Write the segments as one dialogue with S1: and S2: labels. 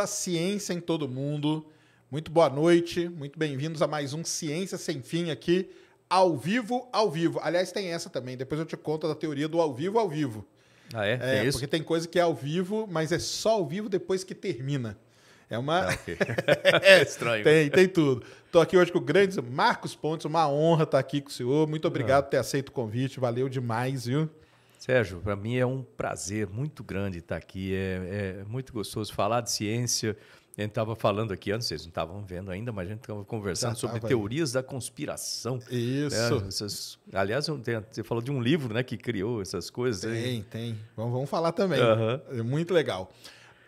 S1: da ciência em todo mundo. Muito boa noite, muito bem-vindos a mais um Ciência Sem Fim aqui, ao vivo, ao vivo. Aliás, tem essa também, depois eu te conto da teoria do ao vivo, ao vivo. Ah, é? É, é isso? Porque tem coisa que é ao vivo, mas é só ao vivo depois que termina. É uma. Ah, okay. é estranho. Tem, tem tudo. Estou aqui hoje com o grande Marcos Pontes, uma honra estar aqui com o
S2: senhor. Muito ah. obrigado ah. por ter aceito o convite, valeu demais, viu? Sérgio, para mim é um prazer muito grande estar aqui. É, é muito gostoso falar de ciência. A gente estava falando aqui antes, vocês não estavam vendo ainda, mas a gente estava conversando sobre teorias da conspiração. Né? Isso. Né? Essas, aliás, você falou de um livro né, que criou essas coisas. Tem, aí. tem.
S1: Vamos, vamos falar também. Uhum.
S2: É muito legal.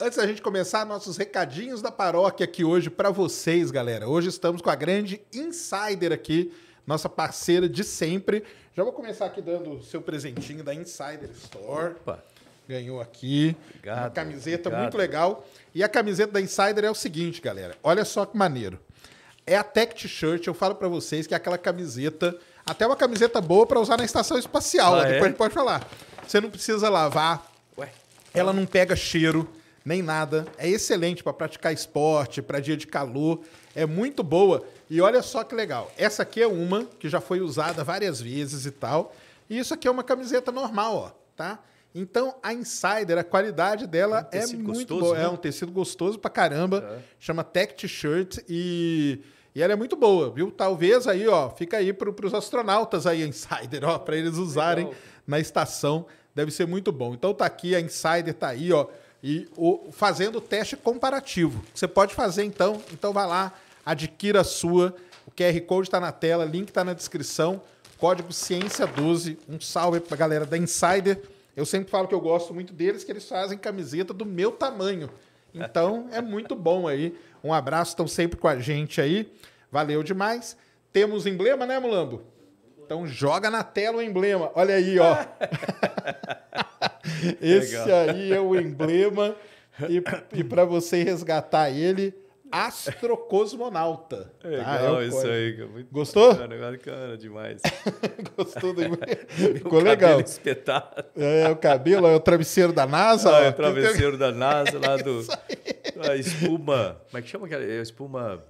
S1: Antes da gente começar, nossos recadinhos da paróquia aqui hoje para vocês, galera. Hoje estamos com a grande Insider aqui, nossa parceira de sempre já vou começar aqui dando o seu presentinho da Insider Store. Opa. Ganhou aqui. Obrigado, uma camiseta obrigado. muito legal. E a camiseta da Insider é o seguinte, galera. Olha só que maneiro. É a Tech T-shirt, eu falo para vocês que é aquela camiseta, até uma camiseta boa para usar na estação espacial, ah, é? depois a gente pode falar. Você não precisa lavar. Ué. Ela não pega cheiro nem nada. É excelente para praticar esporte, para dia de calor. É muito boa. E olha só que legal. Essa aqui é uma que já foi usada várias vezes e tal. E isso aqui é uma camiseta normal, ó, tá? Então a Insider, a qualidade dela é, um é muito gostoso, boa. É né? É um tecido gostoso pra caramba. É. Chama Tech T-shirt e e ela é muito boa, viu? Talvez aí, ó, fica aí para os astronautas aí, Insider, ó, para eles usarem Legal. na estação. Deve ser muito bom. Então tá aqui, a Insider tá aí, ó, e o, fazendo o teste comparativo. Você pode fazer então, então vai lá, adquira a sua. O QR Code está na tela, link está na descrição. Código Ciência12. Um salve para a galera da Insider. Eu sempre falo que eu gosto muito deles, que eles fazem camiseta do meu tamanho. Então é muito bom aí. Um abraço, estão sempre com a gente aí. Valeu demais. Temos emblema, né, Mulambo? Então joga na tela o emblema. Olha aí, ó. Esse aí é o emblema. E, e para você resgatar ele, astrocosmonauta. É tá? legal é isso aí. É muito Gostou?
S2: Bacana, é bacana demais. Gostou? Do... Ficou legal. espetado.
S1: É, é, o cabelo é o travesseiro da NASA. Ah, é o travesseiro da NASA lá do... A
S2: espuma... Como é que chama aquela? espuma...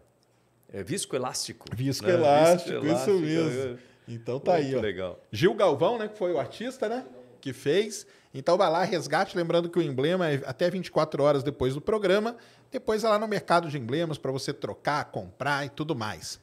S2: É viscoelástico. Viscoelástico, né? isso mesmo.
S1: Então, então tá muito aí, ó. legal. Gil Galvão, né, que foi o artista, né, que fez... Então vai lá, resgate, lembrando que o emblema é até 24 horas depois do programa. Depois é lá no mercado de emblemas para você trocar, comprar e tudo mais.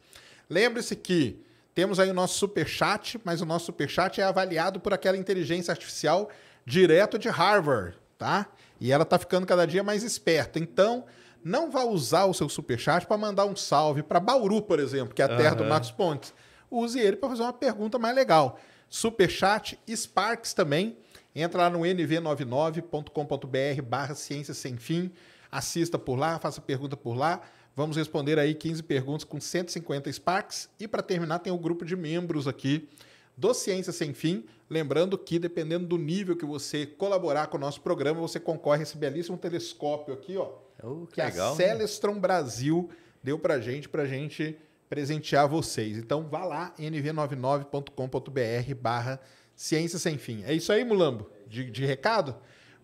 S1: Lembre-se que temos aí o nosso super chat, mas o nosso super chat é avaliado por aquela inteligência artificial direto de Harvard, tá? E ela tá ficando cada dia mais esperta. Então, não vá usar o seu super chat para mandar um salve para Bauru, por exemplo, que é a terra uhum. do Marcos Pontes. Use ele para fazer uma pergunta mais legal. Super chat Sparks também. Entra lá no nv99.com.br barra ciência sem fim assista por lá, faça pergunta por lá. Vamos responder aí 15 perguntas com 150 Sparks. E para terminar, tem o um grupo de membros aqui do Ciência Sem Fim. Lembrando que, dependendo do nível que você colaborar com o nosso programa, você concorre a esse belíssimo telescópio aqui, ó. Oh, que, que legal, a Celestron né? Brasil deu para gente, para gente presentear vocês. Então vá lá, nv99.com.br barra Ciência Sem Fim. É isso aí, Mulambo? De, de recado?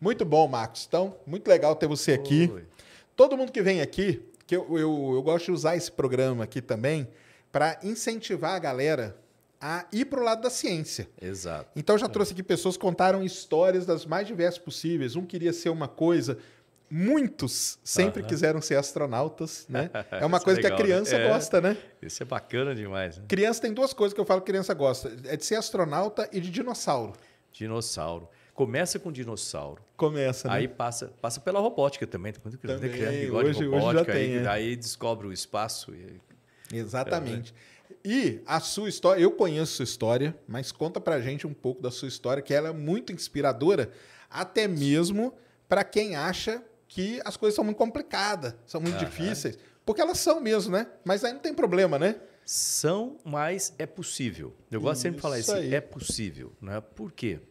S1: Muito bom, Marcos. Então, muito legal ter você aqui. Oi. Todo mundo que vem aqui, que eu, eu, eu gosto de usar esse programa aqui também para incentivar a galera a ir para o lado da ciência. Exato. Então, já trouxe aqui pessoas que contaram histórias das mais diversas possíveis. Um queria ser uma coisa, muitos sempre uhum. quiseram ser astronautas, né? É uma é coisa é legal, que a né? criança né? gosta, é. né?
S2: Isso é bacana demais. Né?
S1: Criança tem duas coisas que eu falo que criança gosta:
S2: é de ser astronauta e de dinossauro. Dinossauro. Começa com dinossauro. Começa, né? Aí passa, passa pela robótica também. tem tá criança, também, né, criando hoje, robótica, hoje já aí, é. aí descobre o espaço. E...
S1: Exatamente. É, né? E a sua história, eu conheço sua história, mas conta pra gente um pouco da sua história, que ela é muito inspiradora, até mesmo para quem acha que as coisas são muito complicadas, são muito difíceis. Porque elas são mesmo, né? Mas aí não tem problema, né?
S2: São, mas é possível. Eu gosto isso sempre de falar isso, aí. é possível. Né? Por quê?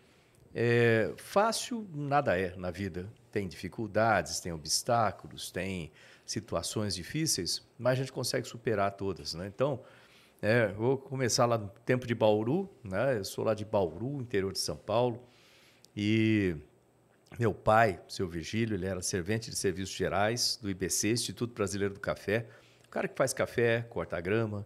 S2: É, fácil nada é na vida. Tem dificuldades, tem obstáculos, tem situações difíceis, mas a gente consegue superar todas. Né? Então, é, vou começar lá no tempo de Bauru. Né? Eu sou lá de Bauru, interior de São Paulo. E meu pai, seu Vigílio, ele era servente de serviços gerais do IBC, Instituto Brasileiro do Café. O cara que faz café, corta grama,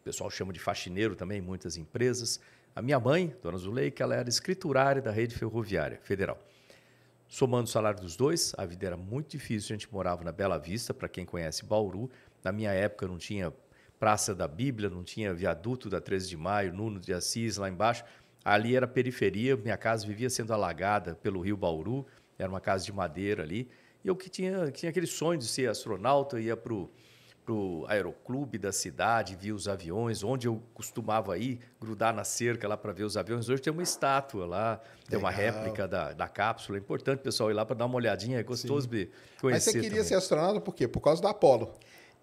S2: o pessoal chama de faxineiro também, muitas empresas. A minha mãe, dona Zuleika, ela era escriturária da rede ferroviária federal. Somando o salário dos dois, a vida era muito difícil. A gente morava na Bela Vista, para quem conhece Bauru. Na minha época não tinha Praça da Bíblia, não tinha viaduto da 13 de Maio, Nuno de Assis lá embaixo. Ali era periferia, minha casa vivia sendo alagada pelo rio Bauru, era uma casa de madeira ali. E eu que tinha, tinha aquele sonho de ser astronauta, ia para o para o aeroclube da cidade, via os aviões, onde eu costumava ir, grudar na cerca lá para ver os aviões. Hoje tem uma estátua lá, tem Legal. uma réplica da, da cápsula. É importante o pessoal ir lá para dar uma olhadinha, é gostoso de conhecer. Mas você queria também. ser astronauta por quê? Por causa da Apolo.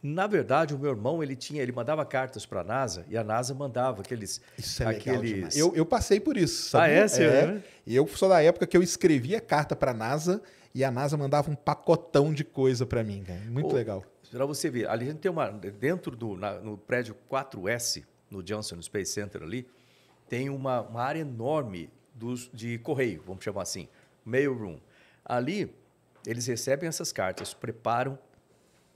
S2: Na verdade, o meu irmão ele tinha, ele mandava cartas para a NASA e a NASA mandava aqueles. Isso é aqueles... Eu,
S1: eu passei por isso. Sabe? Ah, é, senhor? É. é. E eu sou da época que eu escrevia carta para a NASA e a NASA mandava um pacotão de coisa para mim. Cara. Muito legal.
S2: Para você ver, ali a gente tem uma. Dentro do na, no prédio 4S, no Johnson Space Center ali, tem uma, uma área enorme dos, de correio, vamos chamar assim, mail room. Ali, eles recebem essas cartas, preparam,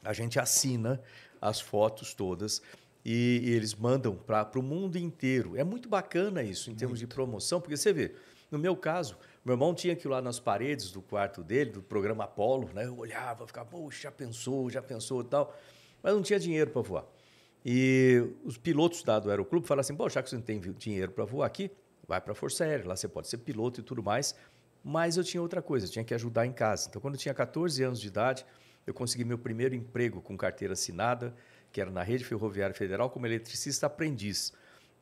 S2: a gente assina as fotos todas e, e eles mandam para o mundo inteiro. É muito bacana isso em muito. termos de promoção, porque você vê, no meu caso, meu irmão tinha aquilo lá nas paredes do quarto dele, do programa Apollo, né? Eu olhava, ficava, poxa, já pensou, já pensou e tal. Mas não tinha dinheiro para voar. E os pilotos da, do aeroclube falaram assim, bom, já que você não tem dinheiro para voar aqui, vai para a Força Aérea, lá você pode ser piloto e tudo mais. Mas eu tinha outra coisa, eu tinha que ajudar em casa. Então, quando eu tinha 14 anos de idade, eu consegui meu primeiro emprego com carteira assinada, que era na Rede Ferroviária Federal, como eletricista aprendiz.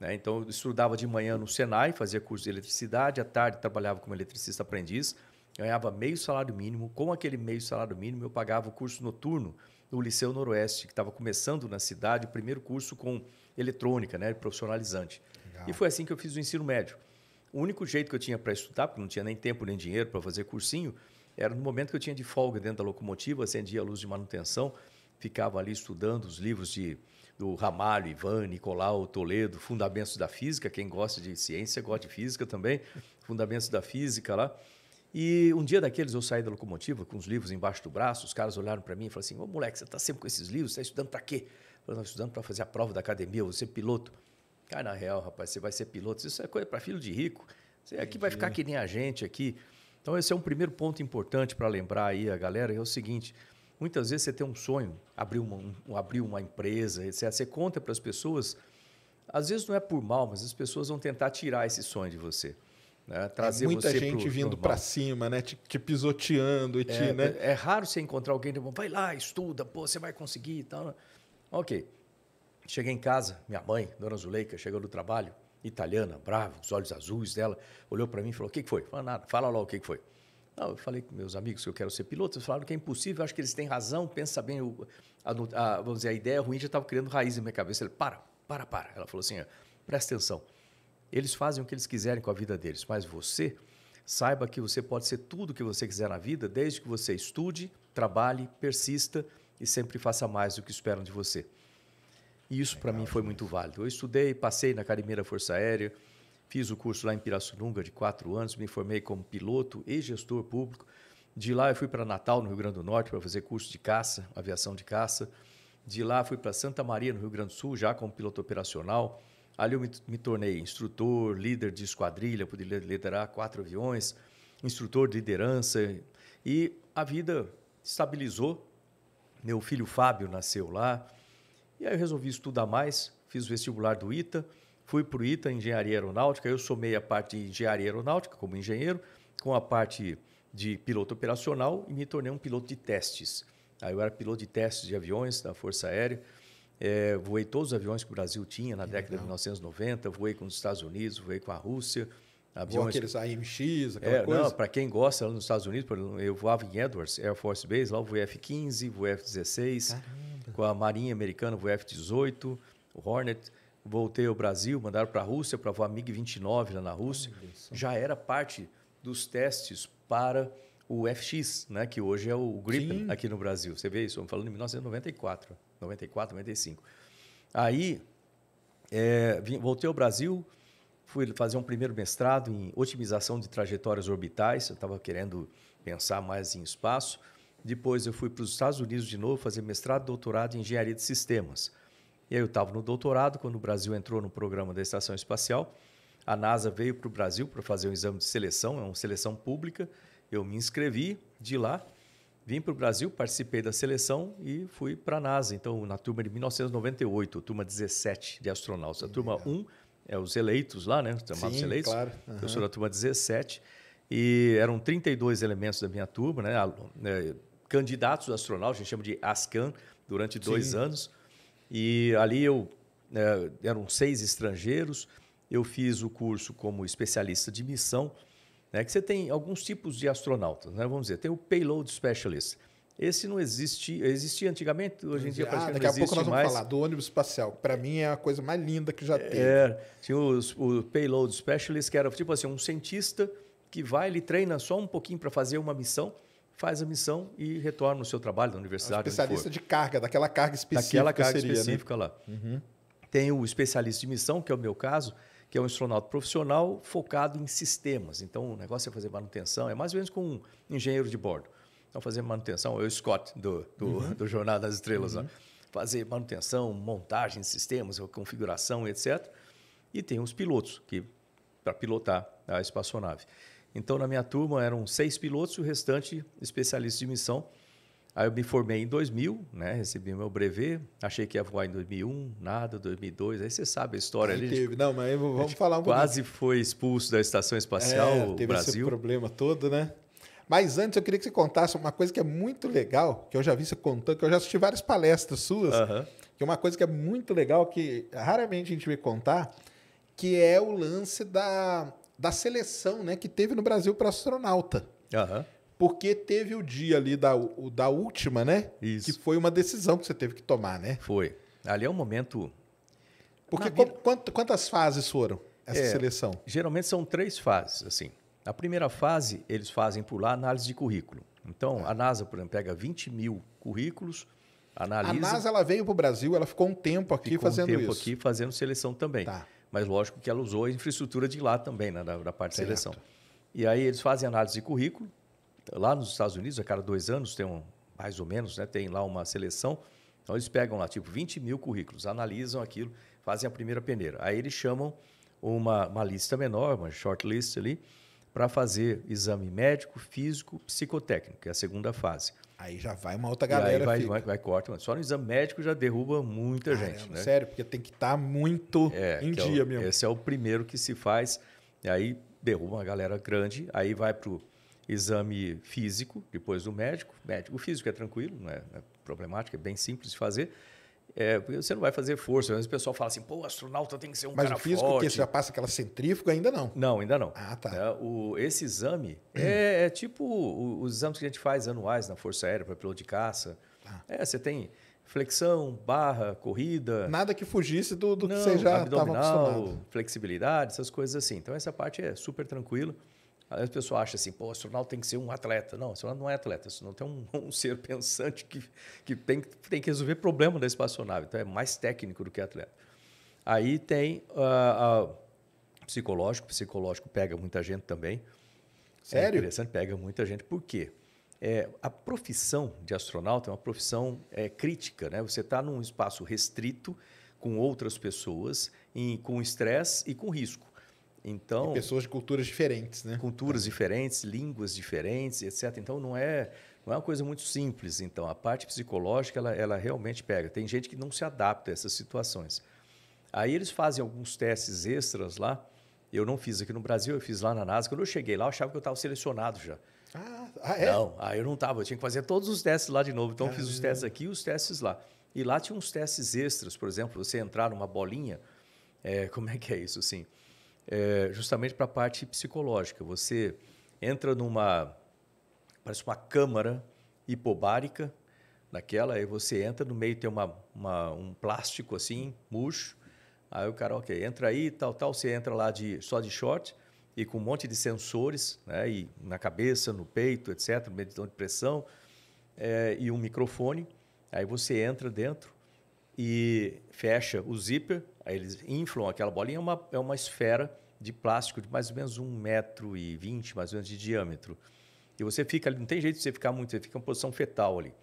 S2: Né? Então, eu estudava de manhã no Senai, fazia curso de eletricidade, à tarde trabalhava como eletricista aprendiz, ganhava meio salário mínimo. Com aquele meio salário mínimo, eu pagava o curso noturno no Liceu Noroeste, que estava começando na cidade, o primeiro curso com eletrônica, né, profissionalizante. Legal. E foi assim que eu fiz o ensino médio. O único jeito que eu tinha para estudar, porque não tinha nem tempo nem dinheiro para fazer cursinho, era no momento que eu tinha de folga dentro da locomotiva, acendia a luz de manutenção, ficava ali estudando os livros de do Ramalho, Ivan, Nicolau, Toledo, Fundamentos da Física, quem gosta de ciência gosta de física também, Fundamentos da Física lá. E um dia daqueles eu saí da locomotiva com os livros embaixo do braço, os caras olharam para mim e falaram assim, ô moleque, você está sempre com esses livros, você está estudando para quê? Eu falei, estudando para fazer a prova da academia, eu vou ser é piloto. Cara, na real, rapaz, você vai ser piloto, isso é coisa para filho de rico, você aqui Entendi. vai ficar que nem a gente aqui. Então esse é um primeiro ponto importante para lembrar aí a galera, é o seguinte... Muitas vezes você tem um sonho, abrir uma, um, abrir uma empresa, etc. Você conta para as pessoas, às vezes não é por mal, mas as pessoas vão tentar tirar esse sonho de você. Né? É, trazer Muita você gente vindo para
S1: cima, né? Te, te pisoteando e é, te, né? é, né?
S2: é, raro você encontrar alguém que vai lá, estuda, pô, você vai conseguir e tal. Né? Ok. Cheguei em casa, minha mãe, dona Zuleika, chegou do trabalho, italiana, brava, os olhos azuis dela, olhou para mim e falou: O que, que foi? Fala nada, fala logo o que, que foi. Não, eu falei com meus amigos que eu quero ser piloto, eles falaram que é impossível, eu acho que eles têm razão, pensa bem, eu, a, a, vamos dizer, a ideia ruim já estava criando raiz na minha cabeça. Ele, para, para, para. Ela falou assim, presta atenção, eles fazem o que eles quiserem com a vida deles, mas você saiba que você pode ser tudo o que você quiser na vida, desde que você estude, trabalhe, persista e sempre faça mais do que esperam de você. E isso é, para mim foi é muito válido. Eu estudei, passei na Academia da Força Aérea, Fiz o curso lá em Pirassununga de quatro anos, me formei como piloto e gestor público. De lá eu fui para Natal, no Rio Grande do Norte, para fazer curso de caça, aviação de caça. De lá fui para Santa Maria, no Rio Grande do Sul, já como piloto operacional. Ali eu me, me tornei instrutor, líder de esquadrilha, pude liderar quatro aviões, instrutor de liderança. E a vida estabilizou. Meu filho Fábio nasceu lá. E aí eu resolvi estudar mais, fiz o vestibular do ITA Fui para o ITA, Engenharia Aeronáutica, eu somei a parte de Engenharia Aeronáutica como engenheiro com a parte de piloto operacional e me tornei um piloto de testes. Aí eu era piloto de testes de aviões da Força Aérea, é, voei todos os aviões que o Brasil tinha na que década legal. de 1990, voei com os Estados Unidos, voei com a Rússia. Aviões... aqueles AMX, aquela é, coisa? Não, para quem gosta, nos Estados Unidos, eu voava em Edwards Air Force Base, lá eu voei F-15, voei F-16, com a Marinha Americana voei F-18, o Hornet voltei ao Brasil, mandaram para a Rússia, para voar MiG-29 lá na Rússia. Já era parte dos testes para o FX, né, que hoje é o Gripen Sim. aqui no Brasil. Você vê isso? Estamos falando de 1994, 94, 95. Aí, é, vim, voltei ao Brasil, fui fazer um primeiro mestrado em otimização de trajetórias orbitais. Eu estava querendo pensar mais em espaço. Depois eu fui para os Estados Unidos de novo fazer mestrado, doutorado em engenharia de sistemas. E aí eu estava no doutorado, quando o Brasil entrou no programa da Estação Espacial, a NASA veio para o Brasil para fazer um exame de seleção, é uma seleção pública. Eu me inscrevi de lá, vim para o Brasil, participei da seleção e fui para a NASA. Então, na turma de 1998, turma 17 de astronautas. A turma 1 é os eleitos lá, né? Os chamados Sim, eleitos. Claro. Uhum. Eu sou da turma 17. E eram 32 elementos da minha turma, né? É, candidatos astronautas, a gente chama de ASCAN, durante dois Sim. anos. E ali eu é, eram seis estrangeiros. Eu fiz o curso como especialista de missão, né, que você tem alguns tipos de astronautas, né, vamos dizer, tem o payload specialist. Esse não existe, existia antigamente, hoje em dia ah, praticamente daqui não existe a pouco nós vamos mais. falar do ônibus espacial, para mim é a coisa mais linda que já tem. É, tinha os, o payload specialist, que era tipo assim, um cientista que vai, ele treina só um pouquinho para fazer uma missão, faz a missão e retorna no seu trabalho, na universidade. É um especialista de
S1: carga, daquela carga
S2: específica. Daquela carga seria, né? específica né? lá. Uhum. Tem o especialista de missão, que é o meu caso, que é um astronauta profissional focado em sistemas. Então, o negócio é fazer manutenção, é mais ou menos com um engenheiro de bordo. Então, fazer manutenção, eu, Scott, do, do, uhum. do Jornal das Estrelas uhum. Fazer manutenção, montagem de sistemas, configuração, etc. E tem os pilotos, que para pilotar a espaçonave. Então, na minha turma eram seis pilotos e o restante especialista de missão. Aí eu me formei em 2000, né? Recebi meu brevet, achei que ia voar em 2001, nada, 2002. Aí você sabe a história ali. Teve, não,
S1: mas vamos falar um Quase
S2: pouquinho. foi expulso da estação espacial é, teve Brasil. Teve
S1: problema todo, né? Mas antes eu queria que você contasse uma coisa que é muito legal, que eu já vi você contando, que eu já assisti várias palestras suas, que é uma coisa que é muito legal que raramente a gente vê contar, que é o lance da da seleção né, que teve no Brasil para astronauta. Uhum. Porque teve o dia ali da, o, da última, né? Isso. Que foi uma decisão que você teve que tomar, né?
S2: Foi. Ali é um momento. Porque vida... quant, quantas fases foram essa é, seleção? Geralmente são três fases, assim. A primeira fase, eles fazem por lá análise de currículo. Então, tá. a NASA, por exemplo, pega 20 mil currículos, analisa. A NASA
S1: ela veio para o Brasil, ela ficou um tempo aqui ficou fazendo isso. um tempo aqui
S2: fazendo seleção também. Tá mas lógico que ela usou a infraestrutura de lá também, né, da, da parte de seleção. E aí eles fazem análise de currículo. Lá nos Estados Unidos, a cada dois anos, tem um, mais ou menos, né, tem lá uma seleção. Então eles pegam lá, tipo, 20 mil currículos, analisam aquilo, fazem a primeira peneira. Aí eles chamam uma, uma lista menor, uma short list ali, para fazer exame médico, físico, psicotécnico, que é a segunda fase.
S1: Aí já vai uma outra galera. E vai, vai,
S2: vai, corta, mano. Só no exame médico já derruba muita Caramba, gente. Né? Sério,
S1: porque tem que estar tá muito
S2: é, em dia é o, mesmo. Esse é o primeiro que se faz. E aí derruba uma galera grande, aí vai para o exame físico, depois do médico. médico. O físico é tranquilo, não é, não é problemático, é bem simples de fazer. É, você não vai fazer força. Às vezes o pessoal fala assim, pô, astronauta tem que ser um Mas cara forte. Mas o físico porque você já passa aquela centrífuga ainda não? Não, ainda não. Ah, tá. É, o, esse exame hum. é, é, tipo os exames que a gente faz anuais na Força Aérea para piloto de caça. Ah. É, você tem flexão, barra, corrida.
S1: Nada que fugisse do, do não, que você já estava acostumado.
S2: flexibilidade, essas coisas assim. Então essa parte é super tranquilo as pessoas a pessoa acha assim, pô, astronauta tem que ser um atleta. Não, o astronauta não é atleta, astronauta é um, um ser pensante que, que tem, tem que resolver problema da espaçonave. Então é mais técnico do que atleta. Aí tem uh, uh, psicológico, psicológico pega muita gente também. É Sério? É interessante, pega muita gente. Por quê? É, a profissão de astronauta é uma profissão é, crítica, né? Você está num espaço restrito com outras pessoas, em, com estresse e com risco. Então, e pessoas de culturas diferentes, né? Culturas é. diferentes, línguas diferentes, etc. Então não é não é uma coisa muito simples. Então a parte psicológica ela, ela realmente pega. Tem gente que não se adapta a essas situações. Aí eles fazem alguns testes extras lá. Eu não fiz aqui no Brasil, eu fiz lá na NASA. Quando eu cheguei lá, eu achava que eu estava selecionado já. Ah, ah é? Não, aí eu não estava. Eu tinha que fazer todos os testes lá de novo. Então ah, eu fiz os testes aqui e os testes lá. E lá tinha uns testes extras, por exemplo, você entrar numa bolinha. É, como é que é isso assim? é, justamente para a parte psicológica. Você entra numa parece uma câmara hipobárica naquela, aí você entra no meio tem uma, uma um plástico assim murcho, aí o cara ok entra aí tal tal, você entra lá de só de short e com um monte de sensores, né, e na cabeça, no peito, etc, Medidor de pressão é, e um microfone, aí você entra dentro e fecha o zíper Aí eles inflam aquela bolinha, é uma, é uma esfera de plástico de mais ou menos 1,20 metro, e mais ou menos, de diâmetro. E você fica ali, não tem jeito de você ficar muito, você fica em posição fetal ali.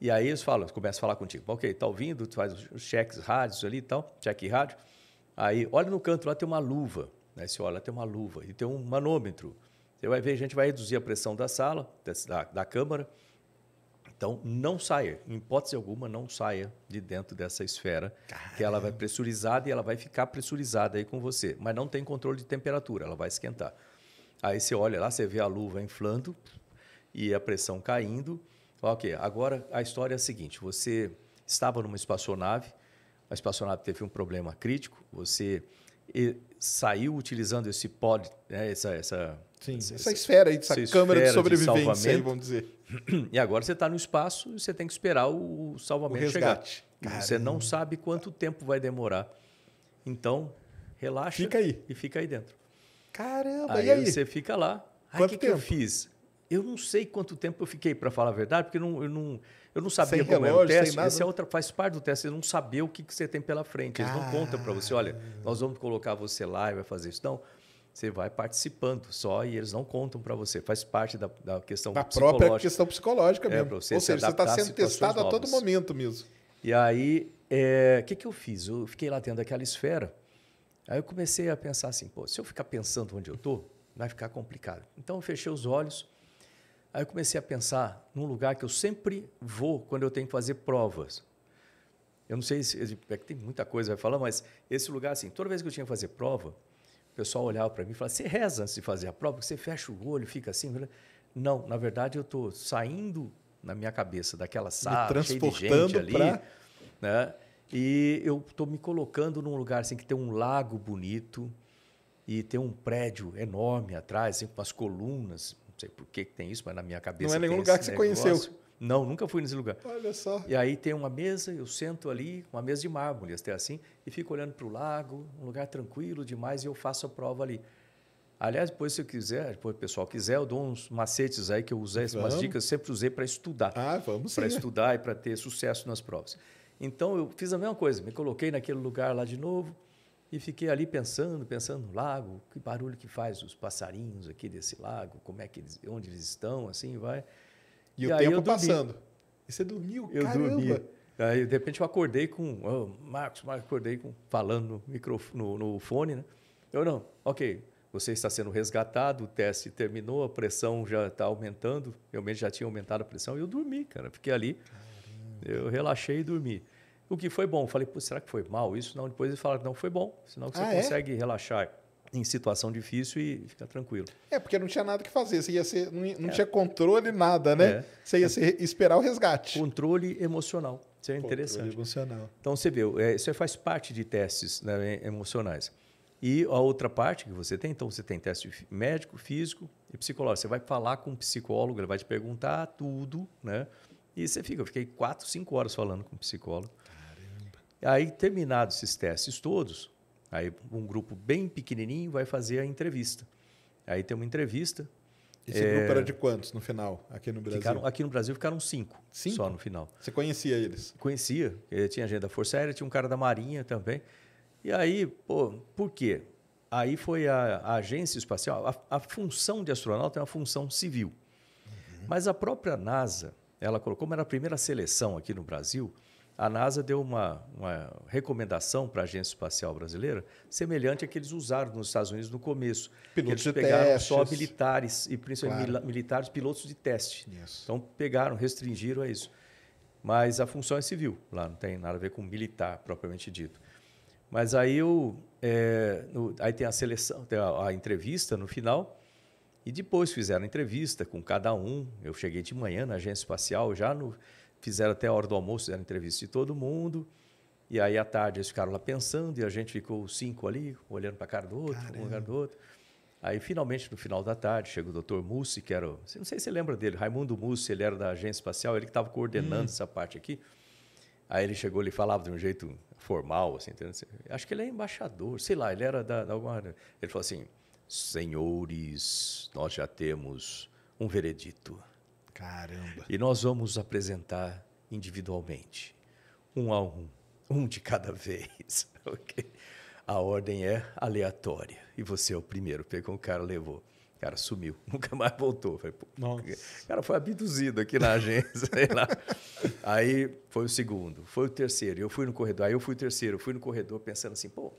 S2: E aí eles falam, começam a falar contigo. Ok, tá ouvindo? Tu faz os cheques rádios ali e tal, cheque rádio. Aí, olha no canto, lá tem uma luva. Né? Você olha, lá tem uma luva e tem um manômetro. Você vai ver, a gente vai reduzir a pressão da sala, da, da câmara, então, não saia, em hipótese alguma, não saia de dentro dessa esfera, Caramba. que ela vai pressurizada e ela vai ficar pressurizada aí com você. Mas não tem controle de temperatura, ela vai esquentar. Aí você olha lá, você vê a luva inflando e a pressão caindo. Ok, agora a história é a seguinte: você estava numa espaçonave, a espaçonave teve um problema crítico, você saiu utilizando esse pod, né, essa, essa, essa, essa, esfera aí, essa, essa câmera de sobrevivência, de aí, vamos dizer. E agora você está no espaço e você tem que esperar o salvamento o chegar. Você não hum. sabe quanto tempo vai demorar. Então, relaxa fica aí. e fica aí dentro.
S1: Caramba, aí e aí? Você fica lá. quanto que tempo que eu
S2: fiz? Eu não sei quanto tempo eu fiquei, para falar a verdade, porque não, eu, não, eu não sabia sem como relógio, era o teste. Essa é outra, faz parte do teste, você não saber o que, que você tem pela frente. Eles não contam para você, olha, nós vamos colocar você lá e vai fazer isso. Não, você vai participando só e eles não contam para você. Faz parte da, da questão da psicológica. própria questão psicológica é, mesmo. É, você Ou se seja, você está sendo testado novas. a todo momento mesmo. E aí, o é, que, que eu fiz? Eu fiquei lá dentro daquela esfera. Aí eu comecei a pensar assim, pô, se eu ficar pensando onde eu estou, vai ficar complicado. Então eu fechei os olhos. Aí eu comecei a pensar num lugar que eu sempre vou quando eu tenho que fazer provas. Eu não sei se é que tem muita coisa a falar, mas esse lugar assim, toda vez que eu tinha que fazer prova, o pessoal olhava para mim e falava: Você reza antes de fazer a prova? Você fecha o olho, fica assim. Não, na verdade, eu estou saindo na minha cabeça daquela sala, transportando cheia de gente pra... ali. Né? E eu estou me colocando num lugar assim, que tem um lago bonito e tem um prédio enorme atrás, assim, com umas colunas. Não sei por que, tem isso, mas na minha cabeça. Não é nenhum lugar que você negócio. conheceu. Não, nunca fui nesse lugar. Olha só. E aí tem uma mesa, eu sento ali, uma mesa de mármore, até assim, e fico olhando para o lago, um lugar tranquilo demais, e eu faço a prova ali. Aliás, depois, se eu quiser, depois o pessoal quiser, eu dou uns macetes aí que eu usei, vamos. umas dicas, sempre usei para estudar. Ah, vamos Para estudar e para ter sucesso nas provas. Então, eu fiz a mesma coisa, me coloquei naquele lugar lá de novo e fiquei ali pensando, pensando no lago, que barulho que faz os passarinhos aqui desse lago, como é que eles, onde eles estão, assim, vai. E, e o tempo passando.
S1: E você dormiu, eu caramba. Dormi.
S2: Aí, de repente, eu acordei com... Oh, Marcos, Marcos, acordei com, falando no, microfone, no, no fone, né? Eu não, ok, você está sendo resgatado, o teste terminou, a pressão já está aumentando, realmente já tinha aumentado a pressão, e eu dormi, cara. Fiquei ali, Caramba. eu relaxei e dormi. O que foi bom, falei, será que foi mal isso? Não, depois eles falaram, não, foi bom, senão você ah, é? consegue é? relaxar em situação difícil e ficar tranquilo.
S1: É, porque não tinha nada que fazer, você ia ser, não, não é. tinha controle,
S2: nada, né? É. Você ia ser, esperar o resgate. Controle emocional, isso é interessante. Controle emocional. Então você vê, é, isso faz parte de testes né, emocionais. E a outra parte que você tem, então você tem teste médico, físico e psicológico. Você vai falar com um psicólogo, ele vai te perguntar tudo, né? E você fica, eu fiquei quatro, cinco horas falando com o um psicólogo. Caramba. Aí, terminados esses testes todos, Aí um grupo bem pequenininho vai fazer a entrevista. Aí tem uma entrevista. Esse é... grupo era de quantos no final, aqui no Brasil? Ficaram, aqui no Brasil ficaram cinco, cinco, só no final. Você conhecia eles? Conhecia. Ele eh, Tinha gente da Força Aérea, tinha um cara da Marinha também. E aí, pô, por quê? Aí foi a, a agência espacial. A, a, função de astronauta é uma função civil. Uhum. Mas a própria NASA, ela colocou, como era a primeira seleção aqui no Brasil, a NASA deu uma, uma recomendação para a Agência Espacial Brasileira semelhante à que eles usaram nos Estados Unidos no começo. Pilotos eles pegaram testes. só militares, e principalmente claro. militares pilotos de teste. Isso. Então, pegaram, restringiram a isso. Mas a função é civil, lá não tem nada a ver com militar, propriamente dito. Mas aí, eu, é, no, aí tem a seleção, tem a, a entrevista no final, e depois fizeram entrevista com cada um. Eu cheguei de manhã na agência espacial, já no, Fizeram até a hora do almoço, fizeram entrevista de todo mundo. E aí, à tarde, eles ficaram lá pensando e a gente ficou cinco ali, olhando para a cara do outro, para o lugar do outro. Aí, finalmente, no final da tarde, chega o doutor Mussi, que era... Não sei se você lembra dele, Raimundo Mussi, ele era da Agência Espacial, ele que estava coordenando hum. essa parte aqui. Aí ele chegou, ele falava de um jeito formal, assim, entendeu? acho que ele é embaixador, sei lá, ele era da, da alguma... Ele falou assim, senhores, nós já temos um veredito. Caramba. E nós vamos apresentar individualmente, um a um, um de cada vez. okay? A ordem é aleatória. E você é o primeiro. Pegou um cara, levou. O cara sumiu, nunca mais voltou. Falei, o cara foi abduzido aqui na agência. Aí foi o segundo, foi o terceiro. Eu fui no corredor, aí eu fui o terceiro, fui no corredor pensando assim, pô,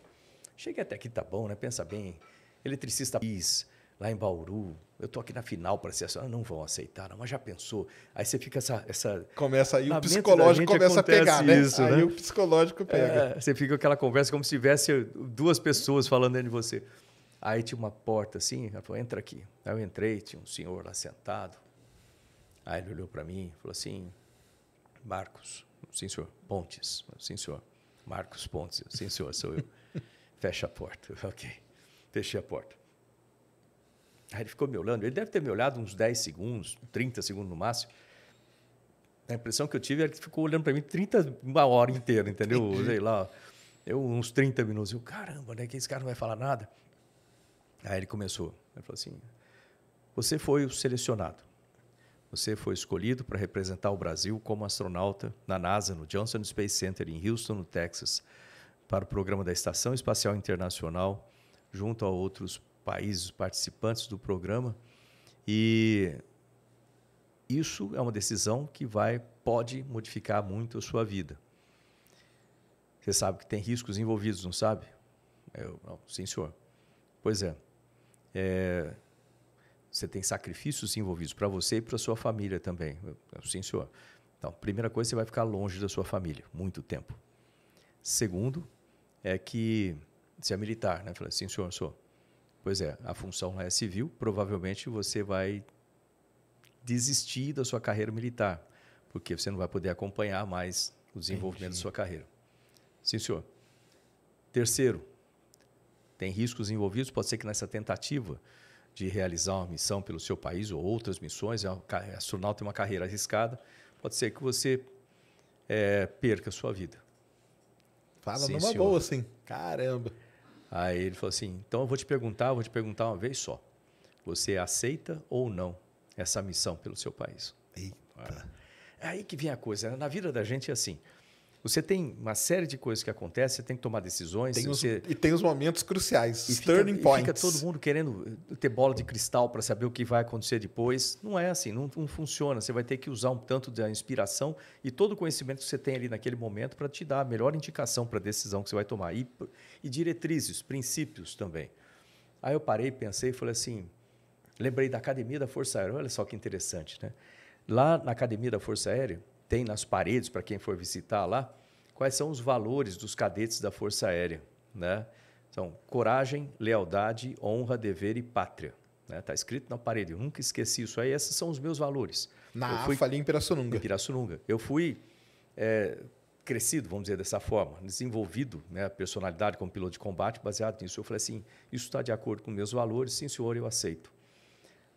S2: cheguei até aqui, tá bom, né? Pensa bem, eletricista quis, lá em Bauru, eu tô aqui na final para ser assim, ah, não vão aceitar, não, mas já pensou? Aí você fica essa. essa começa aí, o psicológico começa a pegar, né? Isso, né? aí né? o psicológico pega. É, você fica com aquela conversa como se tivesse duas pessoas falando dentro de você. Aí tinha uma porta assim, ela falou, entra aqui. Aí eu entrei, tinha um senhor lá sentado. Aí ele olhou para mim e falou assim, Marcos, sim senhor, Pontes, sim senhor, Marcos Pontes, sim senhor, sou eu. Fecha a porta, ok. Fechei a porta. Aí ele ficou me olhando. Ele deve ter me olhado uns 10 segundos, 30 segundos no máximo. A impressão que eu tive é que ficou olhando para mim 30, uma hora inteira, entendeu? Sei lá, eu, uns 30 minutos. Eu, caramba, né? Que esse cara não vai falar nada. Aí ele começou. Ele falou assim: Você foi o selecionado. Você foi escolhido para representar o Brasil como astronauta na NASA, no Johnson Space Center, em Houston, no Texas, para o programa da Estação Espacial Internacional, junto a outros países participantes do programa. E isso é uma decisão que vai pode modificar muito a sua vida. Você sabe que tem riscos envolvidos, não sabe? Eu, é, não, sim, senhor. Pois é. é você tem sacrifícios envolvidos para você e para sua família também. Eu, sim, senhor. Então, primeira coisa, você vai ficar longe da sua família muito tempo. Segundo, é que você é militar, né? Falei, sim, senhor, sou. Pois é, a função lá é civil, provavelmente você vai desistir da sua carreira militar, porque você não vai poder acompanhar mais o desenvolvimento Entendi. da sua carreira. Sim, senhor. Terceiro, tem riscos envolvidos, pode ser que nessa tentativa de realizar uma missão pelo seu país ou outras missões, é a é, astronauta tem uma carreira arriscada, pode ser que você é, perca a sua vida. Fala sim, numa senhor. boa, assim. Caramba. Aí ele falou assim: então eu vou te perguntar, vou te perguntar uma vez só. Você aceita ou não essa missão pelo seu país? Eita. É, é aí que vem a coisa. Né? Na vida da gente é assim: você tem uma série de coisas que acontecem, você tem que tomar decisões. Tem os, E
S1: tem os momentos cruciais, e fica, turning e points. Fica todo
S2: mundo querendo eh, ter bola de cristal para saber o que vai acontecer depois. Não é assim, não, não, funciona. Você vai ter que usar um tanto da inspiração e todo o conhecimento que você tem ali naquele momento para te dar a melhor indicação para a decisão que você vai tomar. E, e diretrizes, princípios também. Aí eu parei, pensei e falei assim: lembrei da academia da Força Aérea. Olha só que interessante, né? Lá na academia da Força Aérea tem nas paredes, para quem for visitar lá, quais são os valores dos cadetes da Força Aérea. Né? São então, coragem, lealdade, honra, dever e pátria. Está né? Tá escrito na parede, eu nunca esqueci isso aí, esses são os meus valores. Na eu fui, AFA, ali em Pirassununga. Em Pirassununga. Eu fui é, crescido, vamos dizer dessa forma, desenvolvido né, a personalidade como piloto de combate, baseado nisso. Eu falei assim: isso está de acordo com meus valores, sim, senhor, eu aceito.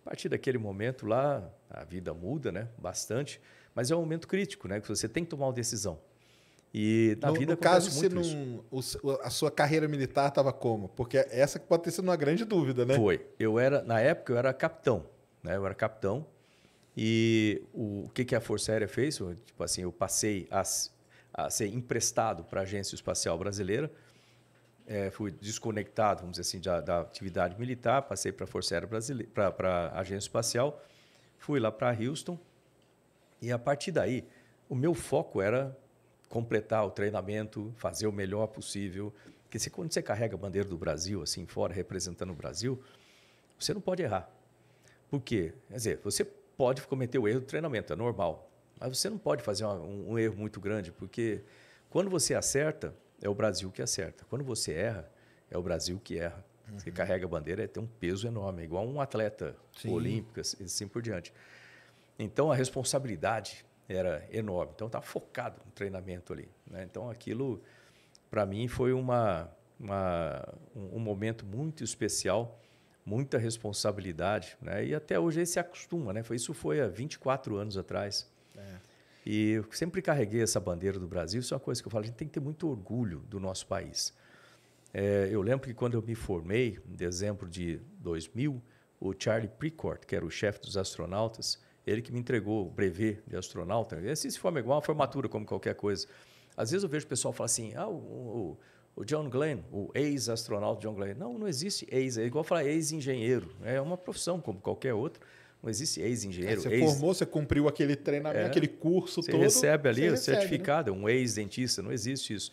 S2: A partir daquele momento lá, a vida muda né, bastante. Mas é um momento crítico, né? Que você tem que tomar uma decisão. E na no, vida no caso você não,
S1: o, a sua carreira militar estava como? Porque essa que pode ter sido uma grande
S2: dúvida, né? Foi. Eu era na época eu era capitão, né? Eu era capitão e o, o que que a Força Aérea fez? Tipo assim, eu passei a, a ser emprestado para a Agência Espacial Brasileira. É, fui desconectado, vamos dizer assim, da, da atividade militar, passei para a Força Aérea Brasileira, para a Agência Espacial, fui lá para Houston e a partir daí, o meu foco era completar o treinamento, fazer o melhor possível. Porque se, quando você carrega a bandeira do Brasil, assim, fora, representando o Brasil, você não pode errar. Por quê? Quer dizer, você pode cometer o erro do treinamento, é normal. Mas você não pode fazer um, um erro muito grande, porque quando você acerta, é o Brasil que acerta. Quando você erra, é o Brasil que erra. Você uhum. carrega a bandeira, tem um peso enorme, é igual um atleta Sim. olímpico, assim, assim por diante. Então a responsabilidade era enorme. Então estava focado no treinamento ali. Né? Então aquilo, para mim, foi uma, uma um, um, momento muito especial, muita responsabilidade. Né? E até hoje ele se acostuma. Né? Foi, isso foi há 24 anos atrás. É. E eu sempre carreguei essa bandeira do Brasil. Isso é uma coisa que eu falo, a gente tem que ter muito orgulho do nosso país. É, eu lembro que quando eu me formei, em dezembro de 2000, o Charlie Precourt, que era o chefe dos astronautas, ele que me entregou o brevet de astronauta. E é, assim se forma igual uma formatura, como qualquer coisa. Às vezes eu vejo o pessoal falar assim, ah, o, o, o John Glenn, o ex-astronauta John Glenn. Não, não existe ex, é igual falar ex-engenheiro. É uma profissão como qualquer outra. Não existe ex-engenheiro. É, você ex... formou, você
S1: cumpriu aquele treinamento, é, aquele curso você todo. recebe ali o recebe, né? certificado,
S2: né? um ex-dentista, não existe isso.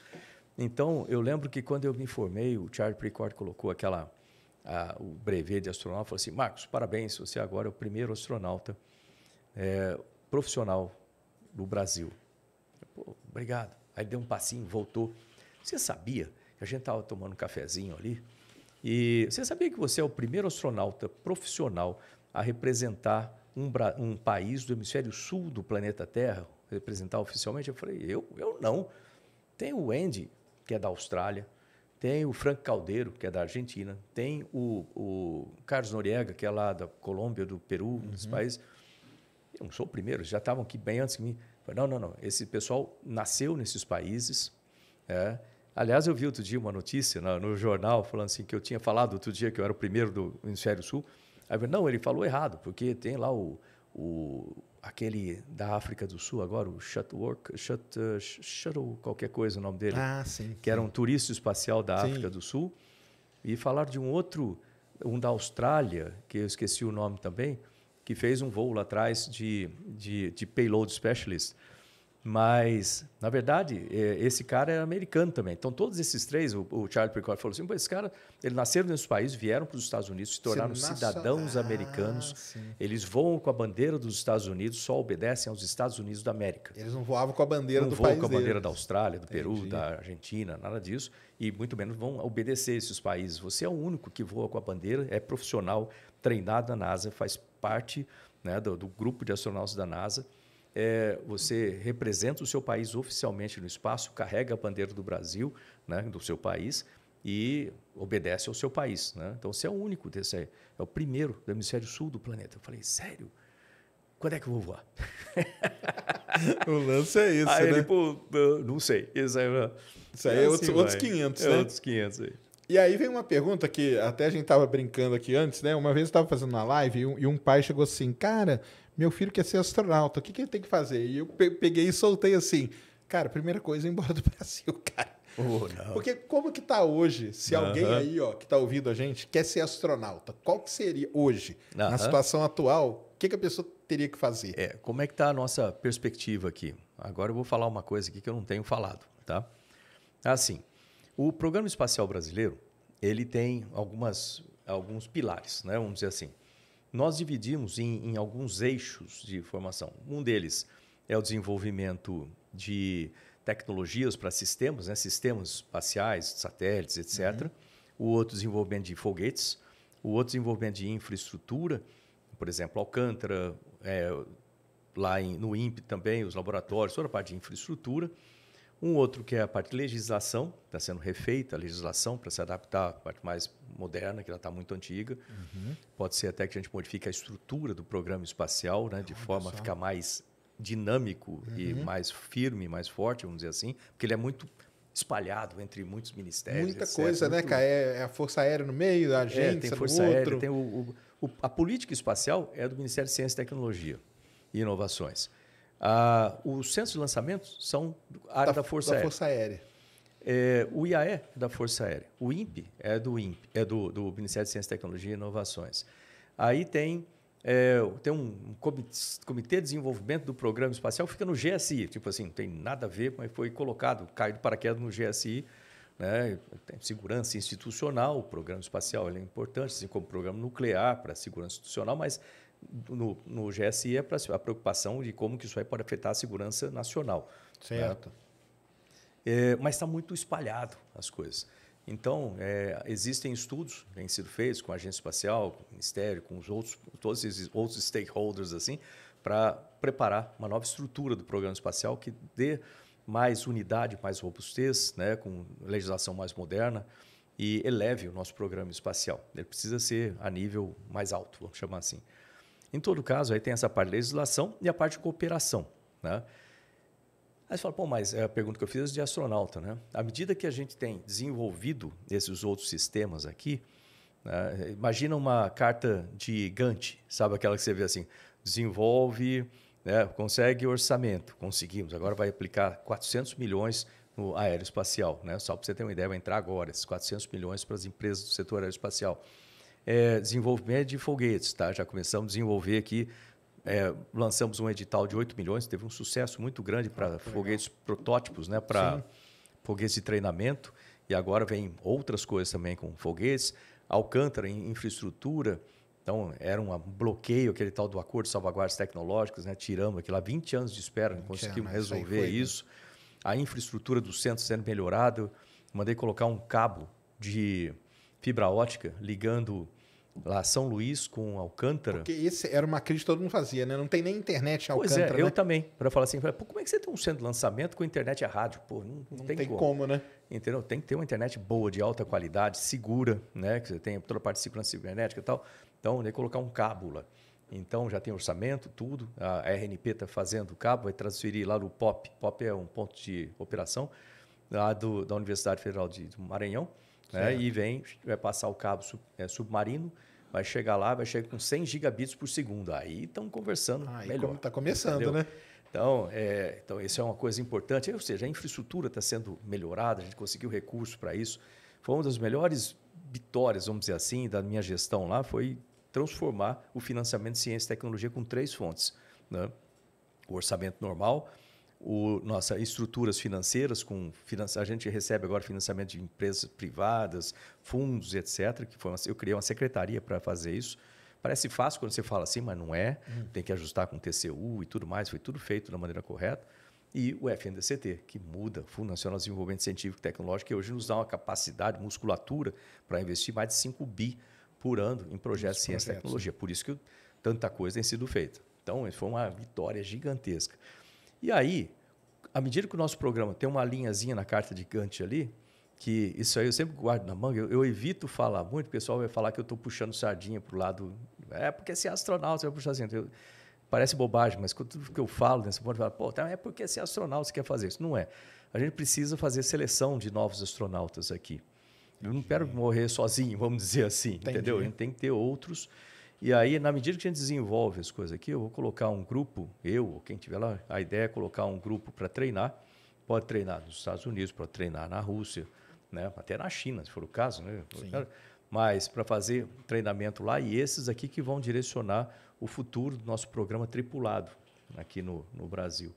S2: Então, eu lembro que quando eu me formei, o Charles Precourt colocou aquela, a, o brevet de astronauta, falou assim, Marcos, parabéns, você agora é o primeiro astronauta é, profissional do Brasil. Pô, obrigado. Aí deu um passinho, voltou. Você sabia que a gente estava tomando um cafezinho ali? E você sabia que você é o primeiro astronauta profissional a representar um, um país do hemisfério sul do planeta Terra, representar oficialmente? Eu falei, eu? Eu não. Tem o Andy, que é da Austrália, tem o Frank Caldeiro, que é da Argentina, tem o, o Carlos Noriega, que é lá da Colômbia, do Peru, uhum. dos países. Eu não sou o primeiro, já estavam aqui bem antes que mim. Falei, não, não, não. Esse pessoal nasceu nesses países. É. Aliás, eu vi outro dia uma notícia no, no jornal falando assim que eu tinha falado outro dia que eu era o primeiro do Hemisfério Sul. Aí eu falei, não, ele falou errado, porque tem lá o, o aquele da África do Sul agora, o Shuttlework, Shut, uh, Shuttle, qualquer coisa o nome dele. Ah, sim. Que sim. era um turista espacial da sim. África do Sul. E falaram de um outro, um da Austrália, que eu esqueci o nome também, que fez um voo lá atrás de, de, de payload specialist. Mas, na verdade, é, esse cara era americano também. Então, todos esses três, o, Charles Picard falou assim: esse cara, eles nasceram nesse país, vieram para os Estados Unidos, se tornaram cidadãos americanos. Ah, eles voam com a bandeira dos Estados Unidos, só obedecem aos Estados Unidos da América.
S1: Eles não voavam com a
S2: bandeira não do país. Não voam com a bandeira deles. da Austrália, do Peru, Entendi. da Argentina, nada disso. E muito menos vão obedecer esses países. Você é o único que voa com a bandeira, é profissional, treinado na NASA, faz parte né, do, do grupo de astronautas da NASA. É, você representa o seu país oficialmente no espaço, carrega a bandeira do Brasil, né, do seu país, e obedece ao seu país. Né? Então você é o único desse aí, é, é o primeiro do hemisfério sul do planeta. Eu falei, sério? Quando é que eu vou voar? o lance é isso, aí né? Ele, Pô, não sei. Isso aí, isso aí é, é assim, outros, outros 500, é né? Outros 500 aí.
S1: E aí vem uma pergunta que até a gente estava brincando aqui antes, né? Uma vez eu estava fazendo uma live e um, e um, pai chegou assim, cara, meu filho quer ser astronauta, o que, que ele tem que fazer? E eu peguei e soltei assim, cara, primeira coisa, é ir embora do Brasil, cara. Oh, Porque como que tá hoje, se uh -huh. alguém aí, ó, que está ouvindo a gente, quer ser
S2: astronauta, qual que seria hoje, uh -huh. na situação atual, o que, que a pessoa teria que fazer? É, como é que está a nossa perspectiva aqui? Agora eu vou falar uma coisa aqui que eu não tenho falado, tá? Assim, o Programa Espacial Brasileiro, ele tem algumas, alguns pilares, né? vamos dizer assim. Nós dividimos em, em alguns eixos de formação. Um deles é o desenvolvimento de tecnologias para sistemas, né? sistemas espaciais, satélites, etc. Uhum. O outro desenvolvimento de foguetes, o outro desenvolvimento de infraestrutura, por exemplo, Alcântara, é, lá em, no INPE também, os laboratórios, toda a parte de infraestrutura. Um outro que é a parte de legislação, está sendo refeita a legislação para se adaptar à parte mais moderna, que ela está muito antiga. Uhum. Pode ser até que a gente modifique a estrutura do programa espacial, né, de Olha forma só. a ficar mais dinâmico uhum. e mais firme, mais forte, vamos dizer assim, porque ele é muito espalhado entre muitos ministérios. Muita etc. coisa, né, Muito... né, cara? É, é a Força Aérea no meio, a agência é, tem Força outro. Aérea, tem o, o, a política espacial é do Ministério de Ciência e Tecnologia e Inovações. Ah, os centros de lançamentos são área da, da, Força, da Aérea. Força Aérea. É, o IAE é da Força Aérea. O INPE é do INPE, é do, do Ministério de Ciência, Tecnologia e Inovações. Aí tem é, tem um comitê de desenvolvimento do programa espacial, fica no GSI, tipo assim, não tem nada a ver, mas foi colocado, caiu do paraquedas no GSI, né? tem segurança institucional, o programa espacial é importante, assim como o programa nuclear para segurança institucional, mas no, no GSI é a preocupação de como que isso aí pode afetar a segurança nacional. Né? Certo. Né? É, mas está muito espalhado as coisas. Então, é, existem estudos que têm sido feitos com a agência espacial, com o Ministério, com os outros, todos esses outros stakeholders, assim, para preparar uma nova estrutura do programa espacial que dê mais unidade, mais robustez, né, com legislação mais moderna e eleve o nosso programa espacial. Ele precisa ser a nível mais alto, vamos chamar assim. Em todo caso, aí tem essa parte de legislação e a parte de cooperação. Né? Aí você fala, pô, mas é a pergunta que eu fiz é de astronauta. Né? À medida que a gente tem desenvolvido esses outros sistemas aqui, né? imagina uma carta de Gantt, sabe aquela que você vê assim, desenvolve, né? consegue orçamento, conseguimos, agora vai aplicar 400 milhões no aeroespacial. Né? Só para você ter uma ideia, vai entrar agora esses 400 milhões para as empresas do setor aeroespacial é, desenvolvimento de foguetes, tá? Já começamos a desenvolver aqui, é, lançamos um edital de 8 milhões, teve um sucesso muito grande para ah, foguetes legal. protótipos, né? Para foguetes de treinamento. E agora vem outras coisas também com foguetes. Alcântara em infraestrutura. Então, era um bloqueio, aquele tal do acordo de salvaguardas tecnológicas, né? tiramos aquilo lá, 20 anos de espera, não conseguimos resolver né? isso. A infraestrutura do centro sendo melhorada. Mandei colocar um cabo de fibra ótica ligando lá São Luís com Alcântara. Porque
S1: esse era uma crise que todo mundo fazia, né? Não tem nem internet em Alcântara. Pois é, né? eu também.
S2: Para falar assim, como é que você tem um centro de lançamento com internet a rádio? Pô, não, não, não tem, tem como. como. né? Entendeu? Tem que ter uma internet boa, de alta qualidade, segura, né? Que você tenha toda a parte de segurança cibernética e tal. Então, né, colocar um cabo lá. Então, já tem orçamento, tudo. A RNP está fazendo o cabo, vai transferir lá no POP. POP é um ponto de operação lá do, da Universidade Federal de, do Maranhão. Né? E vem, vai passar o cabo sub, é, submarino vai chegar lá, vai chegar com 100 gigabits por segundo. Aí estão conversando ah, melhor. Está começando, entendeu? né? Então, é, então, isso é uma coisa importante. Ou seja, a infraestrutura está sendo melhorada, a gente conseguiu recurso para isso. Foi uma das melhores vitórias, vamos dizer assim, da minha gestão lá, foi transformar o financiamento de ciência e tecnologia com três fontes. Né? O orçamento normal, o, nossa estruturas financeiras com a gente recebe agora financiamento de empresas privadas, fundos, etc. Que foi uma, eu criei uma secretaria para fazer isso. Parece fácil quando você fala assim, mas não é. Hum. Tem que ajustar com TCU e tudo mais. Foi tudo feito da maneira correta. E o FNDCT, que muda, Fundo Nacional de Desenvolvimento Científico e Tecnológico, que hoje nos dá uma capacidade, musculatura para investir mais de 5 bi por ano em projetos de ciência e tecnologia. Né? Por isso que tanta coisa tem sido feita. Então, foi uma vitória gigantesca. E aí, à medida que o nosso programa tem uma linhazinha na carta de Kant ali, que isso aí eu sempre guardo na manga, eu, eu evito falar muito, o pessoal vai falar que eu estou puxando sardinha para o lado. É, porque se é astronauta, você vai puxar assim. Eu, parece bobagem, mas tudo que eu falo nesse né, ponto, eu falo, pô, tá, é porque se é astronauta, você quer fazer isso. Não é. A gente precisa fazer seleção de novos astronautas aqui. Eu não quero morrer sozinho, vamos dizer assim, Entendi. entendeu? A gente tem que ter outros e aí, na medida que a gente desenvolve as coisas aqui, eu vou colocar um grupo, eu ou quem tiver lá, a ideia é colocar um grupo para treinar. Pode treinar nos Estados Unidos, pode treinar na Rússia, né? até na China, se for o caso, né? Mas para fazer treinamento lá e esses aqui que vão direcionar o futuro do nosso programa tripulado aqui no, no Brasil.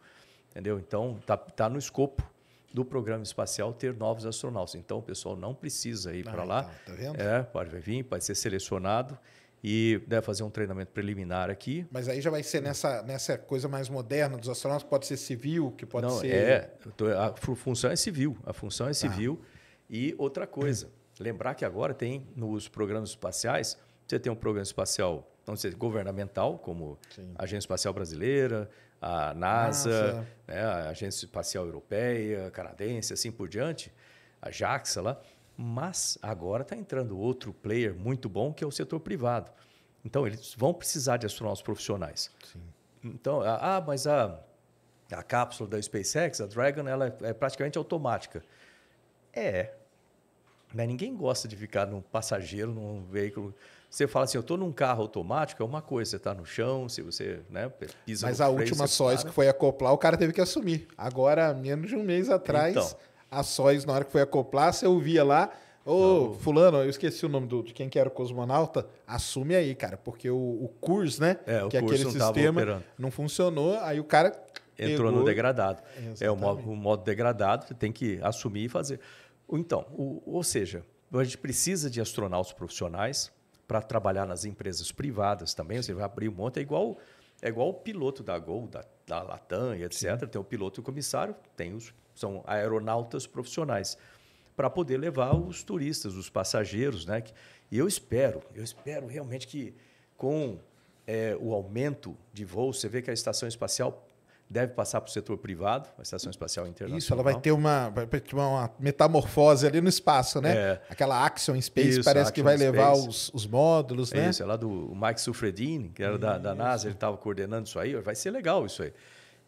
S2: Entendeu? Então, está tá no escopo do programa espacial ter novos astronautas. Então, o pessoal não precisa ir para ah, lá. Tá, tá vendo? É, pode vir, pode ser selecionado e deve né, fazer um treinamento preliminar aqui.
S1: Mas aí já vai ser nessa, nessa coisa mais moderna dos astronautas, pode ser civil, que pode Não, ser. É,
S2: a função é civil. A função é tá. civil. Ah. E outra coisa, lembrar que agora tem nos programas espaciais, você tem um programa espacial não sei, governamental, como Sim. a Agência Espacial Brasileira, a NASA, né, a Agência Espacial Europeia, Canadense, assim por diante, a JAXA lá. Mas agora está entrando outro player muito bom, que é o setor privado. Então, eles vão precisar de astronautas profissionais. Sim. Então, ah, mas a, a cápsula da SpaceX, a Dragon, ela é, é praticamente automática. É. Mas ninguém gosta de ficar num passageiro, num veículo. Você fala assim, eu estou num carro automático, é uma coisa, você está no chão, se você né, pisa Mas a freio, última sóis que
S1: foi acoplar, o cara teve que assumir. Agora, menos de um mês atrás, então, a sóis na hora que foi acoplar, você ouvia lá. Ô, oh, fulano, eu esqueci o nome do, de quem que era o cosmonauta. Assume aí, cara, porque o, o né? É, o que curso é aquele não sistema não funcionou, aí o cara. Entrou pegou. no degradado.
S2: Exatamente. É o modo, o modo degradado, você tem que assumir e fazer. Então, o, ou seja, a gente precisa de astronautas profissionais para trabalhar nas empresas privadas também. Você vai abrir um monte, é igual, é igual o piloto da Gol, da, da Latam, etc. Sim. Tem o piloto e o comissário, tem os são aeronautas profissionais, para poder levar os turistas, os passageiros. Né? E eu espero, eu espero realmente que com é, o aumento de voos, você vê que a estação espacial deve passar para o setor privado, a Estação Espacial Internacional. Isso, ela vai ter
S1: uma, vai ter uma metamorfose ali no espaço, né? É. Aquela Axion Space Isso, parece Action que vai Space. levar
S2: os, os módulos, né? é né? Isso, é lá do Mike Suffredini, que era da, da, NASA, ele estava coordenando isso aí. Vai ser legal isso aí.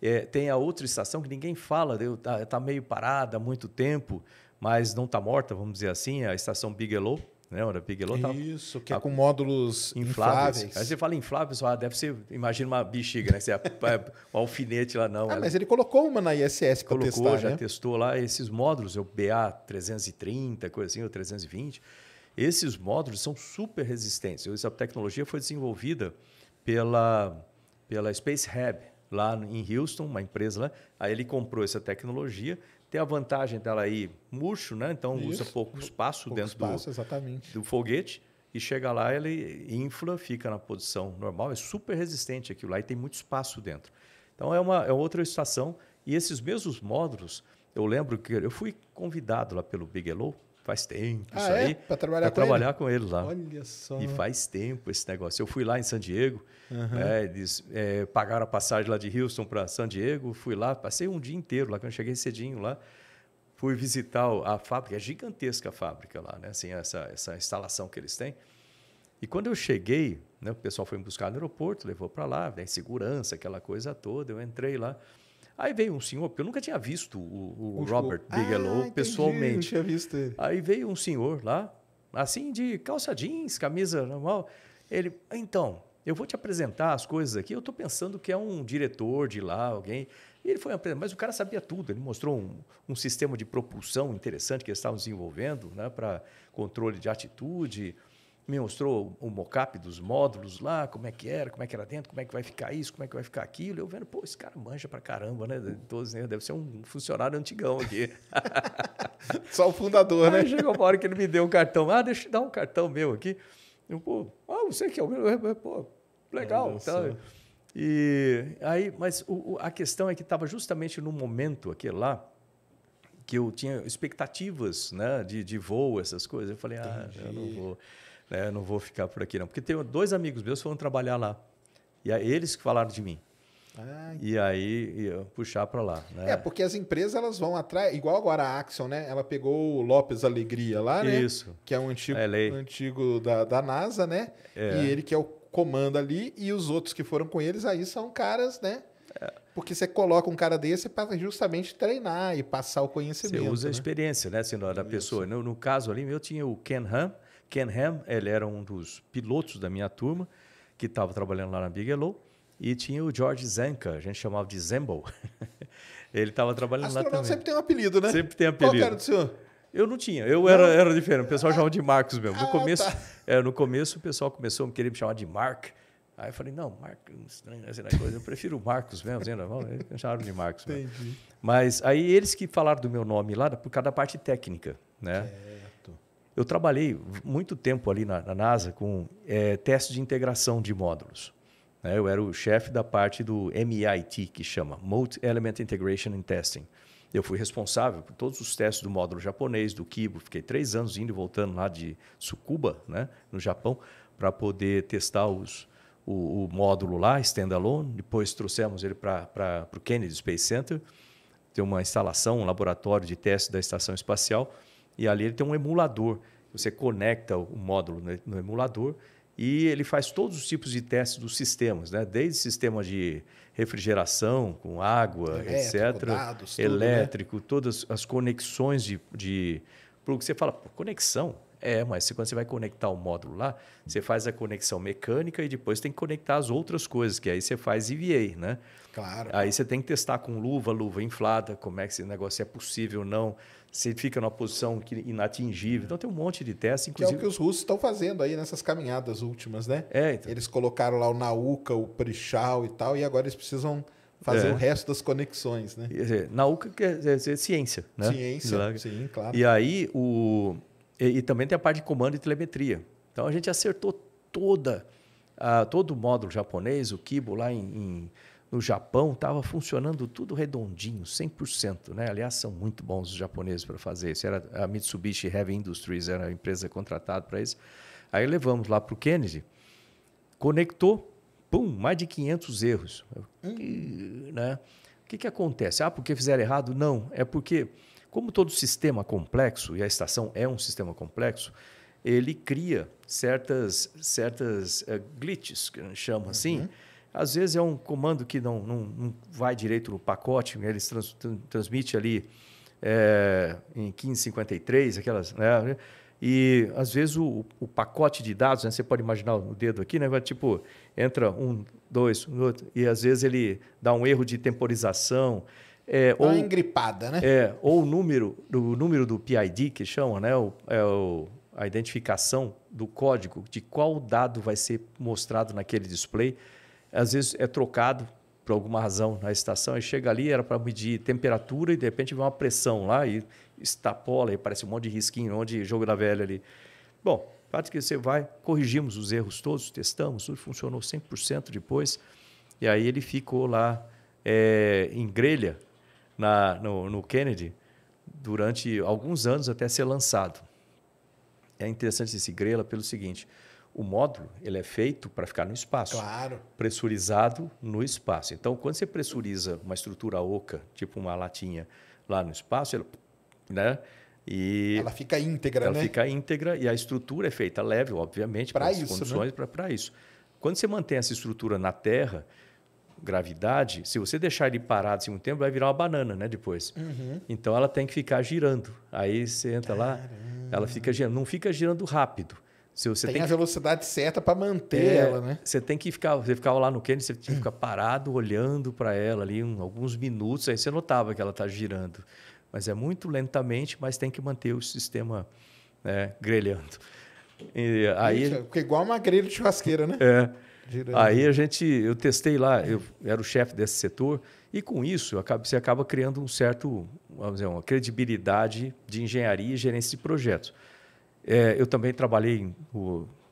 S2: É, tem a outra estação que ninguém fala, está tá meio parada há muito tempo, mas não está morta, vamos dizer assim, a estação Bigelow. Lembra? Né, Bigelow tá,
S1: Isso, que é com
S2: módulos infláveis. infláveis. Aí você fala infláveis, ah, deve ser, imagina uma bexiga, né? Você, é, é um alfinete lá, não. Ah, ela... É mas ele colocou uma na ISS para testar, Colocou, já né? testou lá esses módulos, o BA 330, coisa assim, ou 320. Esses módulos são super resistentes. Essa tecnologia foi desenvolvida pela, pela Space lá em Houston, uma empresa lá. Aí ele comprou essa tecnologia. Tem a vantagem dela aí murcho, né? Então Isso. usa pouco espaço pouco dentro espaço,
S1: do,
S2: do, foguete. E chega lá, ele infla, fica na posição normal. É super resistente aquilo lá e tem muito espaço dentro. Então é uma é outra estação. E esses mesmos módulos, eu lembro que eu fui convidado lá pelo Bigelow Faz tempo ah, isso é? aí. Para trabalhar, pra com, trabalhar ele? com ele lá. Olha só. E faz tempo esse negócio. Eu fui lá em San Diego, uhum. eles é, pagaram a passagem lá de Houston para San Diego, fui lá, passei um dia inteiro lá, quando cheguei cedinho lá, fui visitar a fábrica, é gigantesca a fábrica lá, né? Assim, essa, essa instalação que eles têm. E quando eu cheguei, né, o pessoal foi me buscar no aeroporto, levou para lá, né, segurança, aquela coisa toda, eu entrei lá. Aí veio um senhor, porque eu nunca tinha visto o, o Robert Bigelow ah, pessoalmente. Entendi, tinha visto ele. Aí veio um senhor lá, assim de calça jeans, camisa normal. Ele, então, eu vou te apresentar as coisas aqui. Eu estou pensando que é um diretor de lá, alguém. E ele foi apresentar, mas o cara sabia tudo. Ele mostrou um, um sistema de propulsão interessante que eles estavam desenvolvendo né, para controle de atitude me mostrou o mocap dos módulos lá, como é que era, como é que era dentro, como é que vai ficar isso, como é que vai ficar aquilo. Eu vendo, pô, esse cara manja pra caramba, né? Todos, né? Deve ser um funcionário antigão aqui. Só o fundador, né? Aí né? Chegou uma hora que ele me deu um cartão. Ah, deixa eu te dar um cartão meu aqui. Eu, pô, ah, você que é o meu. Pô, legal. Então, e aí, mas o, a questão é que estava justamente no momento aquele lá que eu tinha expectativas né, de, de voo, essas coisas. Eu falei, Entendi. ah, eu não vou né? Não vou ficar por aqui não, porque tem dois amigos meus que foram trabalhar lá e aí eles que falaram de mim. Ah, e aí puxar para lá. Né? É,
S1: porque as empresas elas vão atrás, igual agora a Axon, né? Ela pegou o Lopes Alegria lá, né? Isso. Que é um antigo, é antigo da, da NASA, né? É. E ele que é o comando ali, e os outros que foram com eles aí são caras, né? É. Porque você coloca um cara desse para justamente treinar e passar o conhecimento. Você usa né? a
S2: experiência, né, senhora, assim, da pessoa. No, no caso ali, eu tinha o Ken Han, Ken Ham, ele era um dos pilotos da minha turma, que estava trabalhando lá na Bigelow, e tinha o George Zenka, a gente chamava de Zembo. ele estava trabalhando Astronauta lá também. sempre tem um apelido, né? Sempre tem apelido. Qual era do senhor? Eu não tinha, eu não. Era, era diferente, o pessoal ah, chamava de Marcos mesmo. No, ah, começo, tá. é, no começo, o pessoal começou a querer me chamar de Mark, Aí eu falei, não, Mark estranho essa coisa. Eu prefiro Marcos mesmo, ainda não, eles chamaram de Marcos. Entendi. Mas aí eles que falaram do meu nome lá, por cada parte técnica, né? É. Eu trabalhei muito tempo ali na, na NASA com é, testes de integração de módulos. Né? Eu era o chefe da parte do MIT que chama Mode Element Integration and Testing. Eu fui responsável por todos os testes do módulo japonês, do Kibo. Fiquei três anos indo e voltando lá de Tsukuba, né? no Japão, para poder testar os, o, o, módulo lá, standalone. Depois trouxemos ele para o Kennedy Space Center. Tem uma instalação, um laboratório de teste da estação espacial. E ali ele tem um emulador. Você conecta o módulo no emulador e ele faz todos os tipos de testes dos sistemas, né? desde sistema de refrigeração com água, elétrico, etc., dados, elétrico, tudo, né? todas as conexões de, de... Porque você fala, conexão? É, mas quando você vai conectar o módulo lá, você faz a conexão mecânica e depois tem que conectar as outras coisas, que aí você faz EVA, né? Claro. Aí você tem que testar com luva, luva inflada, como é que esse negócio é possível ou não. Você fica numa posição inatingível. Então tem um monte de testes, inclusive. Que
S1: é o que os russos estão fazendo aí nessas caminhadas últimas, né? É, então. Eles colocaram lá o Nauka, o Prichal e tal, e agora eles precisam fazer é. o resto das conexões, né?
S2: Dizer, Nauka quer dizer ciência, né? Ciência, claro. sim, claro. E aí o e, e, também tem a parte de comando e telemetria. Então a gente acertou toda a, ah, todo o módulo japonês, o Kibo lá em, em no Japão, estava funcionando tudo redondinho, 100%. Né? Aliás, são muito bons os japoneses para fazer isso. Era a Mitsubishi Heavy Industries era a empresa contratada para isso. Aí levamos lá para o Kennedy, conectou, pum, mais de 500 erros. Hum. Né? O que, que acontece? Ah, porque fizeram errado? Não, é porque, como todo sistema complexo, e a estação é um sistema complexo, ele cria certas, certas uh, glitches, que a gente chama assim, uhum. assim, às vezes é um comando que não, não, não vai direito no pacote, eles trans, transmite ali é, em 1553, aquelas. Né? E às vezes o, o pacote de dados, né? você pode imaginar o dedo aqui, né? Vai, tipo, entra um, dois, um, outro, e às vezes ele dá um erro de temporização. É, Uma ou engripada, né? É, ou o número, o número do PID, que chama, né? O, é o, a identificação do código de qual dado vai ser mostrado naquele display às vezes é trocado por alguma razão na estação, e chega ali, era para medir temperatura e de repente vem uma pressão lá e estapola e parece um monte de risquinho, um monte de jogo da velha ali. Bom, parte que você vai, corrigimos os erros todos, testamos, tudo funcionou 100% depois, e aí ele ficou lá é, em grelha na, no, no Kennedy durante alguns anos até ser lançado. É interessante esse grela pelo seguinte, o módulo ele é feito para ficar no espaço. Claro. Pressurizado no espaço. Então, quando você pressuriza uma estrutura oca, tipo uma latinha, lá no espaço, né? E ela fica íntegra, ela né? fica íntegra e a estrutura é feita leve, obviamente, para as né? condições, né? para isso. Quando você mantém essa estrutura na Terra, gravidade, se você deixar ele parado assim um tempo, vai virar uma banana, né? Depois. Uhum. Então ela tem que ficar girando. Aí você entra Caramba. lá, ela fica girando, não fica girando rápido. Se você tem, tem a que... velocidade certa para manter é, ela, né? Você tem que ficar, você ficava lá no Kennedy, você tinha que ficar parado olhando para ela ali um, alguns minutos, aí você notava que ela está girando. Mas é muito lentamente, mas tem que manter o sistema né, grelhando. E, aí, Isso,
S1: é, é igual uma grelha de
S2: churrasqueira, né? É. Girando. Aí a gente, eu testei lá, eu era o chefe desse setor, e com isso você acaba criando um certo, vamos dizer, uma credibilidade de engenharia e gerência de projetos. É, eu também trabalhei em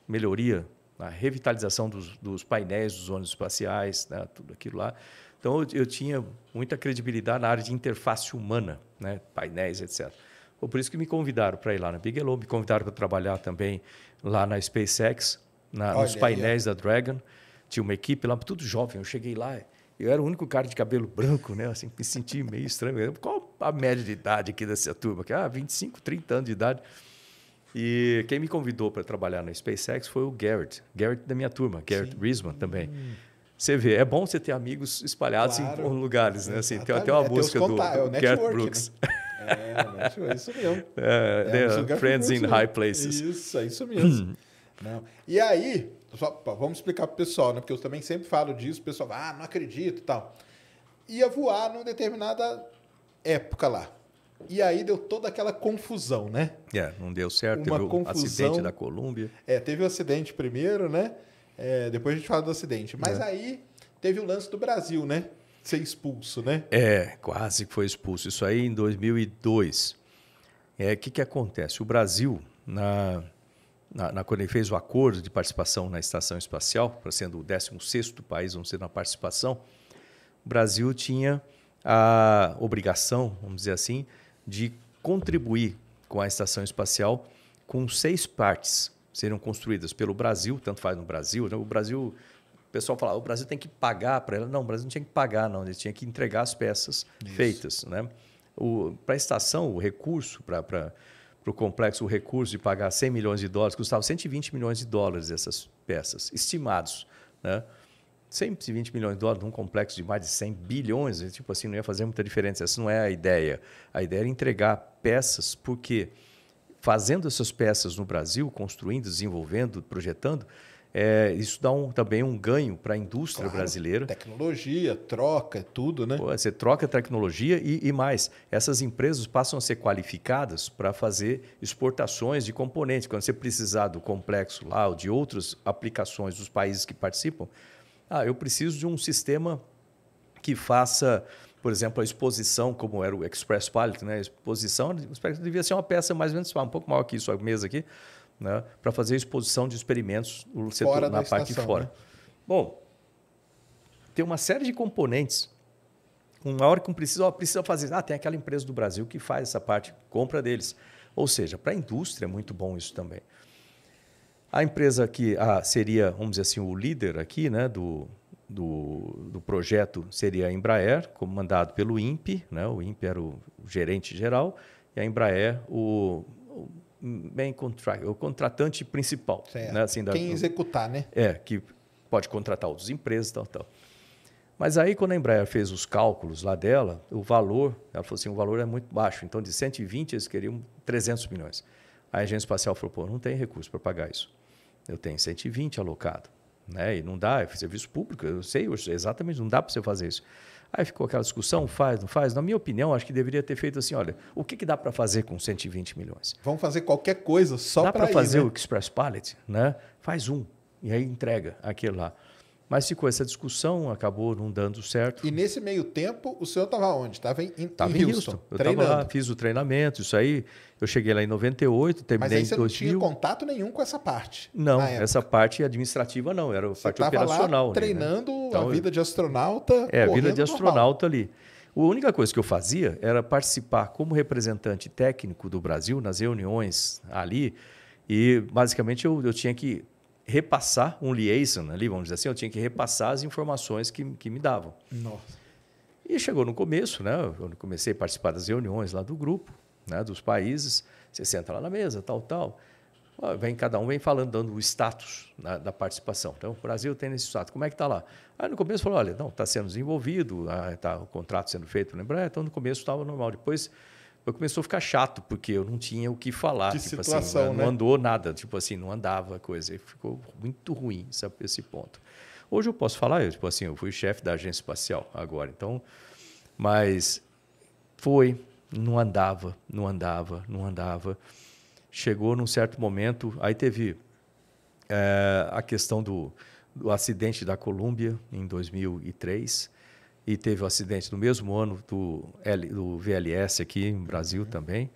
S2: melhoria, na revitalização dos, dos painéis dos ônibus espaciais, né, tudo aquilo lá. Então, eu, eu, tinha muita credibilidade na área de interface humana, né, painéis, etc. Foi por isso que me convidaram para ir lá na Bigelow, me convidaram para trabalhar também lá na SpaceX, na, nos painéis da Dragon. Tinha uma equipe lá, tudo jovem. Eu cheguei lá, eu era o único cara de cabelo branco, né? Assim, me senti meio estranho. Qual a média de idade aqui dessa turma? Ah, 25, 30 anos de idade. E quem me convidou para trabalhar na SpaceX foi o Garrett, Garrett da minha turma, Garrett Sim. Risman também. Você vê, é bom você ter amigos espalhados claro. em lugares, né? Assim, tem até uma é, busca do, do é Garrett né? Brooks. Né?
S1: É, isso mesmo. É, é né, friends in high places. Isso, é isso mesmo. Não. E aí, só, vamos explicar para o pessoal, né? Porque eu também sempre falo disso, o pessoal ah, não acredito e tal. Ia voar numa determinada época lá. E aí deu toda aquela confusão, né?
S2: É, não deu certo, Uma teve confusão, o acidente da Colômbia.
S1: É, teve o acidente primeiro, né? É, depois a gente fala do acidente. Mas é. aí teve o lance do Brasil, né? Ser expulso, né?
S2: É, quase que foi expulso. Isso aí em 2002. O é, que, que acontece? O Brasil, na, na, na, quando ele fez o acordo de participação na Estação Espacial, para sendo o 16 país, vamos dizer, na participação, o Brasil tinha a obrigação, vamos dizer assim, de contribuir com a estação espacial com seis partes serão construídas pelo Brasil, tanto faz no Brasil. Né? O Brasil, o pessoal fala, ah, o Brasil tem que pagar para ela. Não, o Brasil não tinha que pagar, não. Ele tinha que entregar as peças Isso. feitas. Né? Para a estação, o recurso, para o complexo, o recurso de pagar 100 milhões de dólares, custava 120 milhões de dólares essas peças, estimados. Né? 120 milhões de dólares num complexo de mais de 100 bilhões, tipo assim, não ia fazer muita diferença. Essa não é a ideia. A ideia era entregar peças, porque fazendo essas peças no Brasil, construindo, desenvolvendo, projetando, é, isso dá um, também um ganho para a indústria claro, brasileira. Tecnologia, troca, é tudo, né? Pô, você troca tecnologia e, e, mais. Essas empresas passam a ser qualificadas para fazer exportações de componentes. Quando você precisar do complexo lá ou de outras aplicações dos países que participam, ah, eu preciso de um sistema que faça, por exemplo, a exposição, como era o Express Pallet, né? A exposição devia ser uma peça mais ou menos ah, um pouco maior que isso, a mesa aqui, né? para fazer a exposição de experimentos no setor, fora na parte estação, de né? fora. Né? Bom, tem uma série de componentes. Uma hora que um precisa, ó, precisa fazer. Ah, tem aquela empresa do Brasil que faz essa parte, compra deles. Ou seja, para a indústria é muito bom isso também. A empresa que ah, seria, vamos dizer assim, o líder aqui né, do, do, do, projeto seria a Embraer, comandado pelo INPE, né? o INPE era o gerente geral, e a Embraer o, o main contract, o contratante principal. Né, certo. Né? Assim, da, Quem executar, né? É, que pode contratar outras empresas e tal, tal. Mas aí, quando a Embraer fez os cálculos lá dela, o valor, ela falou assim, o valor é muito baixo. Então, de 120, eles queriam 300 milhões. A agência espacial falou, pô, não tem recurso para pagar isso. Eu tenho 120 alocado. Né? E não dá, é serviço público, eu sei eu, exatamente, não dá para você fazer isso. Aí ficou aquela discussão, faz, não faz. Na minha opinião, acho que deveria ter feito assim, olha, o que, que dá para fazer com 120 milhões? Vamos fazer qualquer coisa só para Dá para fazer né? o Express Pallet, né? Faz um e aí entrega aquilo lá. Mas ficou essa discussão, acabou não dando certo. E nesse meio tempo, o senhor estava onde? Estava em, em, tava em Houston. Houston. Eu estava lá, fiz o treinamento, isso aí. Eu cheguei lá em 98, terminei Mas você não tinha
S1: contato nenhum com essa parte?
S2: Não, essa parte administrativa não, era a parte operacional. Lá treinando ali, né? então, a vida de astronauta.
S1: É, a vida de astronauta
S2: normal. ali. A única coisa que eu fazia era participar como representante técnico do Brasil nas reuniões ali. E basicamente eu, eu tinha que repassar um liaison ali, vamos dizer assim, eu tinha que repassar as informações que, que me davam. Nossa. E chegou no começo, né? quando comecei a participar das reuniões lá do grupo, né? dos países. Você senta lá na mesa, tal, tal. Vem cada um vem falando, dando o status né, da participação. Então, o Brasil tem esse status. Como é que está lá? Aí no começo falou, olha, não, está sendo desenvolvido, está ah, o contrato sendo feito, lembra? Então no começo estava normal. Depois começou a ficar chato, porque eu não tinha o que falar. Que tipo assim, situação, assim, não, né? não andou nada, tipo assim, não andava coisa. E ficou muito ruim sabe, esse ponto. Hoje eu posso falar, eu, tipo assim, eu fui chefe da agência espacial agora, então. Mas foi, não andava, não andava, não andava. Chegou num certo momento, aí teve é, a questão do, do acidente da Colômbia em 2003 e teve o um acidente no mesmo ano do, L, do VLS aqui no Brasil uhum. também.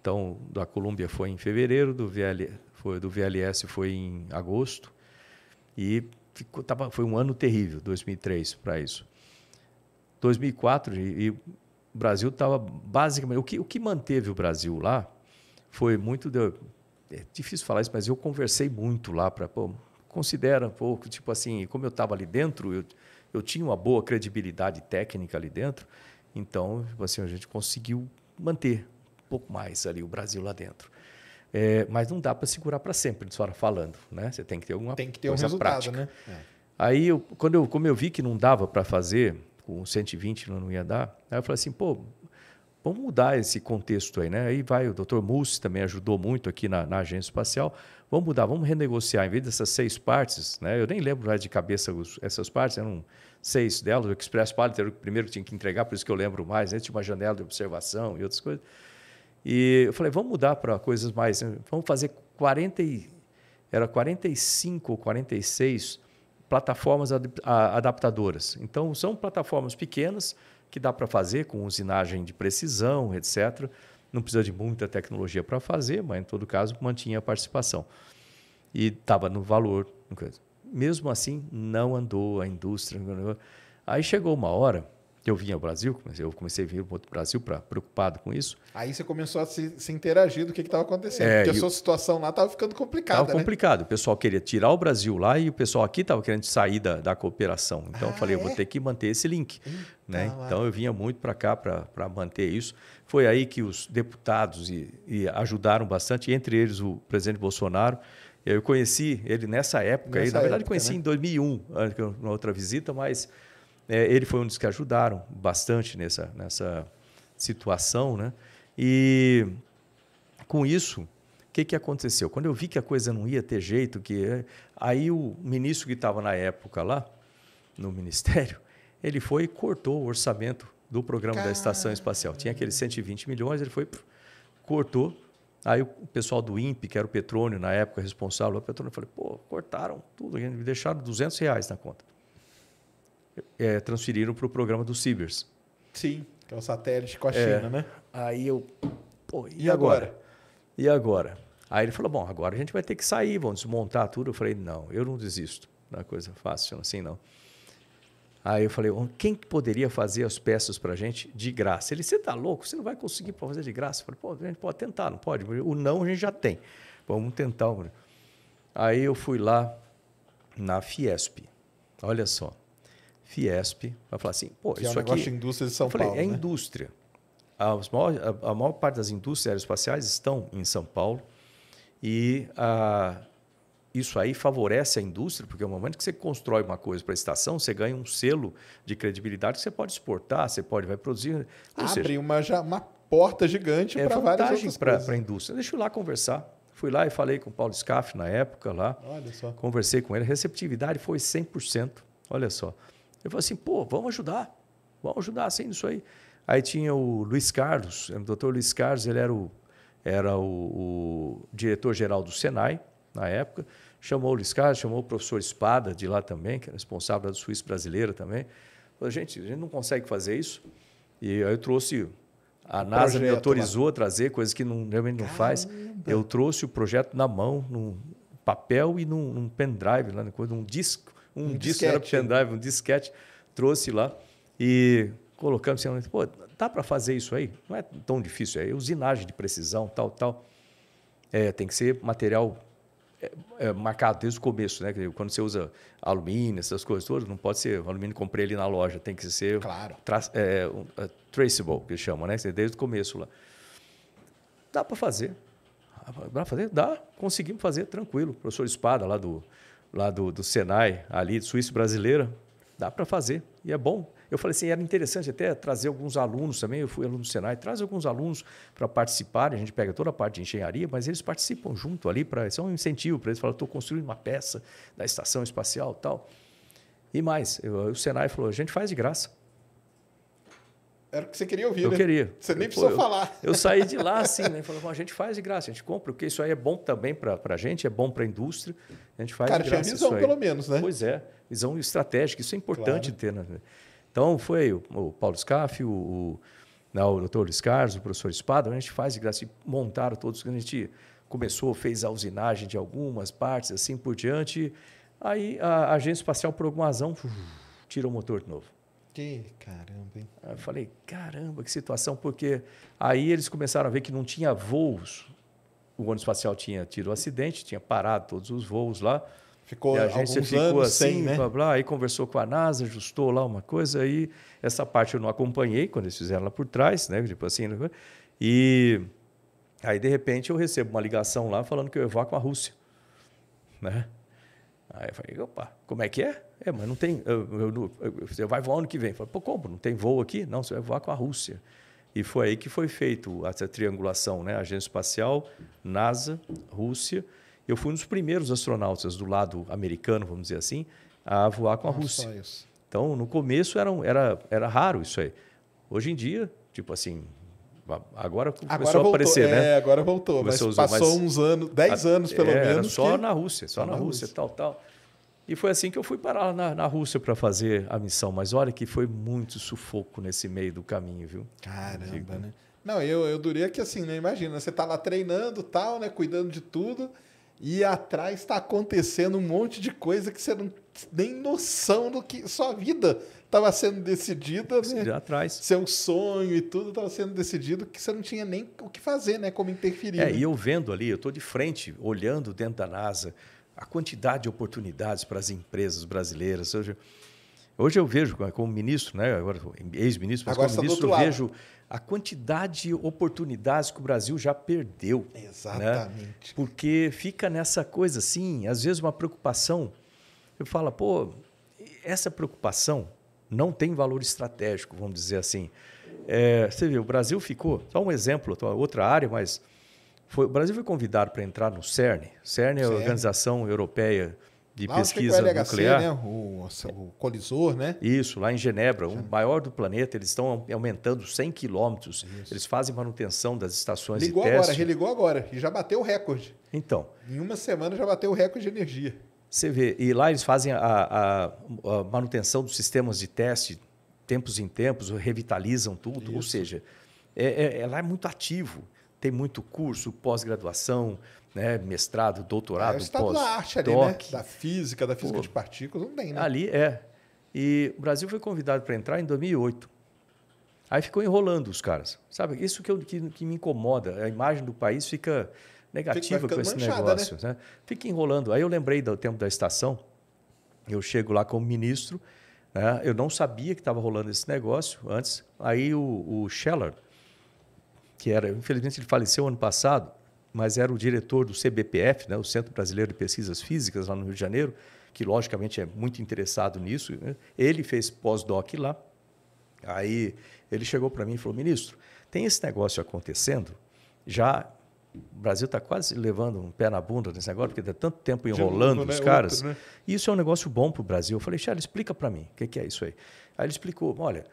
S2: Então, da Colômbia foi em fevereiro, do, VL, foi, do VLS foi em agosto. E ficou, tava, foi um ano terrível, 2003, para isso. 2004, e, e o Brasil estava basicamente... O que, o que manteve o Brasil lá foi muito... De, é difícil falar isso, mas eu conversei muito lá para... Considera um pouco, tipo assim, como eu estava ali dentro... Eu, eu tinha uma boa credibilidade técnica ali dentro, então assim, a gente conseguiu manter um pouco mais ali o Brasil lá dentro. É, mas não dá para segurar para sempre, de senhora falando, né? Você tem que ter alguma tem que ter coisa um resultado, prática. né? É. Aí eu, quando eu, como eu vi que não dava para fazer, com 120 não ia dar, aí eu falei assim, pô, vamos mudar esse contexto aí, né? Aí vai, o Dr. Mussi também ajudou muito aqui na, na agência espacial. Vamos mudar, vamos renegociar. Em vez dessas seis partes, né? eu nem lembro mais de cabeça essas partes, eram seis delas. O Express Pilot era o primeiro que tinha que entregar, por isso que eu lembro mais. Né? Tinha uma janela de observação e outras coisas. E eu falei, vamos mudar para coisas mais. Né, vamos fazer 40. Era 45 ou 46 plataformas adaptadoras. Então, são plataformas pequenas que dá para fazer com usinagem de precisão, etc. Não precisa de muita tecnologia para fazer, mas em todo caso mantinha a participação. E estava no valor. Mesmo assim, não andou a indústria. Aí chegou uma hora eu vim ao Brasil, eu comecei a vir para o Brasil pra, preocupado com isso.
S1: Aí você começou a se, se interagir do que estava acontecendo, é, porque a sua situação lá estava ficando complicada. Estava né?
S2: complicado. O pessoal queria tirar o Brasil lá e o pessoal aqui estava querendo sair da, da cooperação. Então ah, eu falei, é? eu vou ter que manter esse link. Hum, né? Tá então eu vinha muito para cá para manter isso. Foi aí que os deputados e, e ajudaram bastante, entre eles o presidente Bolsonaro. Eu conheci ele nessa época, nessa aí, na verdade época, conheci né? em 2001, na outra visita, mas é, ele foi um dos que ajudaram bastante nessa, nessa situação, né? E com isso, o que, que aconteceu? Quando eu vi que a coisa não ia ter jeito, que é, aí o ministro que estava na época lá, no ministério, ele foi e cortou o orçamento do programa Caramba. da Estação Espacial. Tinha aqueles 120 milhões, ele foi, cortou. Aí o pessoal do INPE, que era o Petrônio na época responsável, o Petrônio falou: pô, cortaram tudo, deixaram 200 reais na conta é, transferiram para o programa do Cibers.
S1: Sim, que é o satélite com a é. China, né? Aí eu. Pô, e, e agora? agora?
S2: E agora? Aí ele falou: bom, agora a gente vai ter que sair, vamos desmontar tudo. Eu falei: não, eu não desisto. Não é coisa fácil assim, não. Aí eu falei: quem poderia fazer as peças para a gente de graça? Ele: você está louco? Você não vai conseguir para fazer de graça? Eu falei: pô, a gente pode tentar, não pode? O não a gente já tem. Vamos tentar. Aí eu fui lá na Fiesp. Olha só. Fiesp, para falar assim, pô, que é isso é um aqui... negócio de indústria de São eu falei, Paulo, É né? indústria. Maior, a, maior parte das indústrias aeroespaciais estão em São Paulo e a, isso aí favorece a indústria, porque no é momento que você constrói uma coisa para a estação, você ganha um selo de credibilidade que você pode exportar, você pode vai produzir. Ou Abre seja, uma, já, uma porta gigante é para várias outras pra, coisas. para a indústria. Deixa eu ir lá conversar. Fui lá e falei com o Paulo Scaff na época lá. Conversei com ele. A receptividade foi 100%. Olha só. Ele falou assim, pô, vamos ajudar. Vamos ajudar, assim, isso aí. Aí tinha o Luiz Carlos, o doutor Luiz Carlos, ele era o, era o, o diretor-geral do Senai, na época. Chamou o Luiz Carlos, chamou o professor Espada de lá também, que era responsável da Suíça Brasileira também. Falou, gente, a gente não consegue fazer isso. E aí eu trouxe a NASA projeto, me né? autorizou lá. a trazer coisas que não, realmente não Caramba. faz. Eu trouxe o projeto na mão, num papel e num, num pendrive, lá, num disco um, um disco, era pendrive, um disquete, trouxe lá e colocamos. Assim, Pô, dá para fazer isso aí? Não é tão difícil, é usinagem de precisão, tal, tal. É, tem que ser material é, é, marcado desde o começo, né? Quando você usa alumínio, essas coisas todas, não pode ser alumínio comprei ali na loja, tem que ser claro. Tra é, um, uh, traceable, que chamam, né? É desde o começo lá. Dá para fazer. Dá para fazer? Dá. Conseguimos fazer, tranquilo. O professor Espada lá do, lá do, do Senai, ali, Suíça Brasileira, dá para fazer e é bom. Eu falei assim, era interessante até trazer alguns alunos também, eu fui aluno do Senai, traz alguns alunos para participar a gente pega toda a parte de engenharia, mas eles participam junto ali, para isso é um incentivo para eles, falam, estou construindo uma peça da estação espacial tal. E mais, eu, o Senai falou, a gente faz de graça. Era o que você queria ouvir, eu né? queria. Você nem eu, precisou eu, falar. Eu saí de lá assim, né? Falei, a gente faz de graça, a gente compra, porque isso aí é bom também para a gente, é bom para a indústria. A gente faz Cara, de graça. Cara, tinha visão, pelo menos, né? Pois é, visão estratégica, isso é importante claro. ter. Né? Então, foi o, o Paulo Scaff, o, o, né, o doutor Liscars, o professor Espada, a gente faz de graça, e montaram todos, a gente começou, fez a usinagem de algumas partes, assim por diante. Aí a agência espacial, por alguma razão, tirou o motor de novo. Que caramba, hein? Aí eu falei, caramba, que situação, porque aí eles começaram a ver que não tinha voos. O ônibus espacial tinha tido um acidente, tinha parado todos os voos lá. Ficou e a agência ficou assim, sem, né? blá, blá, aí conversou com a NASA, ajustou lá uma coisa, aí essa parte eu não acompanhei quando eles fizeram lá por trás, né? Tipo assim, né? e aí de repente eu recebo uma ligação lá falando que eu evacuo a Rússia, né? Aí eu falei, opa, como é que é? É, mas não tem. Eu, eu, você vai voar ano que vem. Falei, pô, como? Não tem voo aqui? Não, você vai voar com a Rússia. E foi aí que foi feito essa triangulação, né? Agência Espacial, NASA, Rússia. Eu fui um dos primeiros astronautas do lado americano, vamos dizer assim, a voar com a Rússia. Isso. Então, no começo era, era, era raro isso aí. Hoje em dia, tipo assim, Agora começou agora voltou, a aparecer, né? é, né? agora voltou. Começou mas passou uns anos, 10 anos pelo é, menos. só que... na Rússia, só, só na, na Rússia, Rússia, tal, tal. E foi assim que eu fui parar na, na Rússia para fazer a missão. Mas olha que foi muito sufoco nesse meio do caminho, viu? Caramba, né?
S1: Não, eu, eu diria que assim, né? Imagina, você tá lá treinando tal, né? Cuidando de tudo. E atrás está acontecendo um monte de coisa que você não tem noção do que sua vida estava sendo decidida, né? atrás. Seu sonho e tudo estava sendo decidido que você não tinha nem o que fazer, né? Como interferir. É, né? e eu
S2: vendo ali, eu estou de frente, olhando dentro da NASA, a quantidade de oportunidades para as empresas brasileiras. Hoje, hoje eu vejo, como ministro, né, agora ex-ministro, mas agora como ministro, eu vejo a quantidade de oportunidades que o Brasil já perdeu. Né? Exatamente. Né? Porque fica nessa coisa assim, às vezes uma preocupação. Eu falo, pô, essa preocupação não tem valor estratégico, vamos dizer assim. É, você vê, o Brasil ficou, só um exemplo, outra área, mas foi, o Brasil foi convidado para entrar no CERN. CERN é a Organização Europeia de lá Pesquisa LHC, Nuclear. Né? O, o, colisor, né? Isso, lá em Genebra, o maior do planeta. Eles estão aumentando 100 quilômetros. Eles fazem manutenção das estações Ligou de teste. agora,
S1: religou agora e já bateu o recorde.
S2: Então. Em
S1: uma semana já bateu o recorde de energia.
S2: Você vê, e lá eles fazem a, a, a manutenção dos sistemas de teste tempos em tempos, revitalizam tudo. Isso. Ou seja, é, é, ela é, é muito ativo tem muito curso, pós-graduação, né, mestrado, doutorado, é, o pós da arte ali, né? Da física, da física Pô, de partículas, não tem, né? Ali é. E o Brasil foi convidado para entrar em 2008. Aí ficou enrolando os caras. Sabe, isso que, eu, que, que me incomoda. A imagem do país fica negativa com esse manchada, né? negócio. Né? né? Fica enrolando. Aí eu lembrei do tempo da estação. Eu chego lá como ministro. Né? Eu não sabia que estava rolando esse negócio antes. Aí o, o Scheller, que era, infelizmente ele faleceu ano passado, mas era o diretor do CBPF, né, o Centro Brasileiro de Pesquisas Físicas, lá no Rio de Janeiro, que logicamente é muito interessado nisso. Né? Ele fez pós-doc lá. Aí ele chegou para mim e falou: ministro, tem esse negócio acontecendo, já o Brasil está quase levando um pé na bunda nesse negócio, porque está tanto tempo enrolando né? os caras. Outro, né? Isso é um negócio bom para o Brasil. Eu falei, Charles, explica para mim o que, que, é isso aí. Aí ele explicou: olha,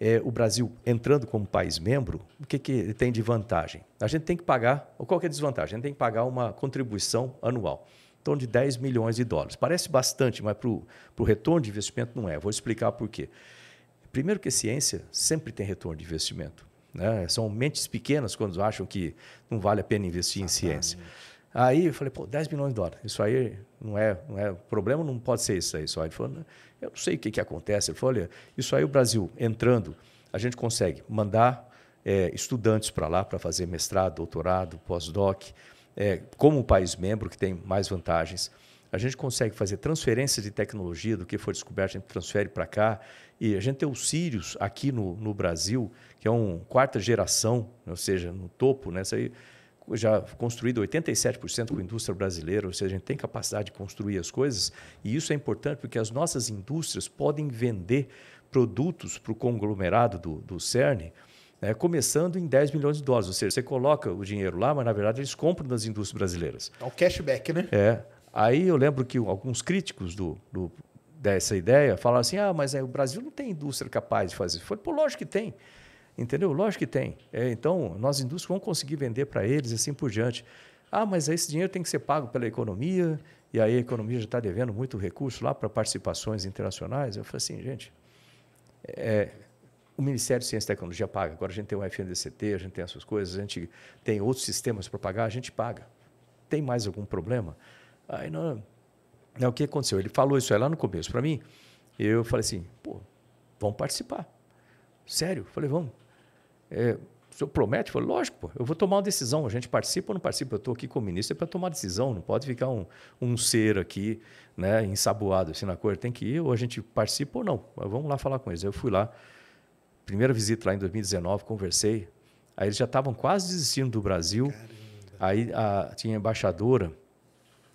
S2: é, o Brasil entrando como país membro, o que, que tem de vantagem? A gente tem que pagar, ou qual é a desvantagem? A gente tem que pagar uma contribuição anual, em torno de 10 milhões de dólares. Parece bastante, mas para o retorno de investimento não é. Vou explicar por quê. Primeiro que ciência sempre tem retorno de investimento. Né? São mentes pequenas quando acham que não vale a pena investir em ciência. Aí eu falei, pô, 10 milhões de dólares, isso aí não é, não é problema, não pode ser isso aí. Só. Ele falou, né? Eu não sei o que, que acontece. Ele falou: olha, isso aí o Brasil entrando, a gente consegue mandar é, estudantes para lá para fazer mestrado, doutorado, pós-doc, é, como um país membro que tem mais vantagens. A gente consegue fazer transferência de tecnologia do que for descoberto, a gente transfere para cá. E a gente tem o Sirius aqui no, no Brasil, que é um quarta geração, ou seja, no topo, né? Isso aí já construído 87% com a indústria brasileira, ou seja, a gente tem capacidade de construir as coisas, e isso é importante porque as nossas indústrias podem vender produtos para o conglomerado do, do CERN, né, começando em 10 milhões de dólares. Ou seja, você coloca o dinheiro lá, mas na verdade eles compram das indústrias brasileiras. É o cashback, né? É. Aí eu lembro que alguns críticos do, do dessa ideia falaram assim: ah, mas é, o Brasil não tem indústria capaz de fazer isso. Foi, pô, lógico que tem. Entendeu? Lógico que tem. É, então, nós indústrias vamos conseguir vender para eles assim por diante. Ah, mas esse dinheiro tem que ser pago pela economia, e aí a economia já está devendo muito recurso lá para participações internacionais. Eu falei assim, gente, é, o Ministério de Ciência e Tecnologia paga. Agora a gente tem o FNDCT, a gente tem essas coisas, a gente tem outros sistemas para pagar, a gente paga. Tem mais algum problema? Aí não, É o que aconteceu? Ele falou isso aí lá no começo para mim, eu falei assim, pô, vamos participar. Sério? Falei, vamos. É, o senhor promete? Eu falei, lógico, pô, eu vou tomar uma decisão. A gente participa ou não participa? Eu estou aqui como ministro é para tomar decisão, não pode ficar um, um ser aqui né, ensaboado assim na cor. Tem que ir, ou a gente participa ou não. Mas vamos lá falar com eles. Eu fui lá, primeira visita lá em 2019, conversei. Aí eles já estavam quase desistindo do Brasil. Caramba. Aí a, tinha a embaixadora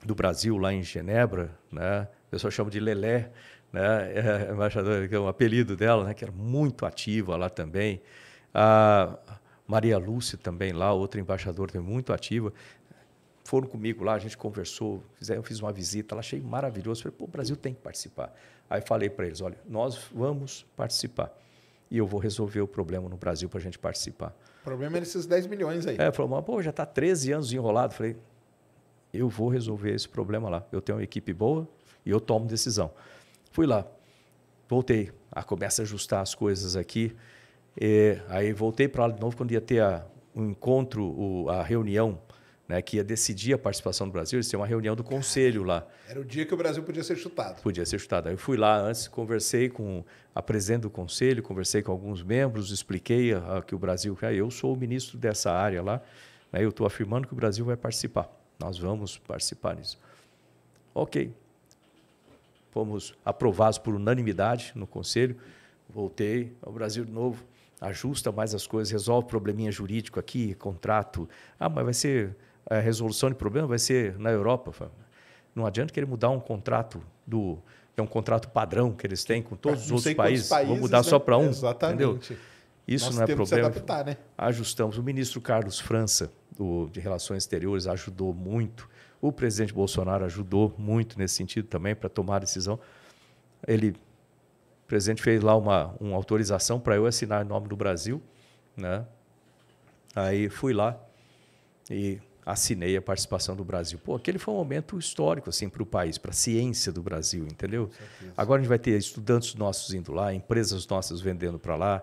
S2: do Brasil lá em Genebra, né? o pessoal chama de Lelé, né? É, embaixadora, que é um apelido dela, né? que era muito ativa lá também. A Maria Lúcia também lá, outra embaixadora também muito ativa. Foram comigo lá, a gente conversou, eu fiz uma visita lá, achei maravilhoso. Falei, pô, o Brasil tem que participar. Aí falei para eles, olha, nós vamos participar e eu vou resolver o problema no Brasil para a gente participar.
S1: O problema é esses 10 milhões aí.
S2: É, falou, mas pô, já está 13 anos enrolado. Falei, eu vou resolver esse problema lá. Eu tenho uma equipe boa e eu tomo decisão. Fui lá, voltei, a começa a ajustar as coisas aqui. E aí voltei para lá de novo quando ia ter a, um encontro, o, a reunião, né, que ia decidir a participação do Brasil. Isso é uma reunião do conselho lá.
S1: Era o dia que o Brasil podia ser chutado.
S2: Podia ser chutado. Aí eu fui lá antes, conversei com a presidente do conselho, conversei com alguns membros, expliquei a, a, que o Brasil. Ah, eu sou o ministro dessa área lá. Né, eu estou afirmando que o Brasil vai participar. Nós vamos participar nisso. Ok. Fomos aprovados por unanimidade no conselho. Voltei ao Brasil de novo ajusta mais as coisas, resolve probleminha jurídico aqui, contrato. Ah, mas vai ser a eh, resolução de problema vai ser na Europa. Não adianta querer mudar um contrato do é um contrato padrão que eles têm com ah, todos os outros países. países. Vou mudar né? só para um, Exatamente. entendeu? Isso Nós não é problema. Adaptar, né? Ajustamos. O ministro Carlos França do, de Relações Exteriores ajudou muito. O presidente Bolsonaro ajudou muito nesse sentido também para tomar a decisão. Ele presidente fez lá uma, uma autorização para eu assinar em nome do Brasil, né? Aí fui lá e assinei a participação do Brasil. Pô, aquele foi um momento histórico assim para o país, para a ciência do Brasil, entendeu? Agora a gente vai ter estudantes nossos indo lá, empresas nossas vendendo para lá,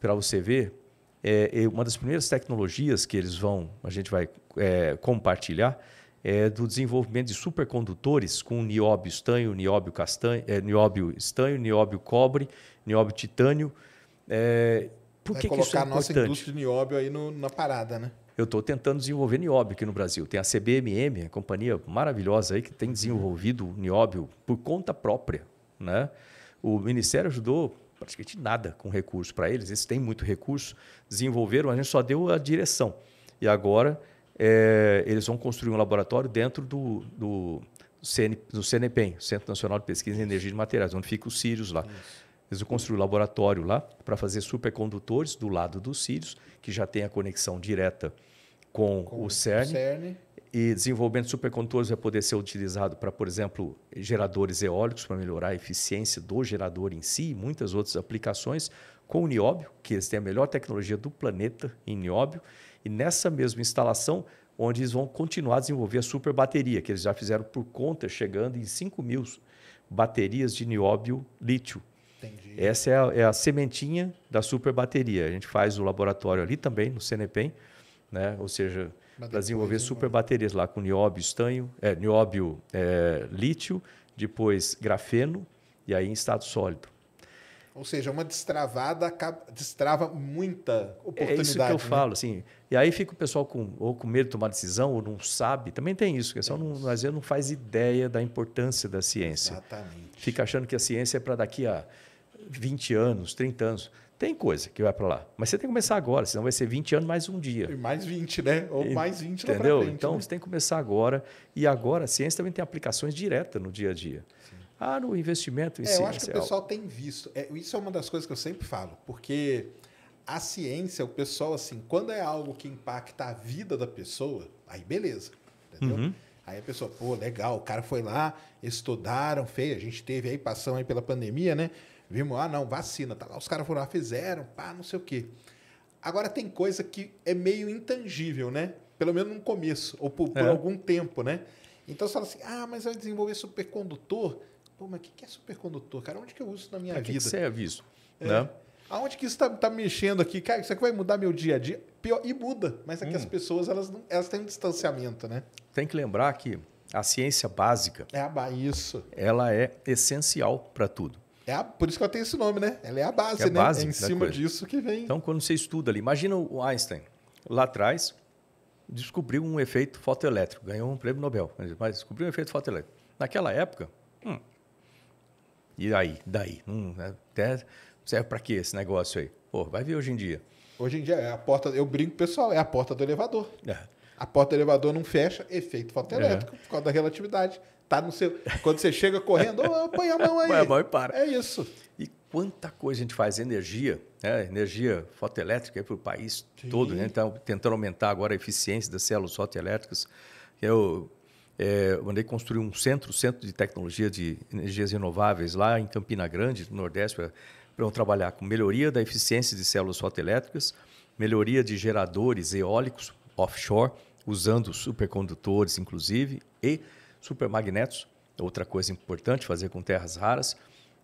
S2: para você ver. É, é, uma das primeiras tecnologias que eles vão, a gente vai é, compartilhar é, do desenvolvimento de supercondutores com nióbio estanho, nióbio, castanho, é, nióbio estanho, nióbio cobre, nióbio titânio. É, por que, que isso é importante? colocar a nossa indústria
S1: de nióbio aí no, na parada, né?
S2: Eu estou tentando desenvolver nióbio aqui no Brasil. Tem a CBMM, a companhia maravilhosa aí que tem desenvolvido nióbio por conta própria. Né? O Ministério ajudou praticamente nada com recurso para eles. Eles têm muito recurso, desenvolveram, a gente só deu a direção. E agora é, eles vão construir um laboratório dentro do, do, CN, do CNPEM, Centro Nacional de Pesquisa em Energia e Materiais, onde fica o Sirius lá. Isso. Eles vão construir um laboratório lá para fazer supercondutores do lado do Sirius, que já tem a conexão direta com, com o CERN. O CERN. E desenvolvimento de supercondutores vai poder ser utilizado para, por exemplo, geradores eólicos, para melhorar a eficiência do gerador em si e muitas outras aplicações, com o nióbio, que eles têm a melhor tecnologia do planeta em nióbio e nessa mesma instalação onde eles vão continuar a desenvolver a super bateria, que eles já fizeram por conta, chegando em 5 mil baterias de nióbio lítio. Entendi. Essa é a, é a, sementinha da super bateria. A gente faz o laboratório ali também, no CNPEM, né? ou seja, para desenvolver super baterias lá com nióbio estanho, é, nióbio é, lítio, depois grafeno e aí em estado sólido.
S1: Ou seja, uma destravada destrava muita oportunidade. É isso que eu né? falo,
S2: assim. E aí fica o pessoal com, ou com medo de tomar decisão, ou não sabe. Também tem isso, que o é pessoal não, às vezes não faz ideia da importância da ciência. Exatamente. Fica achando que a ciência é para daqui a 20 anos, 30 anos. Tem coisa que vai para lá. Mas você tem que começar agora, senão vai ser 20 anos mais um dia. E mais 20, né? Ou e, mais 20 Entendeu? Frente, então né? você tem que começar agora. E agora a ciência também tem aplicações diretas no dia a dia ah, o investimento em é, ciência. Eu acho que o pessoal
S1: tem visto. É, isso é uma das coisas que eu sempre falo, porque a ciência, o pessoal, assim, quando é algo que impacta a vida da pessoa, aí beleza. Entendeu? Uhum. Aí a pessoa, pô, legal, o cara foi lá, estudaram, fez, a gente teve aí, passão aí pela pandemia, né? Vimos, ah, não, vacina, tá lá, os caras foram lá, fizeram, pá, não sei o quê. Agora tem coisa que é meio intangível, né? Pelo menos no começo, ou por, é. por algum tempo, né? Então você fala assim, ah, mas vai desenvolver supercondutor. Pô, mas o que é supercondutor, cara? Onde que eu uso isso na minha pra é, vida? Que você é
S2: aviso, é. né?
S1: Aonde que isso está tá mexendo aqui? Cara, isso aqui vai mudar meu dia a dia. Pior, e muda, mas é hum. que as hum. pessoas elas, não, elas têm um distanciamento,
S2: né? Tem que lembrar que a ciência básica. É a isso. Ela é essencial para tudo.
S1: É a, por isso que ela tem esse nome, né? Ela é a é base, é a né? Base é em cima coisa. disso que vem. Então,
S2: quando você estuda ali, imagina o Einstein lá atrás descobriu um efeito fotoelétrico, ganhou um prêmio Nobel, mas descobriu um efeito fotoelétrico. Naquela época, hum, e aí, daí? Hum, é, até serve para quê esse negócio aí? Pô, vai ver hoje em dia. Hoje em dia é a porta, eu brinco pessoal, é a porta do elevador. É. A porta do elevador
S1: não fecha, efeito fotoelétrico, é. por causa da relatividade.
S2: Tá no seu, quando você chega correndo, oh, põe a mão aí. Põe a mão e para. É isso. E quanta coisa a gente faz, energia, né? energia fotoelétrica para o país Sim. todo. Né? Então, tentando aumentar agora a eficiência das células fotoelétricas. Eu é, mandei construir um centro, centro de tecnologia de energias renováveis lá em Campina Grande, no Nordeste, para trabalhar com melhoria da eficiência de células fotoelétricas, melhoria de geradores eólicos offshore, usando supercondutores, inclusive, e supermagnetos, outra coisa importante, fazer com terras raras,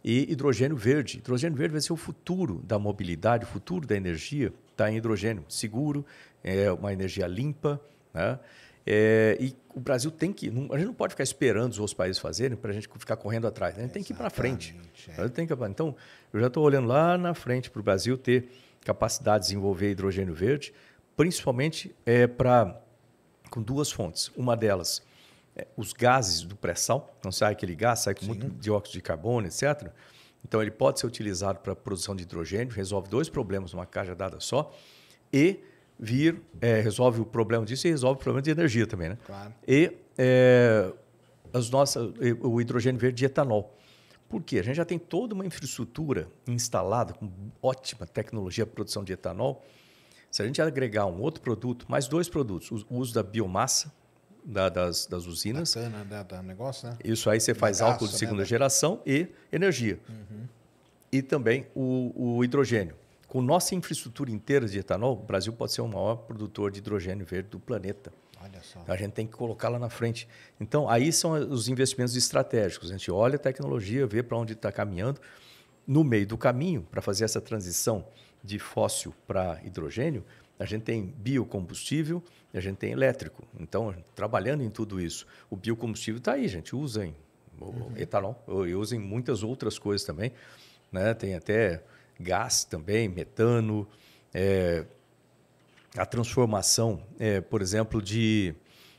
S2: e hidrogênio verde. Hidrogênio verde vai ser o futuro da mobilidade, o futuro da energia está em hidrogênio seguro, é uma energia limpa, né? É, e o Brasil tem que. Não, a gente não pode ficar esperando os outros países fazerem para a gente ficar correndo atrás. Né? A gente tem que ir para frente. É. Tem que, então, eu já estou olhando lá na frente para o Brasil ter capacidade de desenvolver hidrogênio verde, principalmente é, para com duas fontes. Uma delas, é, os gases do pré-sal. Não sai aquele gás, sai com Sim. muito dióxido de carbono, etc. Então, ele pode ser utilizado para produção de hidrogênio, resolve dois problemas numa caixa dada só. E vir, é, resolve o problema disso e resolve o problema de energia também, né? Claro. E é, as nossas, o hidrogênio verde e etanol. Por quê? A gente já tem toda uma infraestrutura instalada com ótima tecnologia para produção de etanol. Se a gente agregar um outro produto, mais dois produtos, o uso da biomassa da, das, das, usinas. Da
S1: cana, da, né, da negócio, né? Isso aí você faz álcool de né, segunda né?
S2: geração e energia. Uhum. E também o, o hidrogênio. Com nossa infraestrutura inteira de etanol, o Brasil pode ser o maior produtor de hidrogênio verde do planeta. Olha só. A gente tem que colocar lá na frente. Então, aí são os investimentos estratégicos. A gente olha a tecnologia, vê para onde está caminhando. No meio do caminho, para fazer essa transição de fóssil para hidrogênio, a gente tem biocombustível e a gente tem elétrico. Então, trabalhando em tudo isso. O biocombustível está aí, gente. Usa em uhum. etanol, e usa em muitas outras coisas também. Né? Tem até gás também, metano, é, a transformação, é, por exemplo, de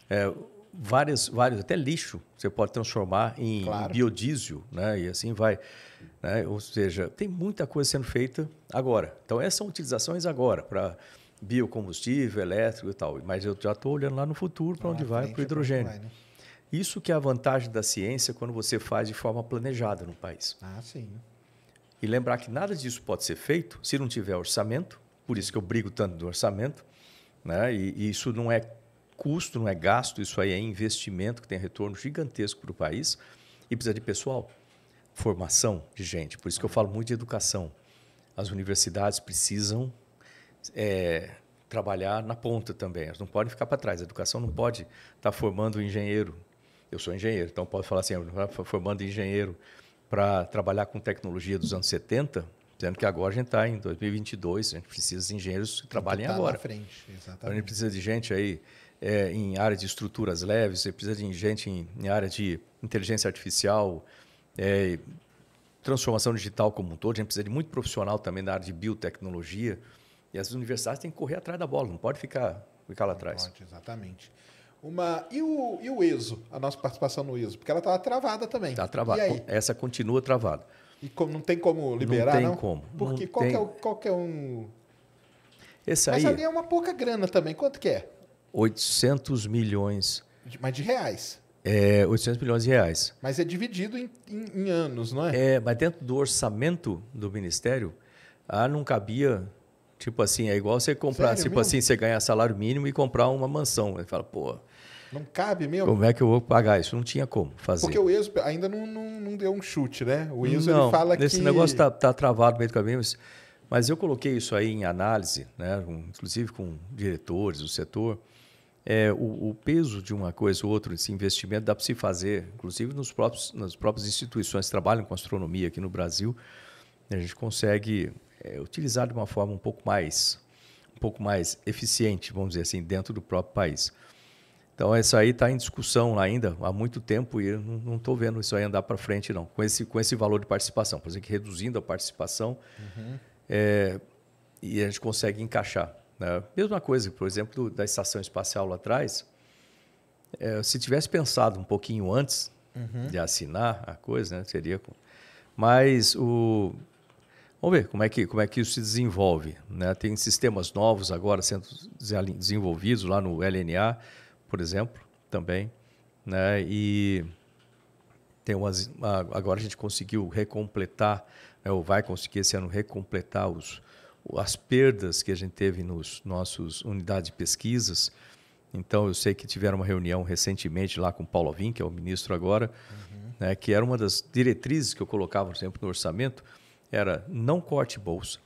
S2: é, várias, vários, até lixo, você pode transformar em, claro. biodiesel, né? E assim vai. Né? Ou seja, tem muita coisa sendo feita agora. Então, essas são utilizações agora para biocombustível, elétrico e tal. Mas eu já estou olhando lá no futuro para onde vai, para é o hidrogênio. Vai, né? Isso que é a vantagem da ciência quando você faz de forma planejada no país. Ah, sim. E lembrar que nada disso pode ser feito se não tiver orçamento, por isso que eu brigo tanto do orçamento, né? e, e isso não é custo, não é gasto, isso aí é investimento que tem retorno gigantesco para o país e precisa de pessoal, formação de gente. Por isso que eu falo muito de educação. As universidades precisam é, trabalhar na ponta também, elas não podem ficar para trás. A educação não pode estar tá formando engenheiro. Eu sou engenheiro, então posso falar assim, formando engenheiro para trabalhar com tecnologia dos anos 70, sendo que agora a gente está em 2022, a gente precisa de engenheiros que trabalhem tá agora. Frente, então, a gente precisa de gente aí é, em área de estruturas leves, você precisa de gente em, em área de inteligência artificial, é, transformação digital como um todo, a gente precisa de muito profissional também na área de biotecnologia. E as universidades têm que correr atrás da bola, não pode ficar, ficar lá não atrás.
S1: Pode, exatamente. Uma, e, o, e o ESO, a nossa participação no ESO? Porque ela estava travada também. Está travada.
S2: Essa continua travada.
S1: E como, não tem como liberar, não? Tem não? como. Porque não qualquer, é tem... qualquer é um... Esse Mas aí... ali é uma pouca grana também. Quanto que é?
S2: 800 milhões.
S1: mas de reais?
S2: É, 800 milhões de reais. Mas é dividido em, em, em anos, não é? É, mas dentro do orçamento do Ministério, ah, não cabia Tipo assim, é igual você comprar, Sério, tipo mesmo? assim, você ganhar salário mínimo e comprar uma mansão. Ele fala, pô,
S1: não cabe mesmo? Como é
S2: que eu vou pagar isso? Não tinha como fazer. Porque
S1: o Enzo ainda não, não, não deu um chute, né? O Enzo não, ele fala que... Esse negócio está
S2: tá travado no meio do caminho, mas, mas eu coloquei isso aí em análise, né? Um, inclusive com diretores do setor, é, o, o, peso de uma coisa ou outra, esse investimento dá para se fazer, inclusive nos próprios, nas próprias instituições que trabalham com astronomia aqui no Brasil, a gente consegue é, utilizar de uma forma um pouco mais um pouco mais eficiente, vamos dizer assim, dentro do próprio país. Então, isso aí está em discussão ainda há muito tempo e não estou vendo isso aí andar para frente, não, com esse, com esse valor de participação. Por exemplo, reduzindo a participação uhum. é, e a gente consegue encaixar. Né? Mesma coisa, por exemplo, da estação espacial lá atrás. É, se tivesse pensado um pouquinho antes uhum. de assinar a coisa, né, seria. Mas o Vamos ver como é que, como é que isso se desenvolve. Né? Tem sistemas novos agora sendo desenvolvidos lá no LNA, por exemplo, também. Né? E tem umas, agora a gente conseguiu recompletar, né, ou vai conseguir esse ano recompletar os, as perdas que a gente teve nos nossos unidades de pesquisas. Então, eu sei que tiveram uma reunião recentemente lá com o Paulo Vim, que é o ministro agora, uhum. né, que era uma das diretrizes que eu colocava, por exemplo, no orçamento, era não corte bolsa.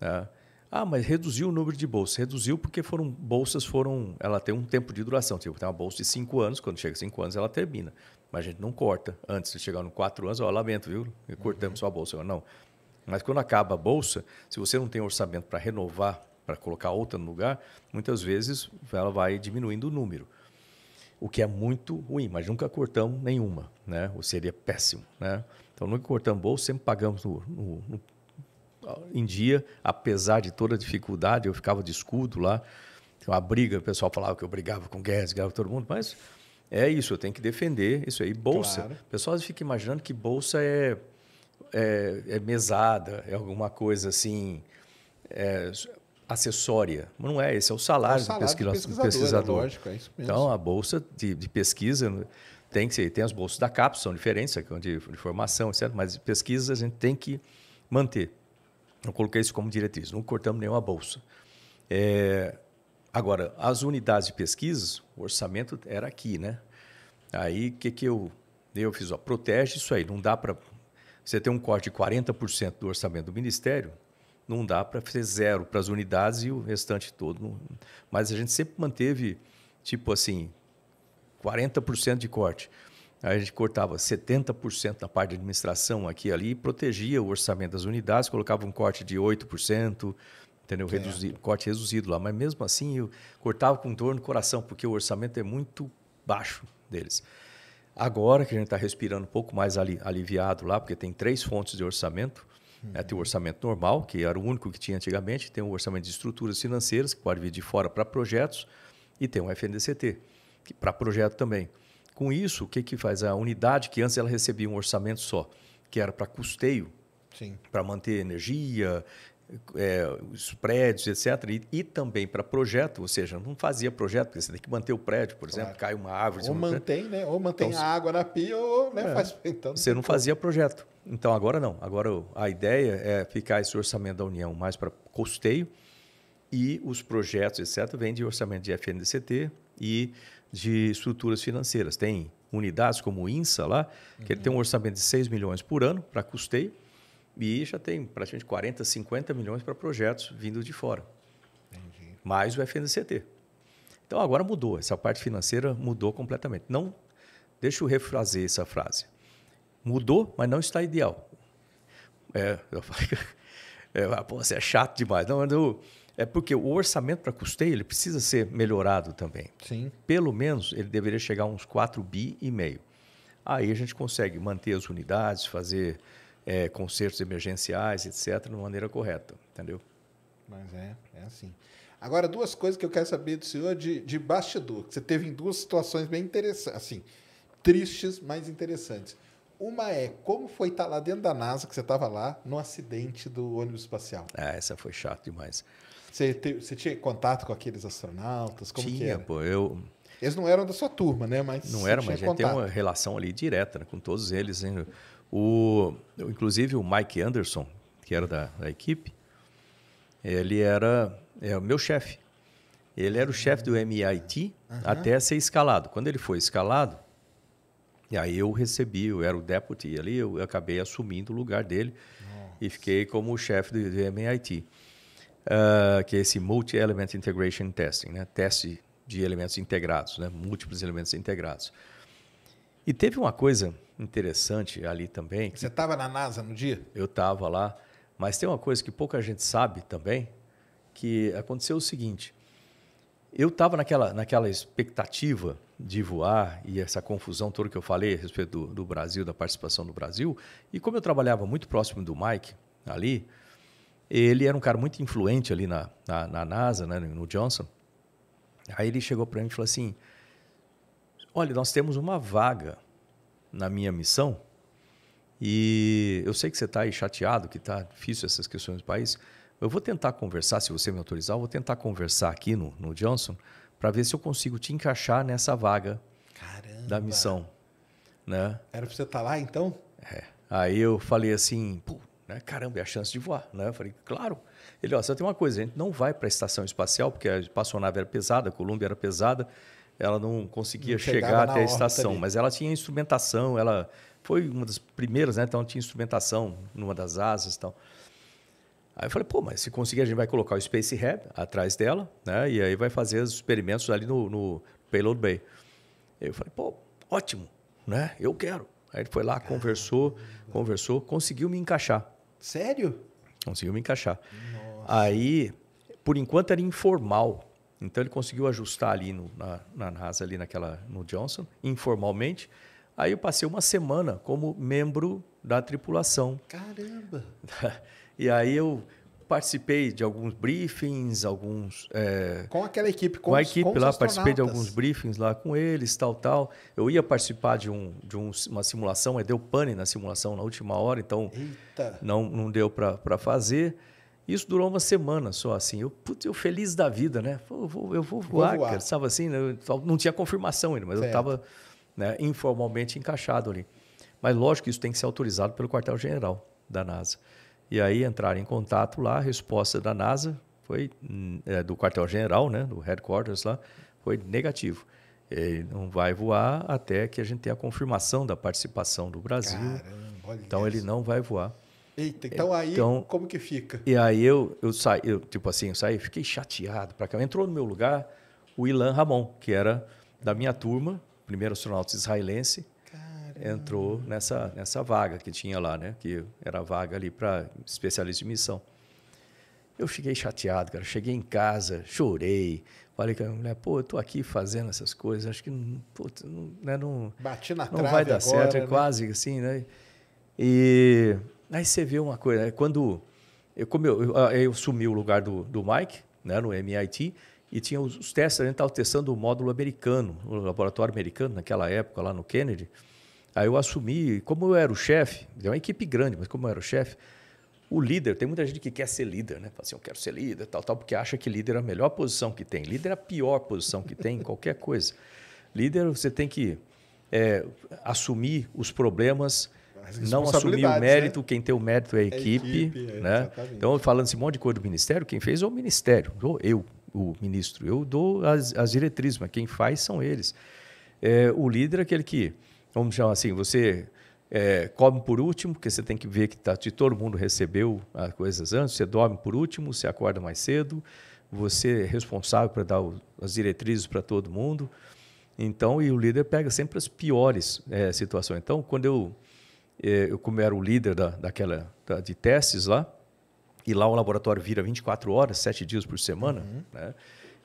S2: Né? Ah, mas reduziu o número de bolsas. Reduziu porque foram bolsas foram. Ela tem um tempo de duração. Tipo, tem uma bolsa de 5 anos, quando chega a 5 anos, ela termina. Mas a gente não corta. Antes de chegar no 4 anos, ó, lamento, viu? Cortamos uhum. sua bolsa. Eu, não. Mas quando acaba a bolsa, se você não tem orçamento para renovar, para colocar outra no lugar, muitas vezes ela vai diminuindo o número. O que é muito ruim, mas nunca cortamos nenhuma, né? Ou seria péssimo, né? Então nunca cortamos bolsa, sempre pagamos no, no em dia, apesar de toda a dificuldade, eu ficava de escudo lá. Uma briga, o pessoal falava que eu brigava com Guedes, brigava com todo mundo, mas é isso, eu tenho que defender isso aí. Bolsa. Claro. O pessoal fica imaginando que bolsa é, é, é mesada, é alguma coisa assim, é, acessória. Mas não é, esse é o salário, é o salário do, do pesquisador. É pesquisador. Lógico, é isso mesmo. Então, a bolsa de, de pesquisa né, tem que ser. Tem as bolsas da CAPES, são diferentes, é de, de formação, etc. Mas pesquisa a gente tem que manter. Não coloquei isso como diretriz, não cortamos nenhuma bolsa. É, agora, as unidades de pesquisas, o orçamento era aqui, né? Aí o que, que eu, eu fiz? Ó, protege isso aí, não dá para. Você tem um corte de 40% do orçamento do Ministério, não dá para fazer zero para as unidades e o restante todo. Não, mas a gente sempre manteve, tipo assim, 40% de corte. Aí a gente cortava 70% da parte de administração aqui e ali, protegia o orçamento das unidades, colocava um corte de 8%, entendeu? Reduzido, corte reduzido lá. Mas mesmo assim, eu cortava com dor no coração, porque o orçamento é muito baixo deles. Agora que a gente está respirando um pouco mais ali, aliviado lá, porque tem três fontes de orçamento, É, tem o uhum. orçamento normal, que era o único que tinha antigamente, tem o orçamento de estruturas financeiras, que pode vir de fora para projetos, e tem o FNDCT, que para projeto também. Com isso, o que, que faz? A unidade que antes ela recebia um orçamento só, que era para custeio, para manter energia, é, os prédios, etc., e, e também para projeto, ou seja, não fazia projeto, porque você tem que manter o prédio, por exemplo, claro. cai uma árvore. Ou mantém,
S1: né? ou mantém então, a água na pia, ou né, é. faz. Então, você não fazia
S2: projeto. Então agora não. Agora a ideia é ficar esse orçamento da União mais para custeio e os projetos, etc., vem de orçamento de FNDCT e de estruturas financeiras. Tem unidades como o INSA lá, uhum. que ele tem um orçamento de 6 milhões por ano para custeio e já tem praticamente 40, 50 milhões para projetos vindo de fora. Entendi. Mais o FNCT. Então agora mudou, essa parte financeira mudou completamente. Não, deixa eu refazer essa frase. Mudou, mas não está ideal. É, eu falei, é, pô, você é chato demais. Não, eu, é porque o orçamento para custeio ele precisa ser melhorado também. Sim. Pelo menos ele deveria chegar a uns 4 bi e meio. Aí a gente consegue manter as unidades, fazer é, concertos emergenciais, etc., de maneira correta, entendeu?
S1: Mas é, é assim. Agora, duas coisas que eu quero saber do senhor de, de bastidor. Você teve em duas situações bem interessantes, assim, tristes, mas interessantes. Uma é como foi estar lá dentro da NASA, que você estava lá, no acidente do ônibus espacial.
S2: Ah, essa foi chata demais.
S1: Você, te, você tinha contato com aqueles astronautas? Como tinha, pô. Eu... Eles não eram da sua turma, né? Mas não eram, mas a gente tem uma
S2: relação ali direta né, com todos eles. Hein? O, inclusive o Mike Anderson, que era da, da equipe, ele era, é o meu chefe. Ele era o chefe do MIT uhum. até ser escalado. Quando ele foi escalado, e aí eu recebi, eu era o deputy ali, eu acabei assumindo o lugar dele Nossa. e fiquei como chefe do, do MIT uh, que é esse Multi-Element Integration Testing, né? teste de elementos integrados, né? múltiplos elementos integrados. E teve uma coisa interessante ali também. Você estava na NASA no dia? Eu estava lá, mas tem uma coisa que pouca gente sabe também, que aconteceu o seguinte. Eu estava naquela, naquela expectativa de voar e essa confusão toda que eu falei a respeito do, do Brasil, da participação do Brasil. E como eu trabalhava muito próximo do Mike ali, ele era um cara muito influente ali na, na, na NASA, né, no Johnson. Aí ele chegou para mim e falou assim: Olha, nós temos uma vaga na minha missão e eu sei que você está aí chateado, que está difícil essas questões do país. Eu vou tentar conversar, se você me autorizar, eu vou tentar conversar aqui no, no Johnson para ver se eu consigo te encaixar nessa vaga Caramba. da missão. Né? Era para você estar tá lá então? É. Aí eu falei assim, "Pô." Né? Caramba, é a chance de voar. Né? Eu falei, claro. Ele, ó, só tem uma coisa, a gente não vai para a estação espacial, porque a espaçonave era pesada, a Columbia era pesada, ela não conseguia não chegar até a estação, ali. mas ela tinha instrumentação, ela foi uma das primeiras, né? Então tinha instrumentação numa das asas e tal. Aí eu falei, pô, mas se conseguir a gente vai colocar o Space Hub atrás dela, né? E aí vai fazer os experimentos ali no, no Payload Bay. Eu falei, pô, ótimo, né? Eu quero. Aí ele foi lá, conversou, conversou, conseguiu me encaixar. Sério? Conseguiu me encaixar. Nossa. Aí, por enquanto era informal. Então ele conseguiu ajustar ali no, na, na NASA, ali naquela, no Johnson, informalmente. Aí eu passei uma semana como membro da tripulação. Caramba! e aí eu participei de alguns briefings, alguns. É, com aquela equipe, com, com a equipe com lá, participei de alguns briefings lá com eles, tal, tal. Eu ia participar de, um, de um, uma simulação, mas é, deu pane na simulação na última hora, então Eita. Não, não deu para fazer. Isso durou uma semana só, assim. Eu, putz, eu feliz da vida, né?
S3: Eu vou, eu vou voar, vou voar. cara.
S2: Sabe assim? Né? Eu, não tinha confirmação ainda, mas certo. eu estava né, informalmente encaixado ali. Mas lógico que isso tem que ser autorizado pelo quartel-general da NASA. E aí entraram em contato lá, a resposta da NASA foi hum, é, do quartel-general, né, do headquarters lá, foi negativo. Ele não vai voar até que a gente tenha a confirmação da participação do Brasil. Caramba, então isso. ele não vai voar. Eita, então aí então, como que fica? E aí eu, eu saí, eu, tipo assim, eu saí, fiquei chateado para que Entrou no meu lugar o Ilan Ramon, que era da minha turma, primeiro astronauta israelense, entrou nessa, nessa vaga que tinha lá, né? Que era a vaga ali para especialista de missão. Eu fiquei chateado, cara. Cheguei em casa, chorei. Falei com a minha mulher, pô, eu tô aqui fazendo essas coisas, acho que putz, não,
S1: né, não, Bati na não vai dar agora, certo, é né? quase
S2: assim, né? E aí você vê uma coisa, né? quando eu, como eu, eu, eu sumi o lugar do, do Mike, né, no MIT, e tinha os, os testes, a gente estava testando o módulo americano, o laboratório americano naquela época lá no Kennedy. Aí eu assumi, como eu era o chefe, é uma equipe grande, mas como eu era o chefe, o líder, tem muita gente que quer ser líder, né? Fala assim, eu quero ser líder, tal, tal, porque acha que líder é a melhor posição que tem. Líder é a pior posição que tem em qualquer coisa. Líder, você tem que é, assumir os problemas, não assumir o né? mérito, né? quem tem o mérito é a é equipe. É equipe né? Então, falando esse assim, monte de coisa do ministério, quem fez é o ministério, eu, o ministro. Eu dou as, as diretrizes, mas quem faz são eles. É, o líder é aquele que vamos chamar assim, você é, come por último, porque você tem que ver que tá, todo mundo recebeu as coisas antes, você dorme por último, você acorda mais cedo, você é responsável para dar o, as diretrizes para todo mundo. Então, e o líder pega sempre as piores é, situações. Então, quando eu, é, eu como era o líder da, daquela, da, de testes lá, e lá o laboratório vira 24 horas, 7 dias por semana, uhum. né?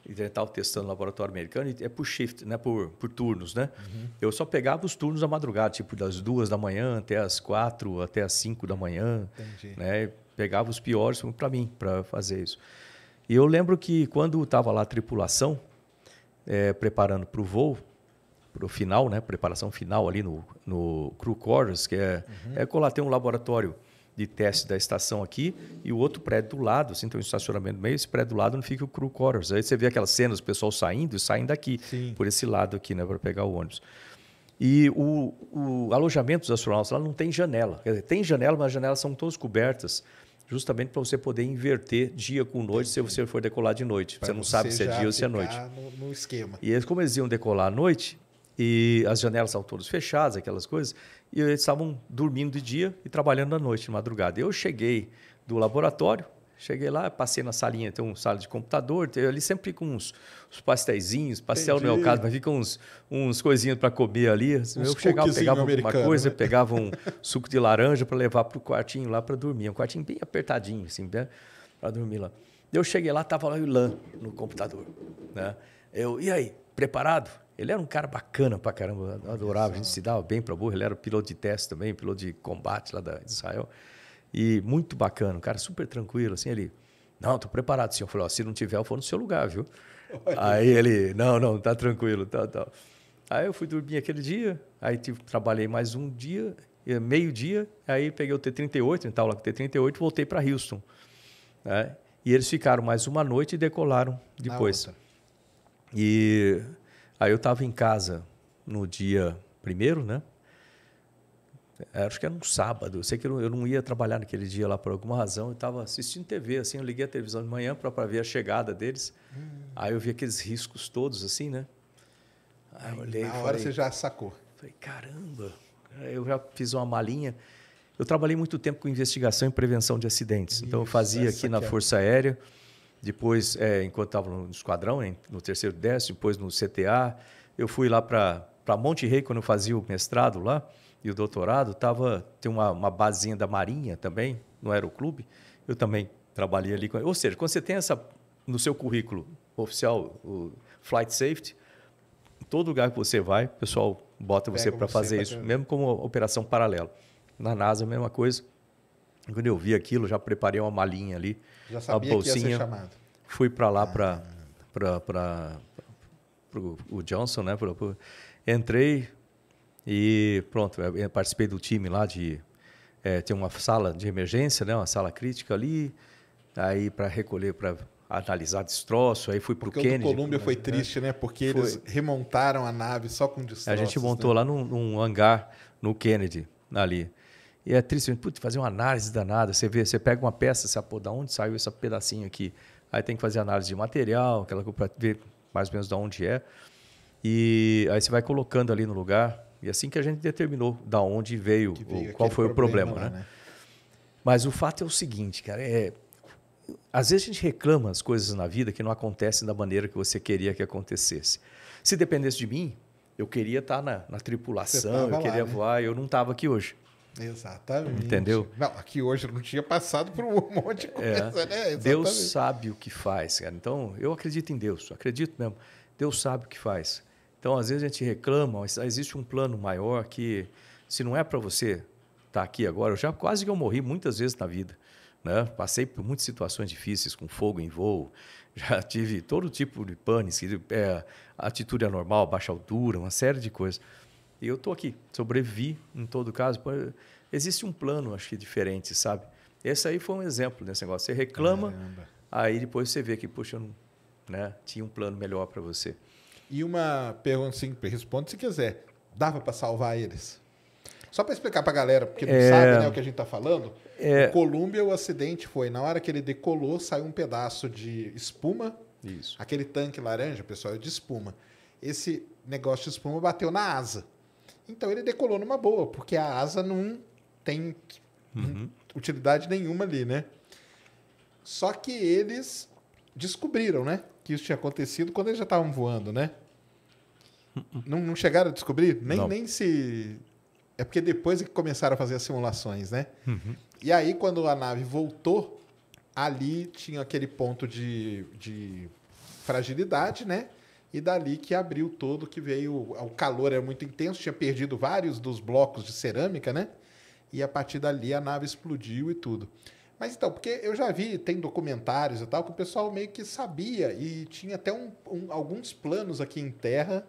S2: Então, estava testando no laboratório americano, é por shift, né? por, por turnos, né? Uhum. Eu só pegava os turnos da madrugada, tipo das duas da manhã até as quatro, até as cinco da manhã. Entendi. Né? Pegava os piores para mim, para fazer isso. E eu lembro que quando estava lá a tripulação, é, preparando para o voo, para o final, né? Preparação final ali no, no Crew Quarters, que é, uhum. é colar, tem um laboratório de teste da estação aqui e o outro prédio do lado, assim, tem um estacionamento no meio, esse prédio do lado não fica o Crew Quarters. Aí você vê aquelas cenas, o pessoal saindo e saindo daqui, Sim. por esse lado aqui, né, para pegar o ônibus. E o, o, alojamento dos astronautas lá não tem janela. Quer dizer, tem janela, mas as janelas são todas cobertas, justamente para você poder inverter dia com noite se você for decolar de noite. Pra você não você sabe se é dia ou se é noite. No, no esquema. E eles, como eles iam decolar à noite, e as janelas são todas fechadas, aquelas coisas, e eles estavam dormindo de dia e trabalhando à noite, de madrugada. Eu cheguei do laboratório, cheguei lá, passei na salinha, tem um sala de computador, tem, ali sempre com uns, uns pastel no meu é caso, mas fica uns, uns coisinhas para comer ali. Uns eu chegava, pegava alguma coisa, né? pegava um suco de laranja para levar para o quartinho lá para dormir. Um quartinho bem apertadinho, assim, para dormir lá. Eu cheguei lá, estava lá o Ilan no computador. Né? Eu, e aí, preparado? Ele era um cara bacana pra caramba, adorava, a gente se dava bem pra burra. Ele era piloto de teste também, piloto de combate lá da Israel. E muito bacana, um cara super tranquilo, assim, ele... Não, tô preparado, senhor. Eu falei, ó, se não tiver, eu for no seu lugar, viu? Aí ele, não, não, tá tranquilo, tal, tá, tal. Tá. Aí eu fui dormir aquele dia, aí tive trabalhei mais um dia, meio-dia, aí peguei o T-38, então lá com o T-38, voltei para Houston. Né? E eles ficaram mais uma noite e decolaram depois. E Aí eu estava em casa no dia primeiro, né? É, acho que era um sábado. Eu sei que eu não ia trabalhar naquele dia lá por alguma razão. Eu estava assistindo TV, assim. Eu liguei a televisão de manhã para ver a chegada deles. Hum. Aí eu vi aqueles riscos todos, assim, né? Aí eu olhei. Na falei, hora você já sacou. Falei, caramba! Eu já fiz uma malinha. Eu trabalhei muito tempo com investigação e prevenção de acidentes. Isso, então eu fazia é aqui na é. Força Aérea. Depois, é, enquanto estava no esquadrão, né, no terceiro décimo, depois no CTA, eu fui lá para Monte Rei, quando eu fazia o mestrado lá e o doutorado, tava, tem uma, uma da Marinha também, no Aeroclube. Eu também trabalhei ali. Com, ou seja, quando você tem essa no seu currículo oficial, o Flight Safety, todo lugar que você vai, o pessoal bota você para fazer isso, bacana. mesmo como operação paralela. Na NASA, a mesma coisa. Quando eu vi aquilo, já preparei uma malinha ali já sabia a bolsinha. que ia ser chamado. Fui para lá ah. para o Johnson, né? Pra, pra, entrei e pronto, participei do time lá de... É, tem uma sala de emergência, né? Uma sala crítica ali, aí para recolher, para analisar destroço, aí fui para o Kennedy. O Colômbia foi né. triste, né? Porque foi. eles
S1: remontaram a nave só com destroços.
S2: A gente né. montou né? lá num, num hangar no Kennedy, ali. E é triste, putz, fazer uma análise danada. Você vê, você pega uma peça, você ah, pô, da onde saiu esse pedacinho aqui? Aí tem que fazer análise de material, aquela para ver mais ou menos de onde é. E aí você vai colocando ali no lugar. E é assim que a gente determinou da onde veio, veio qual foi problema, o problema, né? né? Mas o fato é o seguinte, cara, é às vezes a gente reclama as coisas na vida que não acontecem da maneira que você queria que acontecesse. Se dependesse de mim, eu queria estar na, na tripulação, eu queria lá, né? voar, né? eu não estava aqui hoje.
S1: Exatamente. Entendeu?
S2: Não, aqui hoje não tinha passado por um
S1: monte de é, coisa, é. né? Exatamente. Deus
S2: sabe o que faz, cara. Então, eu acredito em Deus, acredito mesmo. Deus sabe o que faz. Então, às vezes a gente reclama, mas existe um plano maior que, se não é para você estar tá aqui agora, eu já quase que eu morri muitas vezes na vida. Né? Passei por muitas situações difíceis, com fogo em voo, já tive todo tipo de pânico, é, atitude anormal, baixa altura, uma série de coisas. E eu estou aqui, sobrevivi em todo caso. Existe um plano, acho que diferente, sabe? Esse aí foi um exemplo desse negócio. Você reclama, Caramba. aí depois você vê que, puxa, não, né? tinha um plano melhor para você. E uma pergunta simples, responde se
S1: quiser. Dava para salvar eles? Só para explicar para a galera, porque não é... sabe né, o que a gente está falando, é... Colômbia o acidente foi, na hora que ele decolou, saiu um pedaço de espuma, Isso. aquele tanque laranja, pessoal, é de espuma. Esse negócio de espuma bateu na asa. Então ele decolou numa boa, porque a asa não tem uhum. utilidade nenhuma ali, né? Só que eles descobriram, né? Que isso tinha acontecido quando eles já estavam voando, né? Hum, hum. Não, não, chegaram a descobrir? Nem, nem se. É porque depois é que começaram a fazer as simulações, né? Uhum. E aí, quando a nave voltou, ali tinha aquele ponto de, de fragilidade, né? e dali que abriu todo, que veio. Ah, o calor era muito intenso, tinha perdido vários dos blocos de cerâmica, né? E a partir dali a nave explodiu e tudo. Mas então, porque eu já vi, tem documentários e tal, que o pessoal meio que sabia e tinha até um, um, alguns planos aqui em terra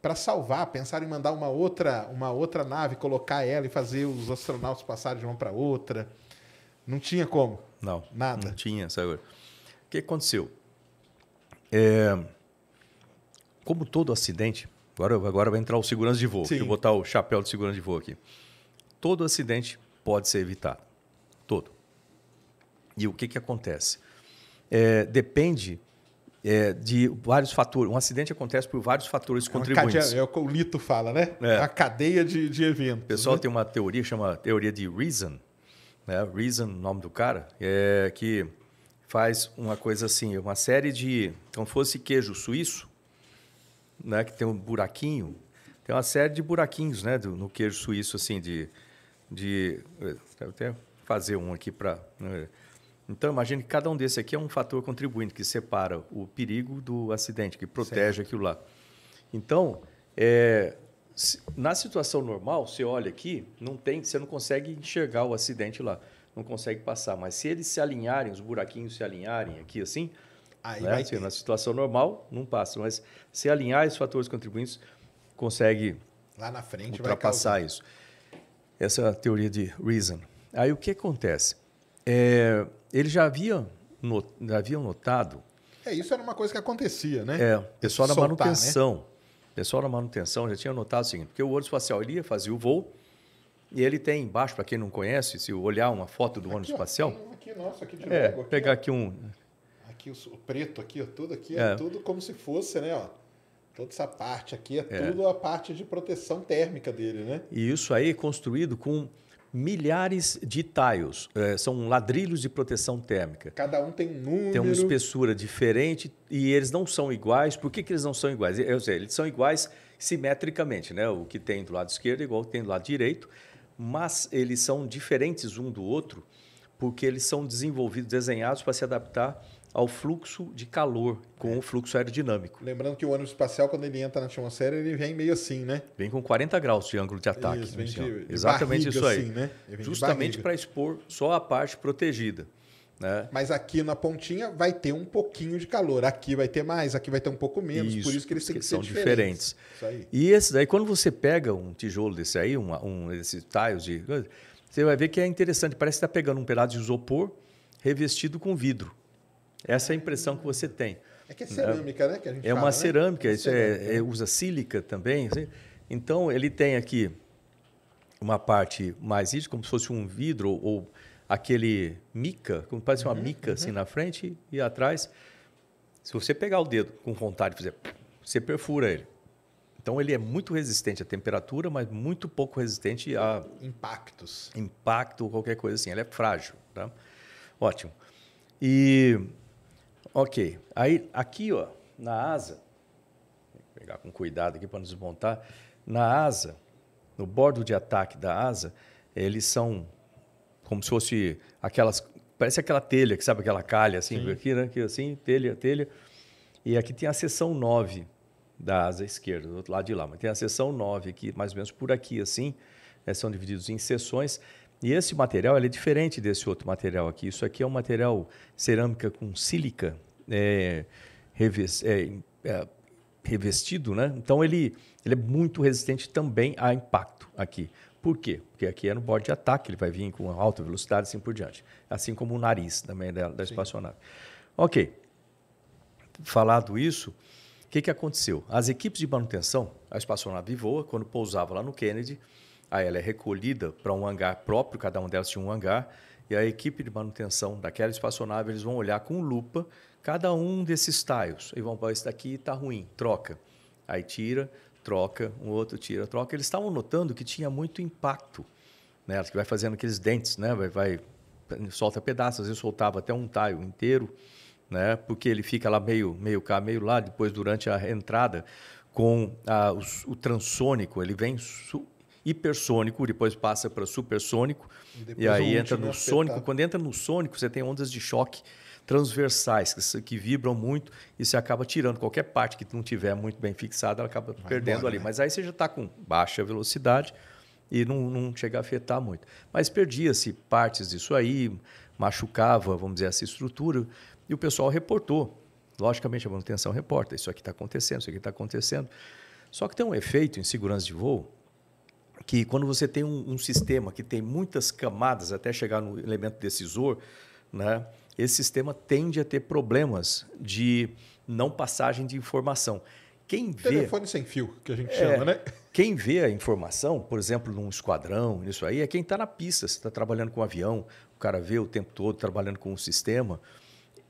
S1: para salvar, pensaram em mandar uma outra, uma outra nave, colocar ela e fazer os astronautas passarem de uma para
S2: outra. Não tinha como? Não. Nada? Não tinha, sabe? O que aconteceu? É como todo acidente, agora, agora vai entrar o segurança de voo. vou Deixa eu botar o chapéu de segurança de voo aqui. Todo acidente pode ser evitado. Todo. E o que, que acontece? É, depende é, de vários fatores. Um acidente acontece por vários fatores é contribuintes. Cadeia,
S1: é o que o Lito fala, né?
S2: É. é A cadeia de, de eventos. O pessoal né? tem uma teoria, chama teoria de Reason. Né? Reason, nome do cara, é, que faz uma coisa assim, uma série de... Então, fosse queijo suíço, né, que tem um buraquinho, tem uma série de buraquinhos, né, do, no queijo suíço assim de de eh, eu até fazer um aqui para né? então imagine que cada um desse aqui é um fator contribuinte que separa o perigo do acidente, que protege certo. aquilo lá. Então, é, na situação normal, você olha aqui, não tem, você não consegue enxergar o acidente lá, não consegue passar. Mas se eles se alinharem, os buraquinhos se alinharem aqui assim, Aí né? vai assim, ter. Na situação normal, não passa. Mas se alinhar esses fatores contribuintes, consegue Lá na frente ultrapassar isso. Essa é teoria de reason. Aí o que acontece? É, ele já havia not, já haviam notado. É, isso era uma coisa que acontecia,
S1: né? É, pessoal da né? manutenção.
S2: Né? Pessoal da manutenção já tinha notado o seguinte, porque o ônibus espacial ele ia fazer o voo, e ele tem embaixo, para quem não conhece, se olhar uma foto do aqui, ônibus ó, espacial.
S1: Aqui, nossa, aqui de é, aqui, pegar ó. aqui um aqui o, preto aqui, ó, tudo aqui, é. tudo como se fosse, né? Ó, toda essa parte aqui é, é tudo a parte de proteção térmica dele, né?
S2: E isso aí é construído com milhares de tiles, é, são ladrilhos de proteção térmica.
S1: Cada um tem um número. Tem uma
S2: espessura diferente e eles não são iguais. Por que, que eles não são iguais? Eu sei, eles são iguais simetricamente, né? O que tem do lado esquerdo é igual ao que tem do lado direito, mas eles são diferentes um do outro porque eles são desenvolvidos, desenhados para se adaptar ao fluxo de calor com é. o fluxo aerodinâmico.
S1: Lembrando que o ônibus espacial, quando ele entra na atmosfera, ele vem meio assim, né?
S2: Vem com 40 graus de ângulo de ataque. Isso, vem assim, de, de Exatamente isso aí. Assim, né? Justamente para expor só a parte protegida. Né?
S1: Mas aqui na pontinha vai ter um pouquinho de calor. Aqui vai ter mais, aqui vai ter um pouco menos. Isso, por isso que eles têm que ser são diferentes. diferentes.
S2: E esse daí, quando você pega um tijolo desse aí, um, um desses tiles de... Você vai ver que é interessante. Parece que está pegando um pedaço de isopor revestido com vidro. Essa é a impressão que você tem. É que é cerâmica, né? Que a gente é fala, uma né? cerâmica, é isso cerâmica. É, usa sílica também. Assim. Então, ele tem aqui uma parte mais isso, como se fosse um vidro ou aquele mica, como parece uma uhum, mica assim, uhum. assim na frente e atrás. Se você pegar o dedo com vontade e fizer, você perfura ele. Então ele é muito resistente à temperatura, mas muito pouco resistente a impactos. Impacto ou qualquer coisa assim. Ele é frágil, tá? Ótimo. E Ok. Aí, aqui, ó, na asa, vou pegar com cuidado aqui para não desmontar, na asa, no bordo de ataque da asa, eles são como se fosse aquelas, parece aquela telha, que sabe aquela calha assim, aqui, né? Aqui assim, telha, telha. E aqui tem a seção 9 da asa esquerda, do outro lado de lá, mas tem a seção 9 aqui, mais ou menos por aqui assim, né? são divididos em seções e esse material é diferente desse outro material aqui. Isso aqui é um material cerâmica com sílica é, é, é, revestido, né? Então ele, ele é muito resistente também a impacto aqui. Por quê? Porque aqui é no borde de ataque, ele vai vir com alta velocidade assim por diante. Assim como o nariz também da, da espaçonave. Ok. Falado isso, o que, que aconteceu? As equipes de manutenção, a espaçonave voa, quando pousava lá no Kennedy, Aí ah, ela é recolhida para um hangar próprio, cada um delas tinha um hangar, e a equipe de manutenção daquela espaçonave eles vão olhar com lupa cada um desses tiles e vão para esse daqui está ruim, troca. Aí tira, troca, um outro tira, troca. Eles estavam notando que tinha muito impacto, né? Que vai fazendo aqueles dentes, né? Vai, vai solta pedaços, às vezes soltava até um tile inteiro, né? Porque ele fica lá meio, meio cá, meio lá. Depois durante a entrada com a, ah, o, o transônico, ele vem su, hipersônico, depois passa para supersônico, e, e aí entra no é sônico. Quando entra no sônico, você tem ondas de choque transversais que, que vibram muito e você acaba tirando qualquer parte que não tiver muito bem fixada, ela acaba Vai perdendo embora, ali. Né? Mas aí você já está com baixa velocidade e não, não chega a afetar muito. Mas perdia-se partes disso aí, machucava, vamos dizer, essa estrutura, e o pessoal reportou. Logicamente, a manutenção reporta, isso aqui está acontecendo, isso aqui está acontecendo. Só que tem um efeito em segurança de voo que quando você tem um, um, sistema que tem muitas camadas até chegar no elemento decisor, né, esse sistema tende a ter problemas de não passagem de informação. Quem vê, Telefone sem fio, que a gente é, chama, né? Quem vê a informação, por exemplo, num esquadrão, isso aí, é quem está na pista, está trabalhando com um avião, o cara vê o tempo todo trabalhando com um sistema.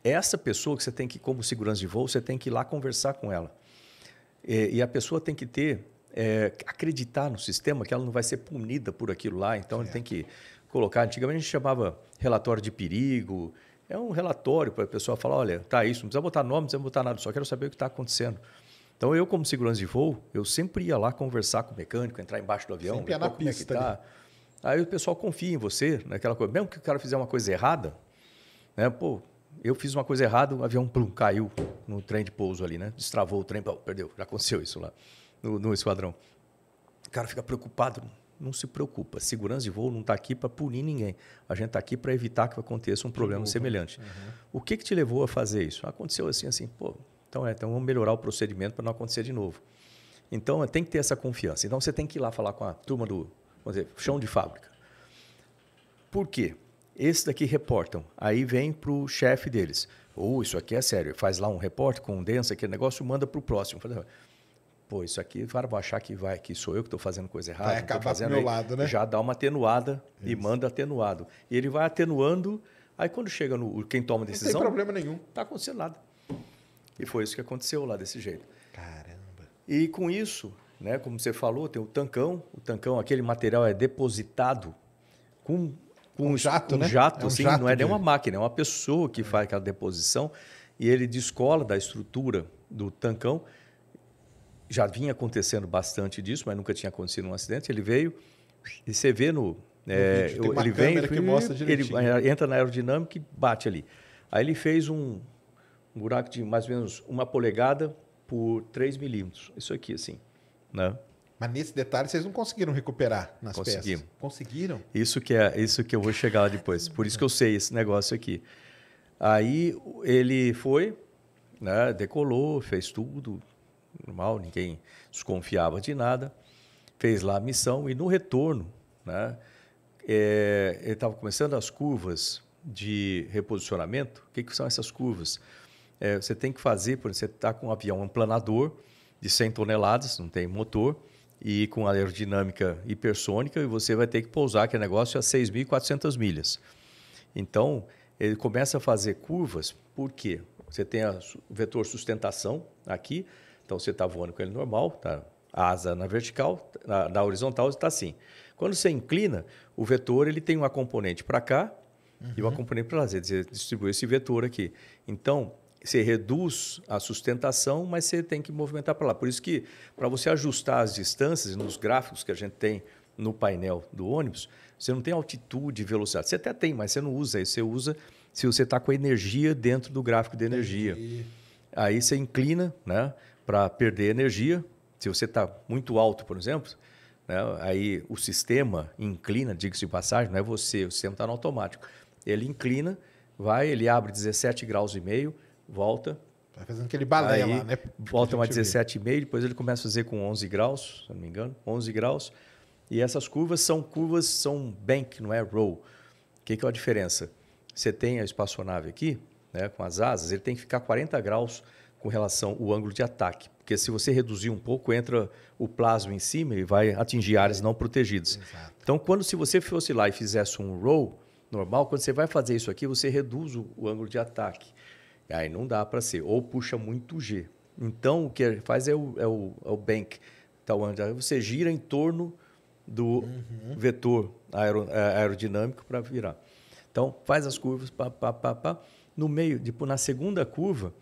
S2: Essa pessoa que você tem que, como segurança de voo, você tem que ir lá conversar com ela. e, e a pessoa tem que ter é, acreditar no sistema que ela não vai ser punida por aquilo lá, então ele é. tem que colocar. Antigamente a gente chamava relatório de perigo, é um relatório para a pessoa falar: olha, tá isso, não precisa botar nome, não precisa botar nada, só quero saber o que está acontecendo. Então eu, como segurança de voo, eu sempre ia lá conversar com o mecânico, entrar embaixo do avião, ver como é que está. Né? Aí o pessoal confia em você, naquela coisa. Mesmo que o cara fizer uma coisa errada, né? Pô, eu fiz uma coisa errada, o avião plum, caiu no trem de pouso ali, né? Destravou o trem, pô, perdeu, já aconteceu isso lá no, no esquadrão. O cara fica preocupado. Não se preocupa. Segurança de voo não está aqui para punir ninguém. A gente está aqui para evitar que aconteça um problema semelhante. Uhum. O que, que te levou a fazer isso? Aconteceu assim, assim. Pô, então, é, então vamos melhorar o procedimento para não acontecer de novo. Então, é, tem que ter essa confiança. Então, você tem que ir lá falar com a turma do vamos dizer, chão de fábrica. Por quê? Esses daqui reportam. Aí vem para o chefe deles. Ou oh, isso aqui é sério. Faz lá um reporte, condensa aquele é negócio manda para o próximo pô, isso aqui, o vai achar que vai, que sou eu que estou fazendo coisa errada. Vai acabar meu lado, né? Já dá uma atenuada isso. e manda atenuado. E ele vai atenuando, aí quando chega no quem toma a decisão. Não tem problema nenhum. Tá acontecendo nada. E foi isso que aconteceu lá desse jeito. Caramba. E com isso, né, como você falou, tem o tancão, o tancão, aquele material é depositado com com é um jato, um né? jato, é um assim, jato não é de... nem uma máquina, é uma pessoa que faz aquela deposição e ele descola da estrutura do tancão já vinha acontecendo bastante disso, mas nunca tinha acontecido um acidente. Ele veio e você vê no. É, ele vem. Ele é, entra na aerodinâmica e bate ali. Aí ele fez um, um buraco de mais ou menos uma polegada por 3 milímetros. Isso aqui, assim. Né? Mas nesse
S1: detalhe vocês não conseguiram recuperar nas Conseguimos. peças? Conseguiram.
S2: Isso que é isso que eu vou chegar lá depois. Por isso que eu sei esse negócio aqui. Aí ele foi, né, decolou, fez tudo, normal, ninguém desconfiava de nada. Fez lá a missão e no retorno, né, é, ele estava começando as curvas de reposicionamento. O que, que são essas curvas? É, você tem que fazer, por exemplo, você está com um avião planador de 100 toneladas, não tem motor, e com aerodinâmica hipersônica, e você vai ter que pousar aquele negócio a 6.400 milhas. Então, ele começa a fazer curvas, por quê? Você tem o vetor sustentação aqui, então você está voando com ele normal, tá? a asa na vertical, na, na horizontal está assim. Quando você inclina, o vetor ele tem uma componente para cá uhum. e uma uhum. componente para lá. Você distribui esse vetor aqui. Então, você reduz a sustentação, mas você tem que movimentar para lá. Por isso que, para você ajustar as distâncias nos gráficos que a gente tem no painel do ônibus, você não tem altitude e velocidade. Você até tem, mas você não usa isso. Você usa se você está com a energia dentro do gráfico de energia. Entendi. Aí você inclina, né? para perder energia. Se você está muito alto, por exemplo, né, aí o sistema inclina, diga-se de passagem, não é você, o sistema está no automático. Ele inclina, vai, ele abre 17 graus e meio, volta. Vai fazendo
S1: aquele balé lá, né? Volta uma meio,
S2: depois ele começa a fazer com 11 graus, se não me engano, 11 graus. E essas curvas são curvas, são bank, não é roll. O que, que é a diferença? Você tem a espaçonave aqui, né, com as asas, ele tem que ficar 40 graus com relação ao ângulo de ataque. Porque se você reduzir um pouco, entra o plasma em cima e vai atingir áreas não protegidas. Exato. Então, quando se você fosse lá e fizesse um roll normal, quando você vai fazer isso aqui, você reduz o, o ângulo de ataque. aí não dá para ser. Ou puxa muito G. Então, o que faz é o, é o, é o bank. Tá, você gira em torno do uhum. vetor aer, é, aerodinâmico para virar. Então, faz as curvas, pá, pá, pá, pá. No meio, tipo, na segunda curva,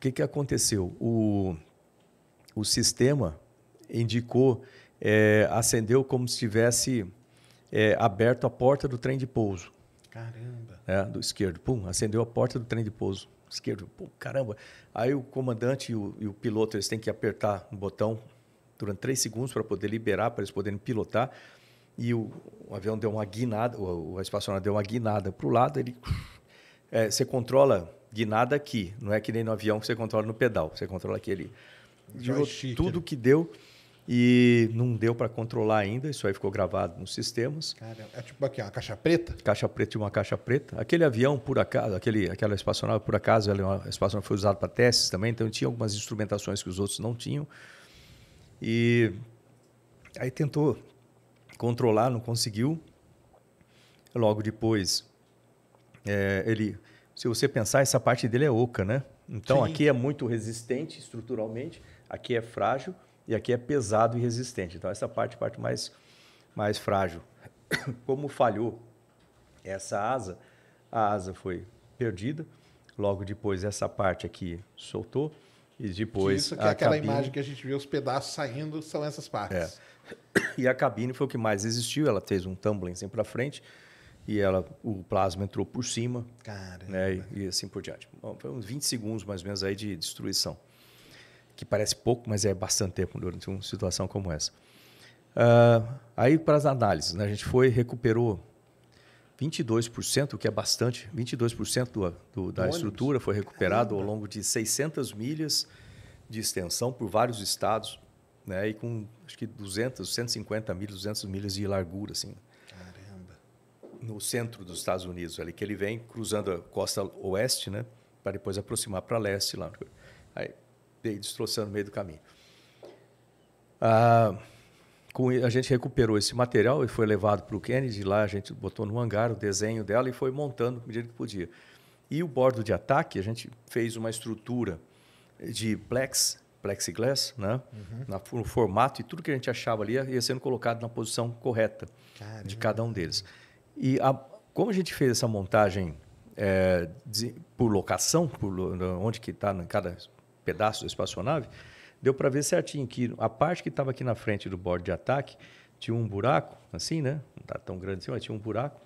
S2: que, que aconteceu? O, o sistema indicou, é, acendeu como se tivesse é, aberto a porta do trem de pouso. Caramba! É, do esquerdo. Pum, acendeu a porta do trem de pouso. Esquerdo. Pum, caramba! Aí o comandante e o, e o piloto eles têm que apertar um botão durante três segundos para poder liberar, para eles poderem pilotar. E o, o avião deu uma guinada, o, o espaçonave deu uma guinada para o lado. Ele, é, você controla de nada aqui. Não é que nem no avião que você controla no pedal, você controla aquele. deu é tudo né? que deu e não deu para controlar ainda. Isso aí ficou gravado nos sistemas. Cara,
S1: é tipo aqui, uma caixa
S2: preta? Caixa preta de uma caixa preta. Aquele avião, por acaso, aquele, aquela espaçonave, por acaso, ela, é a espaçonave foi usada para testes também, então tinha algumas instrumentações que os outros não tinham. E aí tentou controlar, não conseguiu. Logo depois, é, ele se você pensar, essa parte dele é oca, né? Então Sim. aqui é muito resistente estruturalmente, aqui é frágil e aqui é pesado e resistente. Então essa parte, parte mais, mais frágil. Como falhou essa asa, a asa foi perdida. Logo depois essa parte aqui soltou e depois isso que é aquela cabine... imagem
S1: que a gente vê os pedaços saindo são essas partes.
S2: É. E a cabine foi o que mais existiu. Ela fez um tumbling assim para frente e ela, o plasma entrou por cima. Né, e, e, assim por diante. Bom, foi uns 20 segundos mais ou menos aí de destruição. Que parece pouco, mas é bastante tempo durante uma situação como essa. Uh, aí para as análises, né, a gente foi recuperou 22%, que é bastante, 22% do, do, da Ônibus. estrutura foi recuperado Caramba. ao longo de 600 milhas de extensão por vários estados, né, e com acho que 200, 150 milhas, 200 milhas de largura, assim no centro dos Estados Unidos, ali que ele vem, cruzando a costa oeste, né, para depois aproximar para leste lá. Aí veio destroçando no meio do caminho. Ah, com, a gente recuperou esse material e foi levado para o Kennedy. Lá a gente botou no hangar o desenho dela e foi montando à medida que podia. E o bordo de ataque, a gente fez uma estrutura de plex, plexiglass, né? Uhum. no formato e tudo que a gente achava ali ia sendo colocado na posição correta Caramba. de cada um deles. E a, como a gente fez essa montagem é, de, por locação, por, onde que está em cada pedaço da espaçonave, deu para ver certinho que a parte que estava aqui na frente do bordo de ataque tinha um buraco, assim, né? Não está tão grande assim, mas tinha um buraco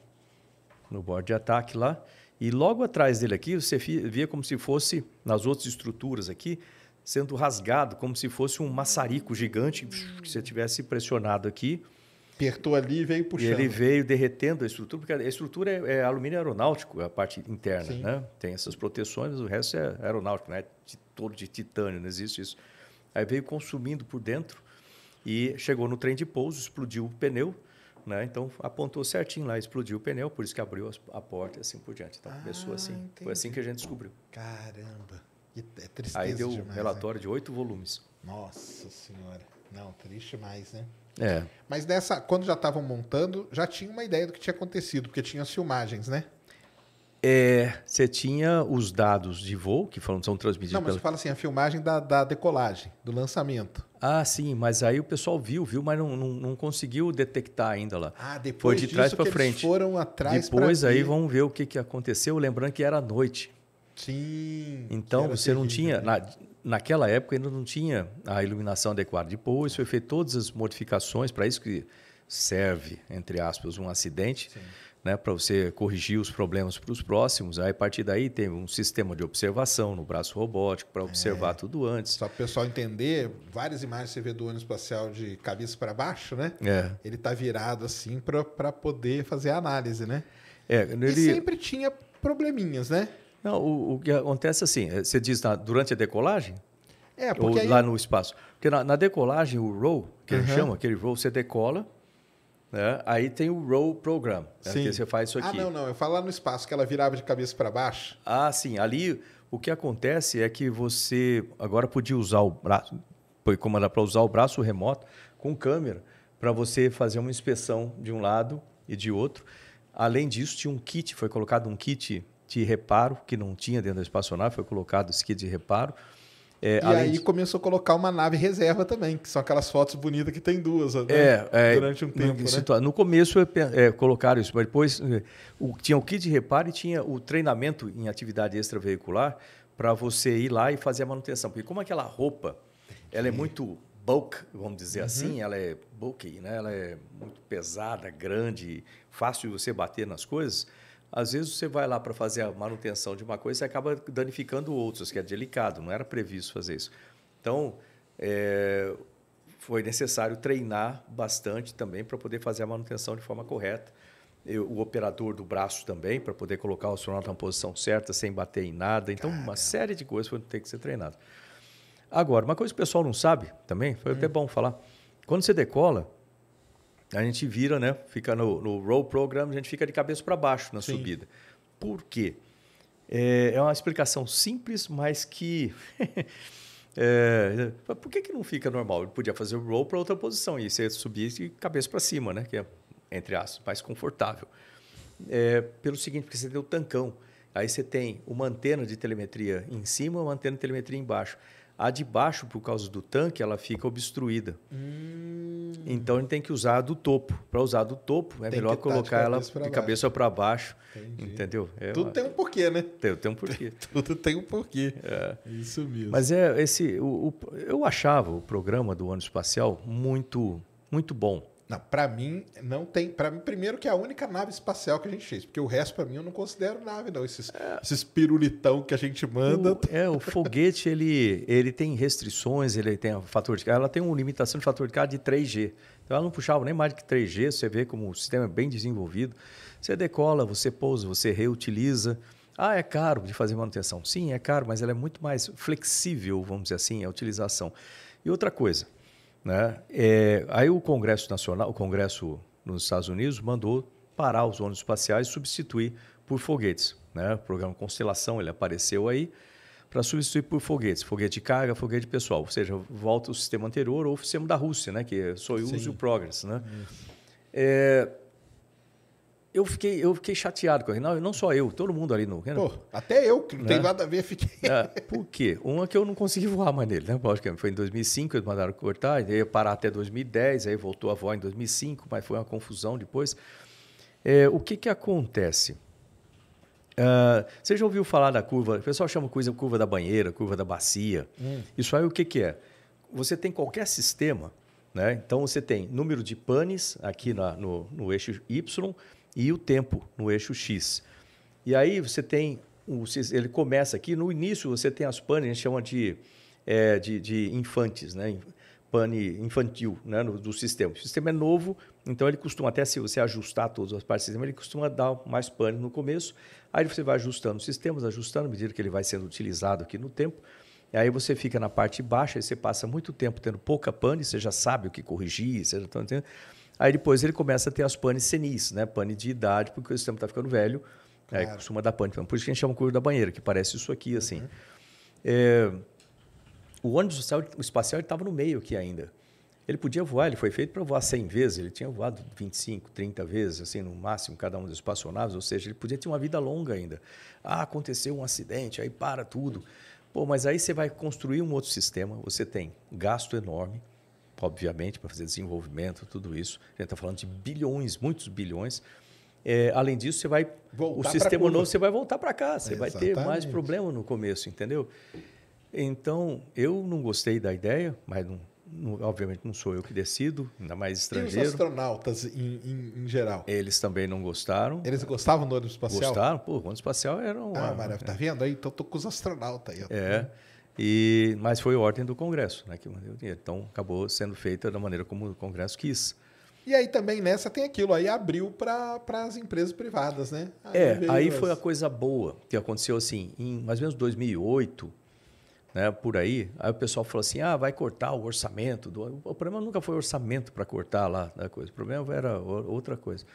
S2: no bordo de ataque lá. E logo atrás dele aqui, você via como se fosse, nas outras estruturas aqui, sendo rasgado, como se fosse um maçarico gigante que você tivesse pressionado aqui Apertou ali e veio puxando. E ele veio derretendo a estrutura, porque a estrutura é, é alumínio aeronáutico, a parte interna, né? Tem essas proteções, o resto é aeronáutico, né? Todo de titânio, não existe isso. Aí veio consumindo por dentro e chegou no trem de pouso, explodiu o pneu, né? Então apontou certinho lá, explodiu o pneu, por isso que abriu a porta e assim por diante. Então ah, começou assim. Entendi. Foi assim que a gente descobriu.
S1: Caramba, que é tristeza. Aí deu demais, um né? relatório
S2: né? de oito volumes.
S1: Nossa Senhora, não, triste mais, né? É. Mas nessa, quando já estavam montando, já tinha uma ideia do que tinha acontecido, porque tinha as filmagens, né?
S2: É, você tinha os dados de voo que foram, são transmitidos. Não, mas pela... fala assim, a filmagem da, da, decolagem, do lançamento. Ah, sim, mas aí o pessoal viu, viu, mas não, não, não conseguiu detectar ainda lá. Ah, depois Foi de trás para frente. foram atrás Depois aí ver. ver o que, que aconteceu, lembrando que era noite. Sim. Então você não tinha. Na, naquela época ainda não tinha a iluminação adequada. Depois foi feito todas as modificações para isso que serve, entre aspas, um acidente, né, para você corrigir os problemas para os próximos. Aí, a partir daí, tem um sistema de observação no braço robótico para observar é. tudo
S1: antes. Só para o pessoal entender, várias imagens você vê do ônibus espacial de cabeça para baixo, né? É. Ele está virado assim para poder fazer a análise, né?
S2: É, ele... E sempre tinha probleminhas, né? Não, o, o que acontece é assim, é, você diz na, durante a decolagem?
S1: É, porque. Ou aí... lá
S2: no espaço. Porque na, na decolagem, o roll, que uhum. ele chama, aquele roll, você decola. Né? Aí tem o roll program, né? que você faz isso ah, aqui. Ah, não, não. Eu falo lá no espaço, que ela virava de cabeça para baixo. Ah, sim. Ali, o que acontece é que você agora podia usar o braço, foi era para usar o braço remoto com câmera para você fazer uma inspeção de um lado e de outro. Além disso, tinha um kit, foi colocado um kit de reparo, que não tinha dentro da espaçonave, foi colocado kit de reparo. É, e aí de...
S1: começou a colocar uma nave reserva também, que são aquelas fotos bonitas que tem duas
S2: né? é, é, durante um tempo. No, né? no começo é, colocaram isso, mas depois é, o, tinha o kit de reparo e tinha o treinamento em atividade extraveicular para você ir lá e fazer a manutenção. Porque como aquela roupa ela é muito bulk, vamos dizer uhum. assim, ela é bulky, né? ela é muito pesada, grande, fácil de você bater nas coisas às vezes você vai lá para fazer a manutenção de uma coisa e acaba danificando outros, que é delicado, não era previsto fazer isso. Então, é, foi necessário treinar bastante também para poder fazer a manutenção de forma correta. Eu, o operador do braço também, para poder colocar o astronauta na posição certa, sem bater em nada. Então, Caramba. uma série de coisas que ter que ser treinada. Agora, uma coisa que o pessoal não sabe também, foi hum. até bom falar. Quando você decola, a gente vira, né? Fica no, no roll program, a gente fica de cabeça para baixo na Sim. subida. Por quê? É, é, uma explicação simples, mas que. é, por que, que não fica normal? podia fazer o roll para outra posição e você subir de cabeça para cima, né? Que é, entre aspas, mais confortável. É, pelo seguinte, porque você tem o tancão. Aí você tem uma antena de telemetria em cima uma antena de telemetria embaixo. A de baixo, por causa do tanque, ela fica obstruída. Hum. Então a gente tem que usar a do topo. Para usar a do topo, é tem melhor colocar de ela de cabeça para baixo. Entendi. Entendeu? É Tudo uma... tem um porquê, né? Tem, tem um porquê. Tudo tem um porquê. É. Isso mesmo. Mas é esse. O, o, eu achava o programa do ano espacial muito, muito bom.
S1: Não, para mim não tem. Para mim, primeiro que é a única nave espacial que a gente fez, porque o resto para mim eu não considero nave, não.
S2: Esses, é. esses pirulitão que a gente manda. O, é o foguete ele ele tem restrições, ele tem um fator de ela tem uma limitação de fator de carga de 3G. Então ela não puxava nem mais que 3G. Você vê como o sistema é bem desenvolvido. Você decola, você pousa, você reutiliza. Ah, é caro de fazer manutenção. Sim, é caro, mas ela é muito mais flexível, vamos dizer assim, a utilização. E outra coisa. Né? É, aí o Congresso Nacional, o Congresso nos Estados Unidos, mandou parar os ônibus espaciais e substituir por foguetes. Né? O programa Constelação ele apareceu aí para substituir por foguetes, foguete de carga, foguete de pessoal, ou seja, volta o sistema anterior ou o sistema da Rússia, né? que é Soyuz Sim. e o Progress. Né? É. É, eu fiquei, eu fiquei chateado com o Reinaldo, não só eu, todo mundo ali no. Pô,
S1: até eu, que não né? tem nada
S2: a ver, fiquei. É, por quê? Uma que eu não consegui voar mais nele, né? Lógico, foi em 2005, eles mandaram cortar, aí ia parar até 2010, aí voltou a voar em 2005, mas foi uma confusão depois. É, o que, que acontece? Uh, você já ouviu falar da curva? O pessoal chama coisa curva da banheira, curva da bacia. Hum. Isso aí o que, que é? Você tem qualquer sistema, né? Então você tem número de panes aqui na, no, no eixo Y, e o tempo no eixo X. E aí você tem, ele começa aqui, no início você tem as panes, a gente chama de, é, de, de, infantes, né? pane infantil né? No, do sistema. O sistema é novo, então ele costuma, até se você ajustar todas as partes do sistema, ele costuma dar mais pane no começo, aí você vai ajustando os sistemas, ajustando, à medida que ele vai sendo utilizado aqui no tempo, e aí você fica na parte baixa, e você passa muito tempo tendo pouca pane, você já sabe o que corrigir, você já está entendendo Aí depois ele começa a ter as panes senis, né? Pane de idade, porque o sistema está ficando velho. É, claro. É, costuma dar pane. Por isso que a gente chama o curso da banheira, que parece isso aqui, assim. Uhum. É, o ônibus o espacial estava no meio aqui ainda. Ele podia voar, ele foi feito para voar 100 vezes, ele tinha voado 25, 30 vezes, assim, no máximo, cada um dos espaçonaves, ou seja, ele podia ter uma vida longa ainda. Ah, aconteceu um acidente, aí para tudo. Pô, mas aí você vai construir um outro sistema, você tem gasto enorme, obviamente, para fazer desenvolvimento, tudo isso. A gente está falando de bilhões, muitos bilhões. É, além disso, você vai voltar o sistema novo, você vai voltar para cá, você vai ter mais problema no começo, entendeu? Então, eu não gostei da ideia, mas não, obviamente não sou eu que decido, ainda mais estrangeiro. E os
S1: astronautas em, em, em geral?
S2: Eles também não gostaram. Eles gostavam do ônibus espacial? Gostaram, pô, o ônibus espacial era um. Ah, Mário, tá
S1: vendo aí? Então tô com os astronautas aí. É.
S2: E, mas foi ordem do Congresso né, que mandou o dinheiro. Então, acabou sendo feita da maneira como o Congresso quis.
S1: E aí também nessa tem aquilo, aí abriu para as empresas privadas, né? Aí é, aí foi a
S2: coisa boa que aconteceu assim, em mais ou menos 2008, né, por aí, aí o pessoal falou assim, ah, vai cortar o orçamento. Do... O problema nunca foi orçamento para cortar lá da coisa, o problema era outra coisa.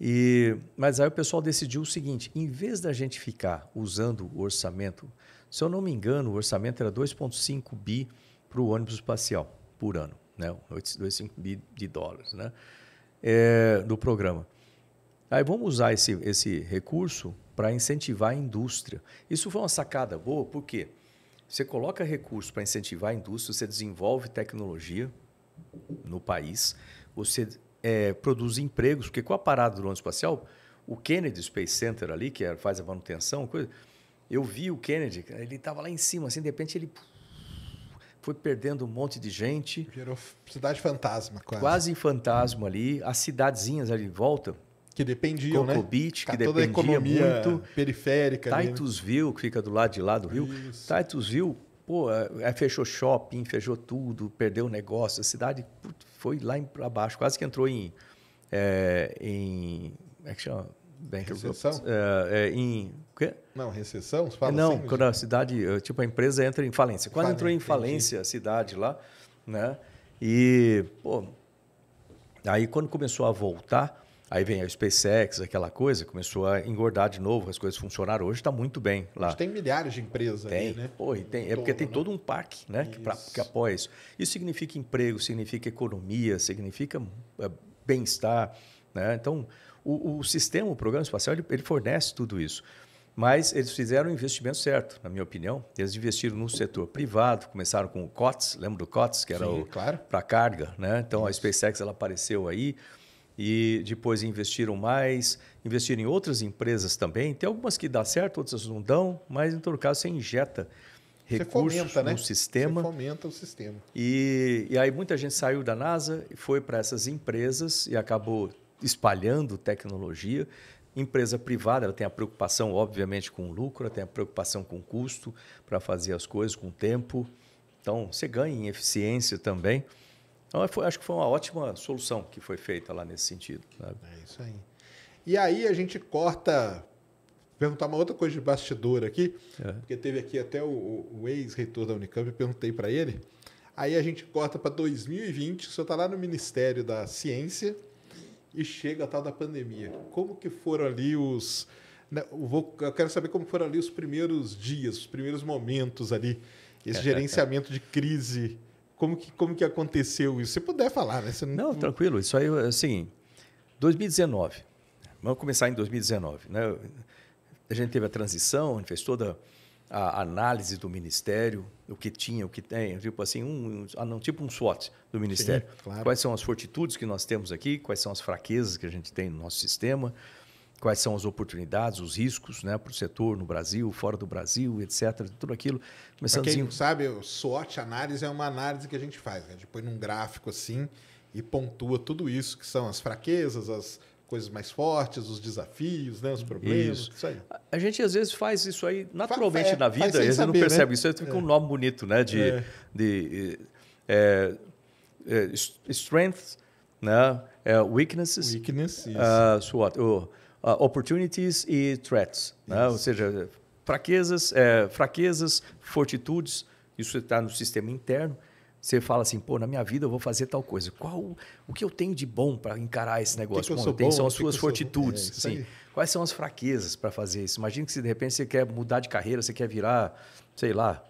S2: E, mas aí o pessoal decidiu o seguinte, em vez da gente ficar usando o orçamento se eu não me engano, o orçamento era 2,5 bi para o ônibus espacial por ano, né? 2,5 bi de dólares, né? É, do programa. Aí vamos usar esse, esse recurso para incentivar a indústria. Isso foi uma sacada boa, por quê? Você coloca recurso para incentivar a indústria, você desenvolve tecnologia no país, você é, produz empregos, porque com a parada do ônibus espacial, o Kennedy Space Center ali, que é, faz a manutenção, coisa, eu vi o Kennedy, ele estava lá em cima, assim, de repente ele foi perdendo um monte de gente. Virou cidade fantasma, quase. Quase fantasma ali, as cidadezinhas ali em volta. Que dependiam, Coco né? Beach, que tá toda dependia a economia muito. periférica. Né? Titusville, que fica do lado de lá do rio. Isso. Titusville, pô, é, é, fechou shopping, fechou tudo, perdeu o negócio. A cidade putz, foi lá para baixo, quase que entrou em... É, em como é que chama? recessão? é, é, em quê? Não, recessão? fala Não, assim, quando a cidade, tipo, a empresa entra em falência. Quando falência, entrou em falência entendi. a cidade lá, né? E, pô, aí quando começou a voltar, Aí vem a SpaceX, aquela coisa, começou a engordar de novo, as coisas funcionaram. Hoje está muito bem lá. Hoje tem milhares de empresas tem. Ali, né? Pô, tem. É todo, porque tem né? todo um parque né? que, pra, que apoia isso. Isso significa emprego, significa economia, significa é, bem-estar. Né? Então, o, o sistema, o programa espacial, ele, ele fornece tudo isso. Mas eles fizeram o investimento certo, na minha opinião. Eles investiram no setor privado, começaram com o COTS, lembra do COTS, que era Sim, o claro. para carga, né? Então Isso. a SpaceX ela apareceu aí e depois investiram mais, investiram em outras empresas também. Tem algumas que dá certo, outras não dão, mas em todo caso você injeta você recursos fomenta, né? no né? sistema. Você
S1: fomenta o sistema.
S2: E, e aí muita gente saiu da NASA e foi para essas empresas e acabou espalhando tecnologia. Empresa privada ela tem a preocupação, obviamente, com lucro, ela tem a preocupação com custo para fazer as coisas, com tempo. Então, você ganha em eficiência também. Então, é, foi, acho que foi uma ótima solução que foi feita lá nesse sentido. Sabe? É isso aí. E aí a gente
S1: corta. Perguntar uma outra coisa de bastidor aqui, é. porque teve aqui até o, o ex-reitor da Unicamp, eu perguntei para ele. Aí a gente corta para 2020, o senhor está lá no Ministério da Ciência e chega a tal da pandemia. Como que foram ali os... Né, eu, vou, eu quero saber como foram ali os primeiros dias, os primeiros momentos ali, esse gerenciamento
S2: de crise. Como que, como que aconteceu isso? Se puder falar, né? Não... não... tranquilo. Isso aí é o seguinte. 2019. Vamos começar em 2019. Né? A gente teve a transição, a gente fez toda a análise do ministério, o que tinha, o que tem, tipo assim, um, ah, não, tipo um SWOT do ministério. Sim, claro. Quais são as fortitudes que nós temos aqui, quais são as fraquezas que a gente tem no nosso sistema, quais são as oportunidades, os riscos né, para o setor no Brasil, fora do Brasil, etc. Tudo aquilo. Começando quem não sabe,
S1: o SWOT análise é uma análise que a gente faz. Né? A gente põe num gráfico assim e pontua tudo isso, que são as fraquezas, as coisas mais fortes, os desafios, né, os problemas, isso.
S2: isso aí. A gente às vezes faz isso aí naturalmente é, faz, na vida, e a não percebe né? isso, fica é. um nome bonito, né, de, é. de é, é strengths, né, é, weaknesses, Weakness, uh, ah, what, oh, uh, opportunities e threats, né, ou seja, fraquezas, fraquezas, fortitudes, isso está no sistema interno você fala assim, pô, na minha vida eu vou fazer tal coisa. Qual o que eu tenho de bom para encarar esse negócio? Que, que eu bom, são as que suas que fortitudes, é, Sim, é, Quais são as fraquezas para fazer isso? Imagina que se de repente você quer mudar de carreira, você quer virar, sei lá,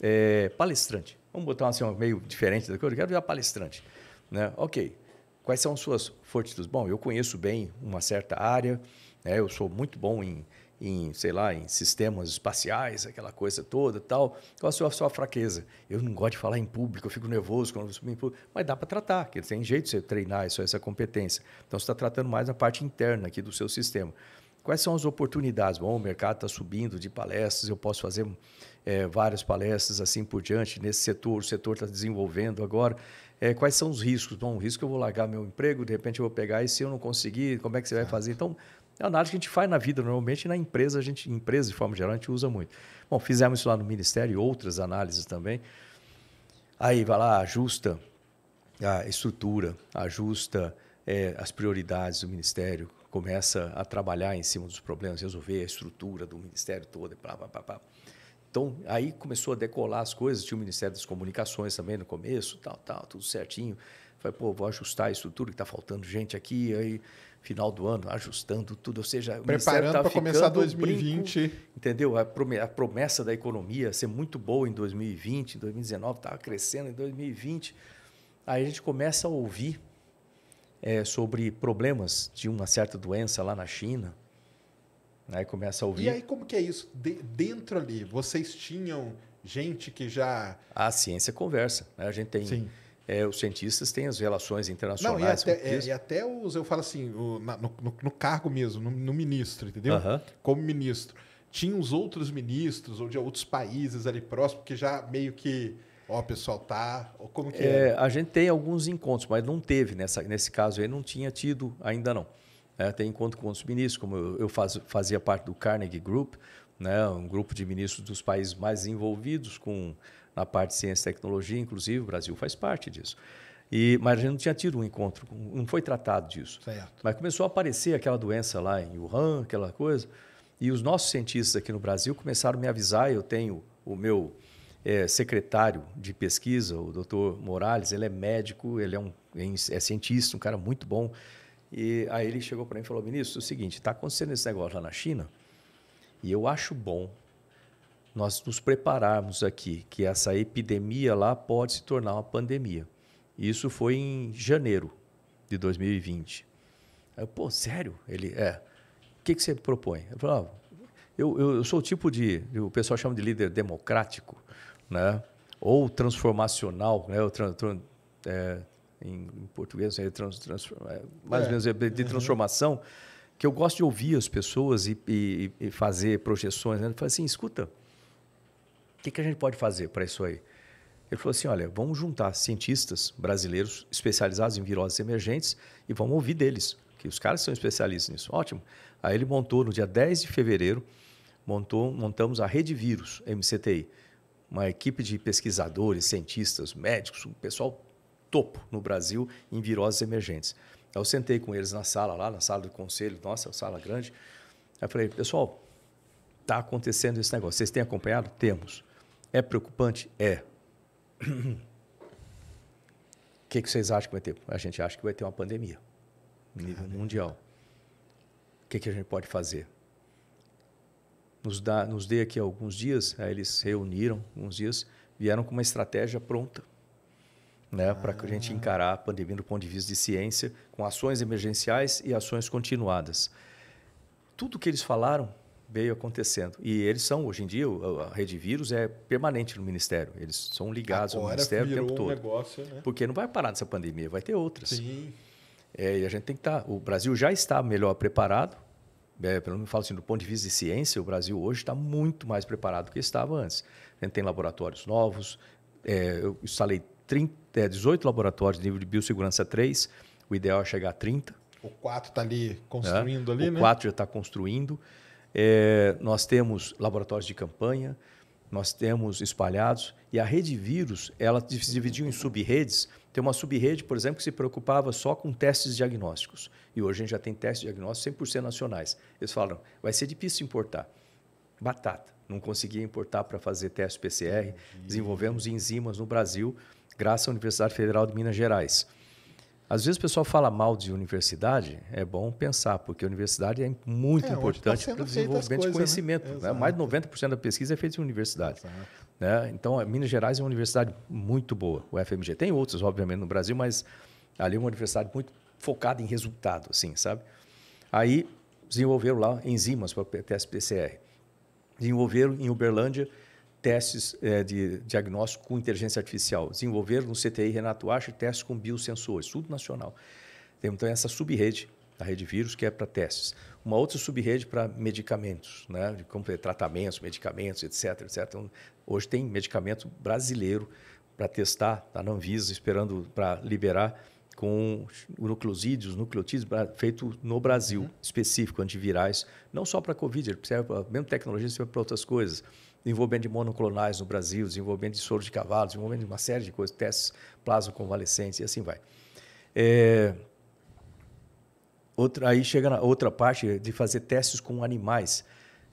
S2: é, palestrante. Vamos botar assim, um meio diferente da coisa. Eu quero virar palestrante, né? OK. Quais são as suas fortitudes? Bom, eu conheço bem uma certa área, né? Eu sou muito bom em em, sei lá, em sistemas espaciais, aquela coisa toda tal. Qual a sua, sua fraqueza? Eu não gosto de falar em público, eu fico nervoso quando eu em público. Mas dá para tratar, que tem jeito de você treinar isso, essa competência. Então, você está tratando mais a parte interna aqui do seu sistema. Quais são as oportunidades? Bom, o mercado está subindo de palestras, eu posso fazer é, várias palestras assim por diante nesse setor, o setor está desenvolvendo agora. É, quais são os riscos? Bom, o risco é eu vou largar meu emprego, de repente eu vou pegar e se eu não conseguir, como é que você vai fazer? Então, é uma análise que a gente faz na vida, normalmente, na empresa, a gente, empresa de forma geral, a gente usa muito. Bom, fizemos isso lá no Ministério e outras análises também. Aí vai lá, ajusta a estrutura, ajusta é, as prioridades do Ministério, começa a trabalhar em cima dos problemas, resolver a estrutura do Ministério todo, blá, blá, blá, blá. Então, aí começou a decolar as coisas, tinha o Ministério das Comunicações também no começo, tal, tal, tudo certinho. Falei, pô, vou ajustar a estrutura que está faltando gente aqui, aí final do ano, ajustando tudo, ou seja, preparando para começar 2020, brinco, entendeu? A promessa da economia ser muito boa em 2020, em 2019 estava crescendo, em 2020 aí a gente começa a ouvir é, sobre problemas de uma certa doença lá na China, aí né? começa a ouvir. E aí
S1: como que é isso de, dentro ali? Vocês tinham gente que já
S2: a ciência conversa, né? a gente tem Sim é, os cientistas têm as relações internacionais. Não, e, até, é, e
S1: até os, eu falo assim, o, na, no, no, cargo mesmo, no, no ministro, entendeu?
S2: Como ministro.
S1: Tinha os outros ministros, ou de outros países ali próximos, que já meio que. Ó, pessoal, tá. Ou como que é?
S2: A gente tem alguns encontros, mas não teve nessa, nesse caso aí, não tinha tido ainda não. É, tem encontro com outros ministros, como eu, eu faz, fazia parte do Carnegie Group, né, um grupo de ministros dos países mais envolvidos com na parte de ciência e tecnologia, inclusive o Brasil faz parte disso. E, mas a gente não tinha tido um encontro, não foi tratado disso. Certo. Mas começou a aparecer aquela doença lá em Wuhan, aquela coisa, e os nossos cientistas aqui no Brasil começaram a me avisar. Eu tenho o meu é, secretário de pesquisa, o doutor Morales, ele é médico, ele é, um, é cientista, um cara muito bom. E aí ele chegou para mim e falou: Ministro, é o seguinte, está acontecendo esse negócio lá na China, e eu acho bom nós nos prepararmos aqui, que essa epidemia lá pode se tornar uma pandemia. Isso foi em janeiro de 2020. Eu, Pô, sério? Ele, é. O que, que você propõe? Eu falava, ah, eu, eu, eu, sou o tipo de, o pessoal chama de líder democrático, né? ou transformacional, né? o tran, tran, é, em, em, português, é trans, trans, é, mais ou é. menos é, de uhum. transformação, que eu gosto de ouvir as pessoas e, e, e fazer projeções. Né? Eu assim, escuta, que, que a gente pode fazer para isso aí? Ele falou assim: olha, vamos juntar cientistas brasileiros especializados em viroses emergentes e vamos ouvir deles, que os caras são especialistas nisso. Ótimo. Aí ele montou, no dia 10 de fevereiro, montou, montamos a Rede Vírus, MCTI, uma equipe de pesquisadores, cientistas, médicos, um pessoal topo no Brasil em viroses emergentes. Aí eu sentei com eles na sala lá, na sala do conselho, nossa, sala grande. Aí eu falei, pessoal, está acontecendo esse negócio, vocês têm acompanhado? Temos. É preocupante? É. O que, que vocês acham que vai ter? A gente acha que vai ter uma pandemia nível ah, mundial. O que, que a gente pode fazer? Nos, dá, nos dê aqui alguns dias, aí eles reuniram alguns dias, vieram com uma estratégia pronta né, ah. para que a gente ah. encarar a pandemia do ponto de vista de ciência, com ações emergenciais e ações continuadas. Tudo que eles falaram veio acontecendo. E eles são, hoje em dia, a rede vírus é permanente no Ministério. Eles são ligados Agora ao Ministério o tempo um todo. Negócio, né? Porque não vai parar nessa pandemia, vai ter outras. Sim. É, e a gente tem que estar. Tá, o Brasil já está melhor preparado, é, pelo menos falo assim, do ponto de vista de ciência, o Brasil hoje está muito mais preparado do que estava antes. A gente tem laboratórios novos, é, eu instalei 30, é, 18 laboratórios de nível de biossegurança 3, o ideal é chegar a 30. O 4 está ali construindo é, ali, o né? O 4 já está construindo. É, nós temos laboratórios de campanha, nós temos espalhados, e a rede vírus, ela se dividiu em subredes. Tem uma subrede, por exemplo, que se preocupava só com testes diagnósticos. E hoje a gente já tem testes diagnósticos 100% nacionais. Eles falam, vai ser difícil importar. Batata. Não conseguia importar para fazer teste PCR. Desenvolvemos enzimas no Brasil, graças à Universidade Federal de Minas Gerais. Às vezes o pessoal fala mal de universidade, é bom pensar, porque a universidade é muito é, tá importante para o desenvolvimento coisas, de né? conhecimento. Né? Né? Mais de 90% da pesquisa é feita em universidade. Né? Então, é, Minas Gerais é uma universidade muito boa, o FMG. Tem outras, obviamente, no Brasil, mas ali é uma universidade muito focada em resultado, assim, sabe? Aí desenvolveram lá enzimas para teste PCR. Desenvolveram em Uberlândia testes é, de diagnóstico com inteligência artificial. Desenvolver no CTI Renato Acha testes com biosensores, tudo nacional. Temos então essa subrede, a rede vírus, que é para testes. Uma outra subrede para medicamentos, né? de como é, tratamentos, medicamentos, etc. etc. Então, hoje tem medicamento brasileiro para testar, está na Anvisa esperando para liberar com nucleosídeos, nucleotídeos feito no Brasil, uhum. específico, antivirais, não só para a Covid, ele serve a mesma tecnologia serve para outras coisas desenvolvimento de monoclonais no Brasil, desenvolvimento de soro de cavalo, desenvolvimento de uma série de coisas, testes plasmoconvalescentes e assim vai. É, outra, aí chega na outra parte de fazer testes com animais.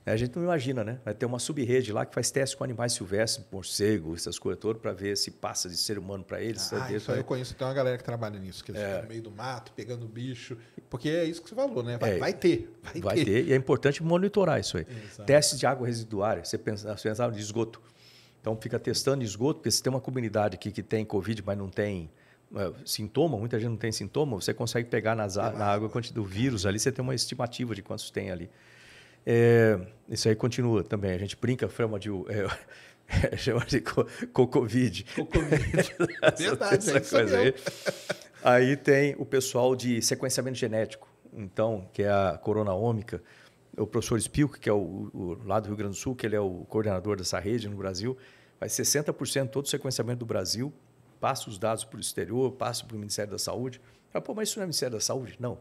S2: A gente não imagina, né? Vai ter uma subrede lá que faz teste com animais silvestres, morcego, essas coisas todas, para ver se passa de ser humano para eles. Ah, isso aí eu
S1: conheço, tem uma galera que trabalha nisso, que eles é. no meio do mato, pegando bicho, porque é isso que você falou, né? Vai, é. vai ter. Vai, vai ter. ter.
S2: e é importante monitorar isso aí. Exato. Testes de água residuária, você pensava pensa ah, de esgoto. Então fica testando esgoto, porque se tem uma comunidade aqui que tem Covid, mas não tem eh, sintoma, muita gente não tem sintoma, você consegue pegar nas, na água do vírus ali, você tem uma estimativa de quantos tem ali. É, isso aí continua também. A gente brinca, chama de. É, chama de co Cocovid. Cocovid. Verdade, é essa coisa aí. aí tem o pessoal de sequenciamento genético, então, que é a coronaômica. O professor Spilk, que é o, o, lá do Rio Grande do Sul, que ele é o coordenador dessa rede no Brasil, faz 60% todo o sequenciamento do Brasil, passa os dados para o exterior, passa para o Ministério da Saúde. Ah, pô, mas isso não é Ministério da Saúde? Não.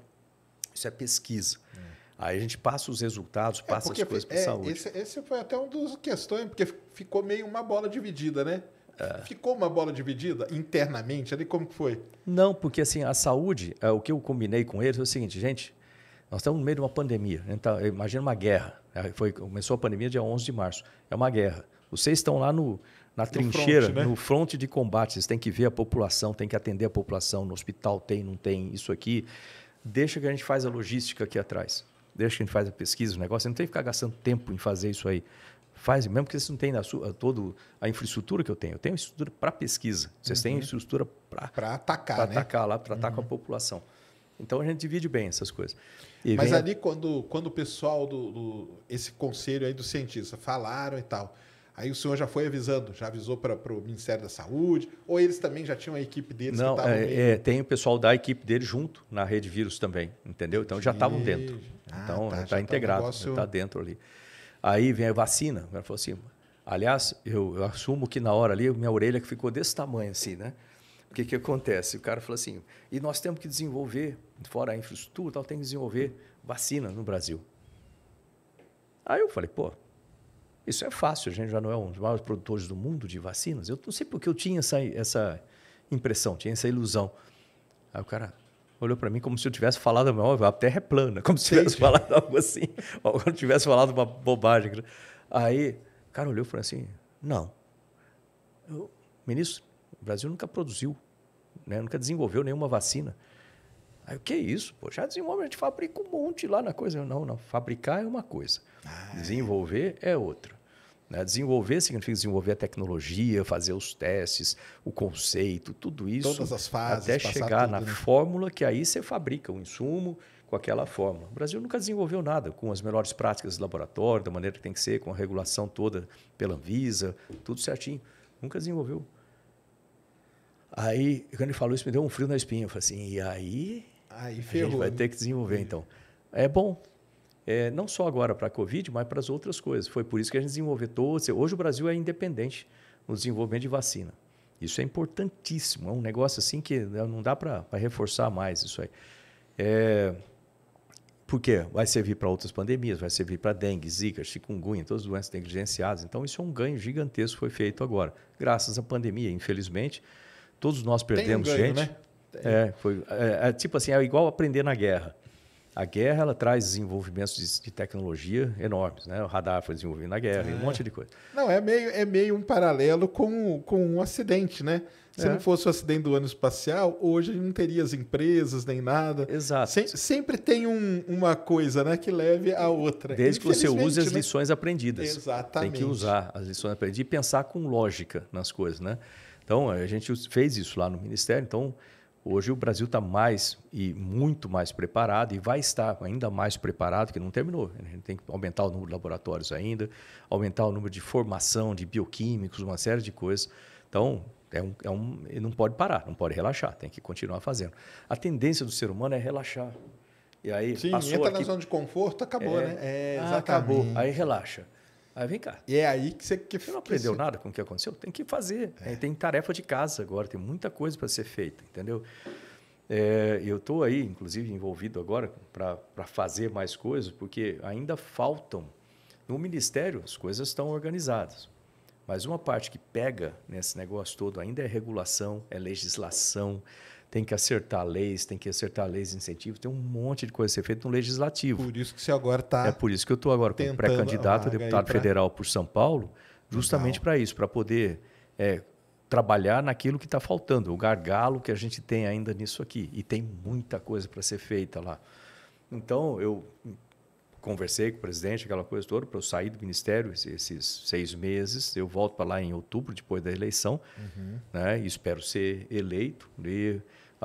S2: Isso é pesquisa. Hum. Aí a gente passa os resultados, é, passa é as coisas para é, saúde. Esse, esse, foi até um dos questões, porque
S1: ficou meio uma bola dividida, né? É.
S2: Ficou uma bola dividida internamente ali? Como que foi? Não, porque assim, a saúde, é, o que eu combinei com eles é o seguinte, gente, nós estamos no meio de uma pandemia. então imagina uma guerra. Né? Foi, começou a pandemia dia 11 de março. É uma guerra. Vocês estão lá no, na trincheira, no front, né? no de combate. Vocês têm que ver a população, têm que atender a população. No hospital tem, não tem, isso aqui. Deixa que a gente faz a logística aqui atrás deixa que a gente faz a pesquisa, o negócio, você não tem que ficar gastando tempo em fazer isso aí. Faz, mesmo que vocês não tenham toda a infraestrutura que eu tenho. Eu tenho estrutura para pesquisa. Vocês uhum. têm estrutura para atacar, pra né? atacar lá, para uhum. com a população. Então a gente divide bem essas coisas. E Mas vem...
S1: ali quando, quando o pessoal do, do, esse conselho aí do cientista falaram e tal, Aí o senhor já foi avisando, já avisou para o Ministério da Saúde, ou eles também já tinham a equipe deles? Não, que é,
S2: é, tem o pessoal da equipe dele junto na rede vírus também, entendeu? Então já estavam dentro. Ah, então tá, está tá integrado, está negócio... Tá dentro ali. Aí vem a vacina, ela falou assim. Aliás, eu, eu, assumo que na hora ali minha orelha que ficou desse tamanho assim, né? O que que acontece? O cara falou assim: e nós temos que desenvolver fora a infraestrutura, tal, tem que desenvolver vacina no Brasil. Aí eu falei, pô, isso é fácil, a gente já não é um dos maiores produtores do mundo de vacinas. Eu não sei porque eu tinha essa, essa impressão, tinha essa ilusão. Aí o cara olhou para mim como se eu tivesse falado, a terra é plana, como se eu tivesse falado algo assim, ou como tivesse falado uma bobagem. Aí o cara olhou e falou assim: não, eu, ministro, o Brasil nunca produziu, né? nunca desenvolveu nenhuma vacina. Aí o que é isso? Pô, já desenvolve, a gente fabrica um monte lá na coisa. Eu, não, não, fabricar é uma coisa, ah, desenvolver é outra. Né? Desenvolver significa desenvolver a tecnologia, fazer os testes, o conceito, tudo isso. Todas as fases. Até chegar tudo, na né? fórmula que aí você fabrica o insumo com aquela fórmula. O Brasil nunca desenvolveu nada com as melhores práticas de laboratório, da maneira que tem que ser, com a regulação toda pela Anvisa, tudo certinho. Nunca desenvolveu. Aí, quando ele falou isso, me deu um frio na espinha. Eu falei assim, e aí? Aí ferrou. A gente vai ter que desenvolver, então. É bom, é, não só agora para a Covid, mas para as outras coisas. Foi por isso que a gente desenvolveu todos. Hoje o Brasil é independente no desenvolvimento de vacina. Isso é importantíssimo. É um negócio assim que né, não dá para reforçar mais isso aí. É, porque vai servir para outras pandemias, vai servir para dengue, zika, chikungunya, todas as doenças negligenciadas. Então, isso é um ganho gigantesco que foi feito agora. Graças à pandemia, infelizmente, todos nós perdemos um ganho, gente. Né? É, foi, é, é, tipo assim, é igual aprender na guerra. A guerra ela traz desenvolvimentos de, de tecnologia enormes, né? O radar foi desenvolvido na guerra, é. um monte de coisa.
S1: Não, é meio, é meio um paralelo com, com um acidente, né? Se é. não fosse o acidente do ano espacial, hoje não teria as empresas nem nada. Exato. sempre tem um, uma coisa né, que leve a outra. Desde que você use as né? lições aprendidas. Exatamente. Tem que usar
S2: as lições aprendidas e pensar com lógica nas coisas, né? Então, a gente fez isso lá no Ministério. Então, Hoje o Brasil está mais e muito mais preparado e vai estar ainda mais preparado, que não terminou. A gente tem que aumentar o número de laboratórios ainda, aumentar o número de formação de bioquímicos, uma série de coisas. Então, é um, é um, não pode parar, não pode relaxar, tem que continuar fazendo. A tendência do ser humano é relaxar. E aí, Sim, entra aqui, na zona
S1: de conforto, acabou, é, né? É, ah, acabou. Aí
S2: relaxa. Aí vem cá. E é aí que você que Você não aprendeu nada com o que aconteceu? Tem que fazer. É. Tem tarefa de casa agora, tem muita coisa para ser feita, entendeu? É, eu estou aí, inclusive, envolvido agora para fazer mais coisas, porque ainda faltam. No Ministério, as coisas estão organizadas. Mas uma parte que pega nesse negócio todo ainda é regulação, é legislação, tem que acertar leis, tem que acertar leis de incentivo, tem um monte de coisa a ser feita no legislativo. Por isso que você agora está. É por isso que eu estou agora como pré-candidato a deputado pra... federal por São Paulo, justamente para isso, para poder é, trabalhar naquilo que está faltando, o gargalo que a gente tem ainda nisso aqui. E tem muita coisa para ser feita lá. Então, eu conversei com o presidente, aquela coisa toda, para eu sair do ministério esses seis meses. Eu volto para lá em outubro, depois da eleição, uhum. né? e espero ser eleito. E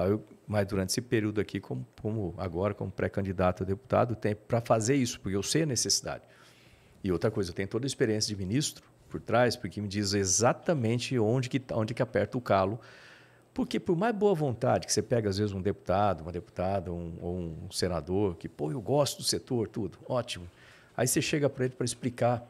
S2: eu, mas durante esse período aqui, como, como agora, como pré-candidato a deputado, tem para fazer isso, porque eu sei a necessidade. E outra coisa, eu tenho toda a experiência de ministro por trás, porque me diz exatamente onde que, onde que aperta o calo. Porque por mais boa vontade que você pega, às vezes, um deputado, uma deputada um, ou um senador, que, pô, eu gosto do setor, tudo, ótimo. Aí você chega para ele para explicar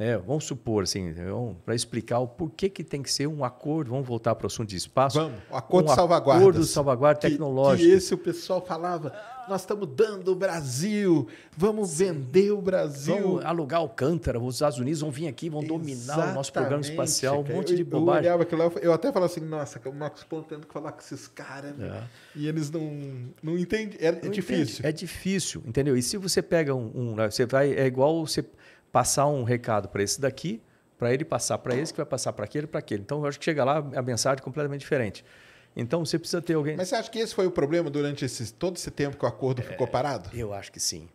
S2: é, vamos supor, assim, para explicar o porquê que tem que ser um acordo, vamos voltar para o assunto de espaço. Vamos, acordo um de salvaguarda. Acordo de salvaguarda tecnológico. e esse
S1: o pessoal falava, nós estamos dando o Brasil, vamos Sim. vender o Brasil. Vamos alugar
S2: Alcântara, os Estados Unidos vão vir aqui, vão Exatamente, dominar o nosso programa espacial, um monte de bobagem. Eu
S1: olhava aquilo eu até falava assim, nossa, o Marcos Ponto tendo que falar com esses caras, né? é. e eles não, não entendem,
S2: é, não difícil. Entende. É difícil, entendeu? E se você pega um, um né, você vai, é igual você passar um recado para esse daqui, para ele passar para esse, que vai passar para aquele, para aquele. Então, eu acho que chega lá a mensagem é completamente diferente. Então, você precisa ter alguém. Mas você acha que esse foi o problema durante esse, todo esse tempo que o acordo é, ficou parado? Eu acho que sim.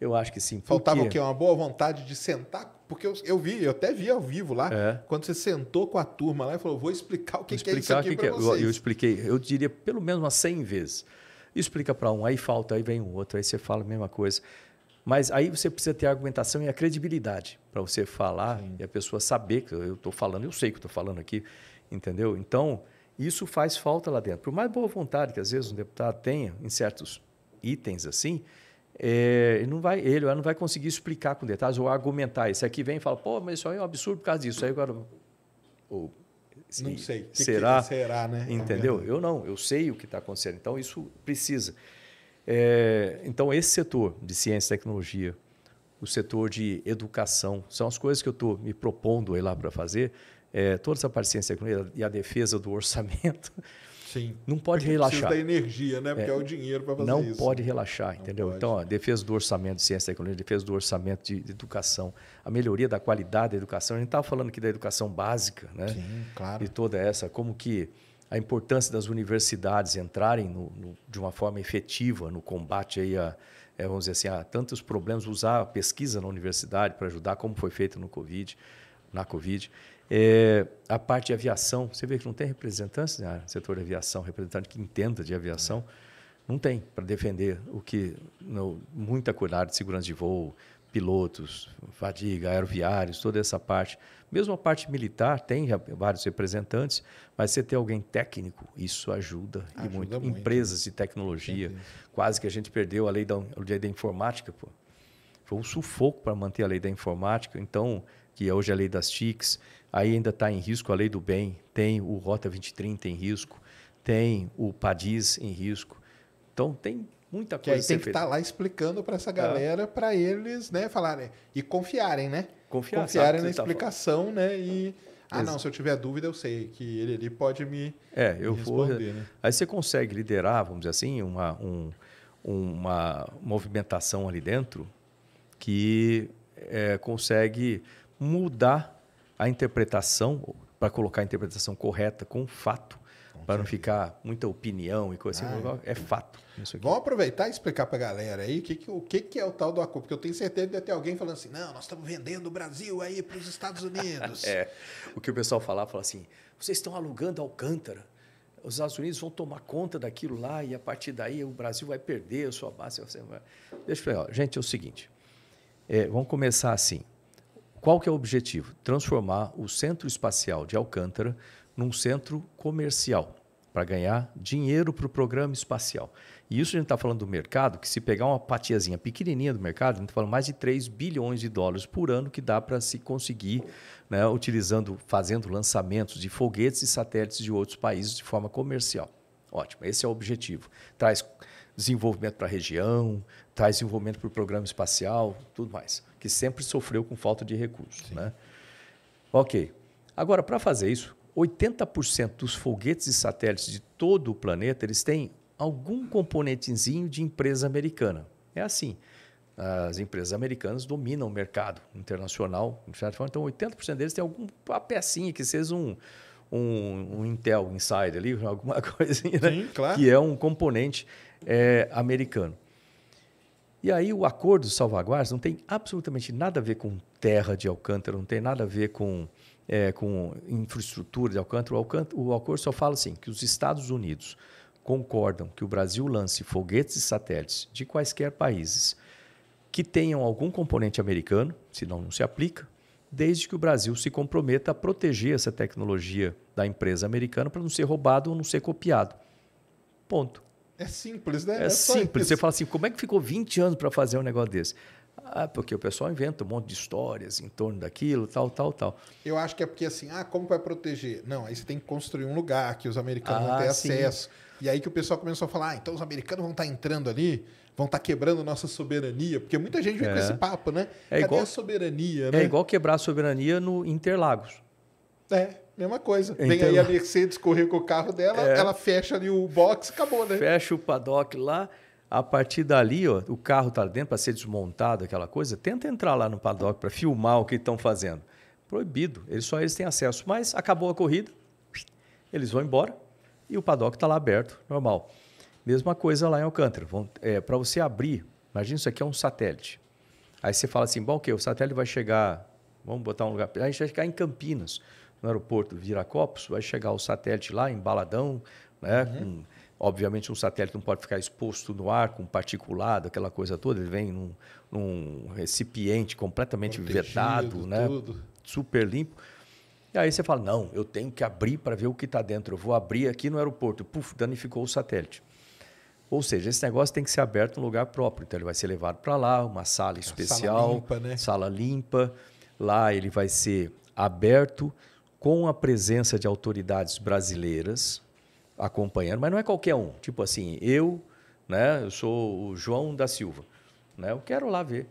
S2: Eu acho que sim. Faltava o quê? Uma boa
S1: vontade de sentar? Porque eu, eu vi, eu até vi ao vivo lá, é. quando você sentou com a turma lá e falou, vou explicar
S2: o que, explicar que é isso aqui o que é. Eu, eu, expliquei, eu diria pelo menos umas 100 vezes. Explica para um, aí falta, aí vem o outro, aí você fala a mesma coisa. Mas aí você precisa ter a argumentação e a credibilidade para você falar Sim. e a pessoa saber que eu estou falando, eu sei que estou falando aqui, entendeu? Então, isso faz falta lá dentro. Por mais boa vontade que às vezes um deputado tenha em certos itens assim, é, ele não vai, ele não vai conseguir explicar com detalhes ou argumentar. Esse aqui vem e fala, pô, mas isso aí é um absurdo por causa disso. Aí agora, ou, se, não sei. Que será? Que será, né? Entendeu? Tá eu não, eu sei o que está acontecendo. Então isso precisa. É, então, esse setor de ciência e tecnologia, o setor de educação, são as coisas que eu estou me propondo aí lá para fazer. É, toda essa parte de ciência e tecnologia e a defesa do orçamento. Sim. Não pode Porque relaxar. Precisa da
S1: energia, né? Porque é, é o dinheiro para fazer não isso. Não pode
S2: relaxar, entendeu? Pode. Então, ó, defesa do orçamento de ciência e tecnologia, defesa do orçamento de, de educação, a melhoria da qualidade da educação. A gente estava falando aqui da educação básica, né? Sim, claro. E toda essa, como que a importância das universidades entrarem no, no, de uma forma efetiva no combate aí a, é, vamos dizer assim, a tantos problemas, usar a pesquisa na universidade para ajudar, como foi feito no COVID, na Covid. É, a parte de aviação, você vê que não tem representantes no né? setor de aviação, representante que entenda de aviação, não tem para defender o que no, muita cuidado de segurança de voo, pilotos, fadiga, aeroviários, toda essa parte mesmo a parte militar tem vários representantes, mas você ter alguém técnico, isso ajuda, ajuda muito. muito. Né? Empresas de tecnologia, Entendi. quase que a gente perdeu a lei da, a lei da informática, pô. Foi um sufoco para manter a lei da informática, então, que é hoje é a lei das TICs, aí ainda está em risco a lei do bem, tem o Rota 2030 em risco, tem o PADIS em risco. Então, tem
S1: Muita coisa. Que aí tem que estar tá lá explicando para essa ah. galera, para eles, né, falarem e confiarem, né? Confiar, confiarem na tá explicação, tá né? E ah, não, se eu tiver dúvida, eu sei que ele ali pode me É, eu me vou. Né?
S2: Aí você consegue liderar, vamos dizer assim, uma um, uma movimentação ali dentro que é, consegue mudar a interpretação para colocar a interpretação correta com o fato para não ficar muita opinião e coisa assim, ah, assim. É, é fato. Vamos
S1: aproveitar e explicar para a galera aí o que, que, o que, que é o tal do acordo. Porque eu tenho certeza de ter alguém falando assim, não, nós estamos
S2: vendendo o Brasil aí para os Estados Unidos. é, o que o pessoal falar, fala assim, vocês estão alugando Alcântara. Os Estados Unidos vão tomar conta daquilo lá e a partir daí o Brasil vai perder a sua base. Deixa eu falar, ó, gente, é o seguinte, é, vamos começar assim. Qual que é o objetivo? Transformar o Centro Espacial de Alcântara num centro comercial para ganhar dinheiro para o programa espacial. E isso a gente está falando do mercado, que se pegar uma patiazinha, pequenininha do mercado, a gente está falando mais de 3 bilhões de dólares por ano que dá para se conseguir, né, utilizando, fazendo lançamentos de foguetes e satélites de outros países de forma comercial. Ótimo, esse é o objetivo. Traz desenvolvimento para a região, traz desenvolvimento para o programa espacial, tudo mais, que sempre sofreu com falta de recursos. Né? Ok. Agora, para fazer isso, 80% dos foguetes e satélites de todo o planeta, eles têm algum componentezinho de empresa americana. É assim. As empresas americanas dominam o mercado internacional. Então, 80% deles tem alguma pecinha que seja um, um, um, Intel Inside ali, alguma coisinha, né? Sim, claro. que é um componente é, americano. E aí o acordo salvaguardas não tem absolutamente nada a ver com terra de Alcântara, não tem nada a ver com é, com infraestrutura de Alcântara, o, Alcântara, o Alcor só fala assim, que os Estados Unidos concordam que o Brasil lance foguetes e satélites de quaisquer países que tenham algum componente americano, senão não se aplica, desde que o Brasil se comprometa a proteger essa tecnologia da empresa americana para não ser roubado ou não ser copiado. Ponto.
S1: É simples, né? É, é simples. simples. Você
S2: fala assim, como é que ficou 20 anos para fazer um negócio desse? Ah, porque o pessoal inventa um monte de histórias em torno daquilo, tal, tal, tal.
S1: Eu acho que é porque assim, ah, como vai proteger? Não, aí você tem que construir um lugar que os americanos ah, vão ter sim. acesso. E aí que o pessoal começou a falar, ah, então os americanos vão estar tá entrando ali, vão estar tá quebrando nossa soberania, porque muita gente vem é. com esse papo, né? É Cadê igual, a soberania,
S2: é né? É igual quebrar a soberania no Interlagos.
S1: É, mesma coisa. Então, Vem aí então- a Mercedes
S2: correr com o carro dela, é, ela fecha ali o box, acabou, né? Fecha o paddock lá, a partir dali, ó, o carro está dentro para ser desmontado, aquela coisa. Tenta entrar lá no paddock para filmar o que estão fazendo. Proibido. Eles só eles têm acesso. Mas acabou a corrida, eles vão embora e o paddock está lá aberto, normal. Mesma coisa lá em Alcântara. É, para você abrir, imagina isso aqui é um satélite. Aí você fala assim, bom, que o satélite vai chegar, vamos botar um lugar, a gente vai chegar em Campinas, no aeroporto Viracopos, vai chegar o satélite lá, embaladão, né, uhum. com Obviamente, um satélite não pode ficar exposto no ar com particulado, aquela coisa toda. Ele vem num, num recipiente completamente Protegido, vetado, né? Tudo. super limpo. E aí você fala: não, eu tenho que abrir para ver o que está dentro. Eu vou abrir aqui no aeroporto. Puf, danificou o satélite. Ou seja, esse negócio tem que ser aberto em um lugar próprio. Então, ele vai ser levado para lá, uma sala especial, sala limpa, né? sala limpa. Lá ele vai ser aberto com a presença de autoridades brasileiras, acompanhando, mas não é qualquer um. Tipo assim, eu, né, eu sou o João da Silva, né, eu quero lá ver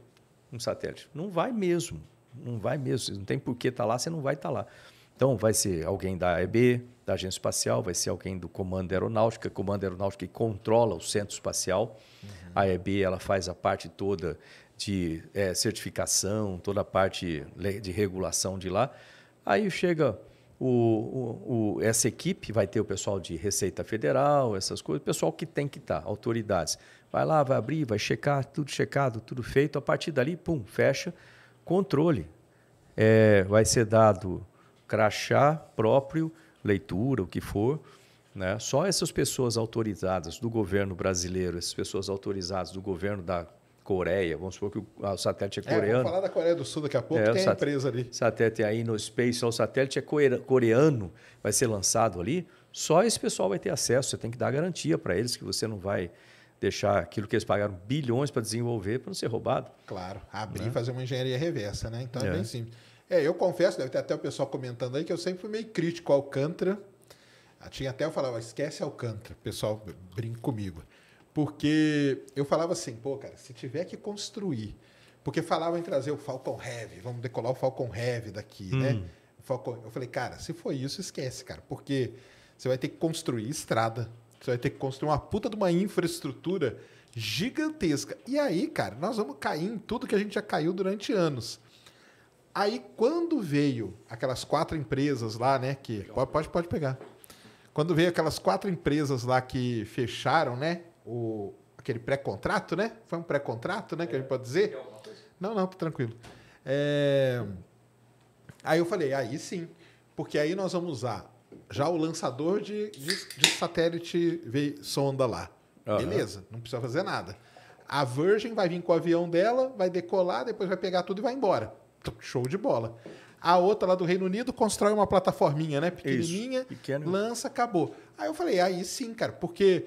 S2: um satélite. Não vai mesmo, não vai mesmo. Não tem por que estar tá lá, você não vai estar tá lá. Então, vai ser alguém da AEB, da Agência Espacial, vai ser alguém do Comando Aeronáutica, Comando Aeronáutica que controla o Centro Espacial. Uhum. A AEB ela faz a parte toda de é, certificação, toda a parte de regulação de lá. Aí chega o, o, essa equipe vai ter o pessoal de Receita Federal, essas coisas, o pessoal que tem que estar, tá, autoridades. Vai lá, vai abrir, vai checar, tudo checado, tudo feito. A partir dali, pum, fecha, controle. É, vai ser dado crachá próprio, leitura, o que for. Né? Só essas pessoas autorizadas do governo brasileiro, essas pessoas autorizadas do governo da Coreia, vamos supor que o, ah, o satélite é coreano. É, vamos falar
S1: da Coreia do Sul daqui a pouco, é, tem a empresa
S2: ali. satélite aí no Space, o satélite é coreano, vai ser lançado ali, só esse pessoal vai ter acesso, você tem que dar garantia para eles que você não vai deixar aquilo que eles pagaram bilhões para desenvolver para não ser roubado.
S1: Claro, né? abrir e fazer uma engenharia reversa, né? Então é, é bem simples. É, eu confesso, deve ter até o pessoal comentando aí que eu sempre fui meio crítico ao Alcântara. Ah, tinha até eu falava, esquece Alcântara, o pessoal brinca comigo porque eu falava assim, pô, cara, se tiver que construir. Porque falavam em trazer o Falcon Heavy, vamos decolar o Falcon Heavy daqui, né? hum. né? Falcon, eu falei, cara, se for isso, esquece, cara, porque você vai ter que construir estrada, você vai ter que construir uma puta de uma infraestrutura gigantesca. E aí, cara, nós vamos cair em tudo que a gente já caiu durante anos. Aí, quando veio aquelas quatro empresas lá, né? Que pode, pode, pode pegar. Quando veio aquelas quatro empresas lá que fecharam, né? o, aquele pré-contrato, né? Foi um pré-contrato, né? É. Que a gente é. pode dizer. Não, não, tá tranquilo. É... Aí eu falei, aí sim, porque aí nós vamos usar já o lançador de, de, de satélite sonda lá. Uhum. Beleza, não precisa fazer nada. A Virgin vai vir com o avião dela, vai decolar, depois vai pegar tudo e vai embora. Show de bola. A outra lá do Reino Unido constrói uma plataforminha, né? Pequenininha, lança, acabou. Aí eu falei, aí sim, cara, porque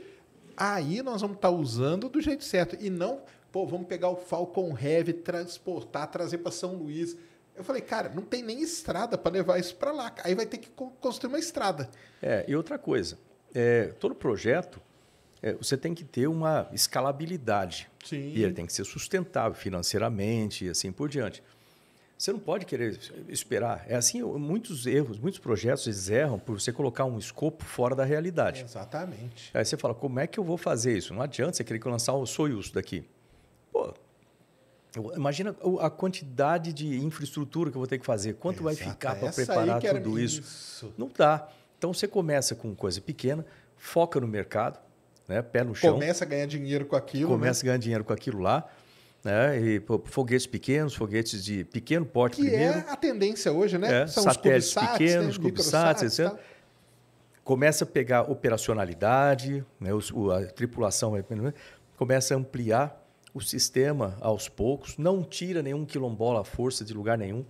S1: aí nós vamos estar tá usando do jeito certo. E não, pô, vamos pegar o Falcon Heavy, transportar, trazer para São Luís. Eu falei, cara, não tem nem estrada para levar isso para lá. Aí vai ter que construir uma estrada.
S2: É, e outra coisa, é, todo projeto, é, você tem que ter uma escalabilidade. Sim. E ele tem que ser sustentável financeiramente e assim por diante. Você não pode querer esperar. É assim, muitos erros, muitos projetos eles erram por você colocar um escopo fora da realidade. Exatamente. Aí você fala, como é que eu vou fazer isso? Não adianta você querer lançar o Soyuz daqui. Pô, imagina a quantidade de infraestrutura que eu vou ter que fazer. Quanto Exato. vai ficar para preparar tudo isso? isso? Não dá. Então você começa com coisa pequena, foca no mercado, né? pé no chão. Começa
S1: a ganhar dinheiro com aquilo. Né? Começa
S2: né? a ganhar dinheiro com aquilo lá né? E foguetes pequenos, foguetes de pequeno porte que primeiro. é
S1: a tendência hoje, né? É, São satélites os né? pequenos, né? cubesats, etc.
S2: Começa a pegar operacionalidade, né? Os, a tripulação é, começa a ampliar o sistema aos poucos, não tira nenhum quilombola à força de lugar nenhum.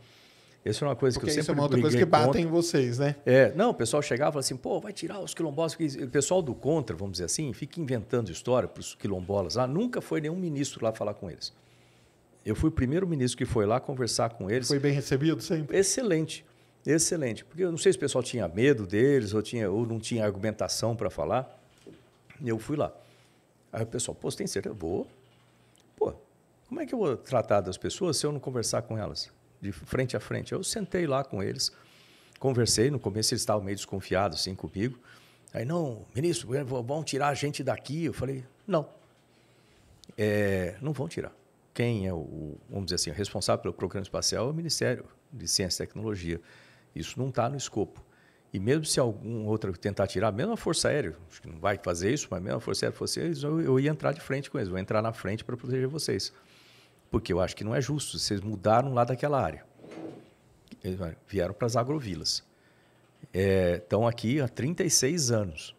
S2: Isso é uma coisa Porque que eu sempre isso é uma outra coisa que batem em
S1: vocês, né?
S2: É, não, o pessoal chegava e falava assim, pô, vai tirar os quilombolas. O pessoal do contra, vamos dizer assim, fica inventando história para os quilombolas lá. Nunca foi nenhum ministro lá falar com eles. Eu fui o primeiro ministro que foi lá conversar com eles. Foi bem recebido sempre? Excelente, excelente. Porque eu não sei se o pessoal tinha medo deles ou, tinha, ou não tinha argumentação para falar. Eu fui lá. Aí o pessoal, pô, você tem certeza? Vou. Pô, como é que eu vou tratar das pessoas se eu não conversar com elas? de frente a frente. Eu sentei lá com eles, conversei. No começo eles estavam meio desconfiados assim comigo. Aí, não, ministro, vão tirar a gente daqui? Eu falei, não. É, não vão tirar. Quem é o, vamos dizer assim, responsável pelo programa espacial é o Ministério de Ciência e Tecnologia. Isso não está no escopo. E mesmo se algum outro tentar tirar, mesmo a Força Aérea, acho que não vai fazer isso, mas mesmo a Força Aérea fosse, eu, eu ia entrar de frente com eles, vou entrar na frente para proteger vocês porque eu acho que não é justo. Vocês mudaram lá daquela área. Eles vieram para as agrovilas. É, estão aqui há 36 anos,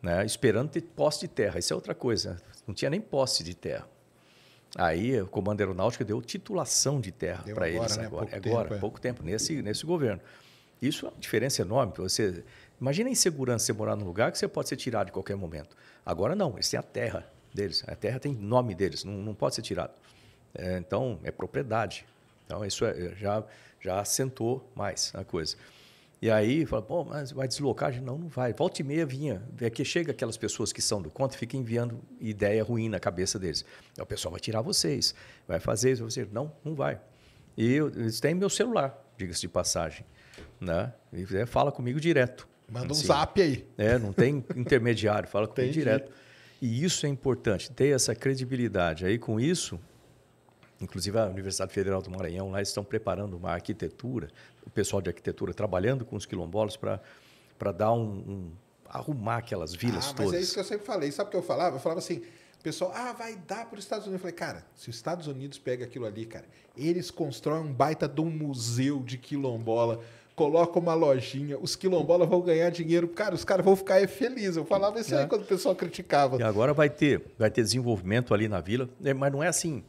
S2: né, esperando ter posse de terra. Isso é outra coisa. Não tinha nem posse de terra. Aí o Comando Aeronáutico deu titulação de terra para eles né? agora. Pouco é agora, tempo, é. pouco tempo, nesse, nesse governo. Isso é uma diferença enorme. Você, imagina a insegurança você morar num lugar que você pode ser tirado em qualquer momento. Agora não, eles têm a terra deles. A terra tem nome deles, não, não pode ser tirado. É, então, é propriedade. Então, isso é, é já, já assentou mais a coisa. E aí, fala, pô, mas vai deslocar? Gente, não, não vai. Volta e meia vinha. É que chega aquelas pessoas que são do conto e fica enviando ideia ruim na cabeça deles. É, o pessoal vai tirar vocês, vai fazer isso, vocês. Não, não vai. E eu, eles têm meu celular, diga-se de passagem. Né? E é, fala comigo direto. Manda assim, um zap aí. É, não tem intermediário, fala comigo Entendi. direto. E isso é importante, ter essa credibilidade. Aí, com isso, Inclusive, a Universidade Federal do Maranhão lá estão preparando uma arquitetura, o pessoal de arquitetura trabalhando com os quilombolas para dar um, um, arrumar aquelas vilas ah, todas. Mas é isso
S1: que eu sempre falei. Sabe o que eu falava? Eu falava assim, o pessoal, ah, vai dar para os Estados Unidos. Eu falei, cara, se os Estados Unidos pega aquilo ali, cara, eles constroem um baita de um museu de quilombola colocam uma lojinha, os quilombolas vão ganhar dinheiro, cara, os caras vão ficar felizes. Eu falava isso é. aí né? quando
S2: o pessoal criticava. E agora vai ter, vai ter desenvolvimento ali na vila, é, mas não é assim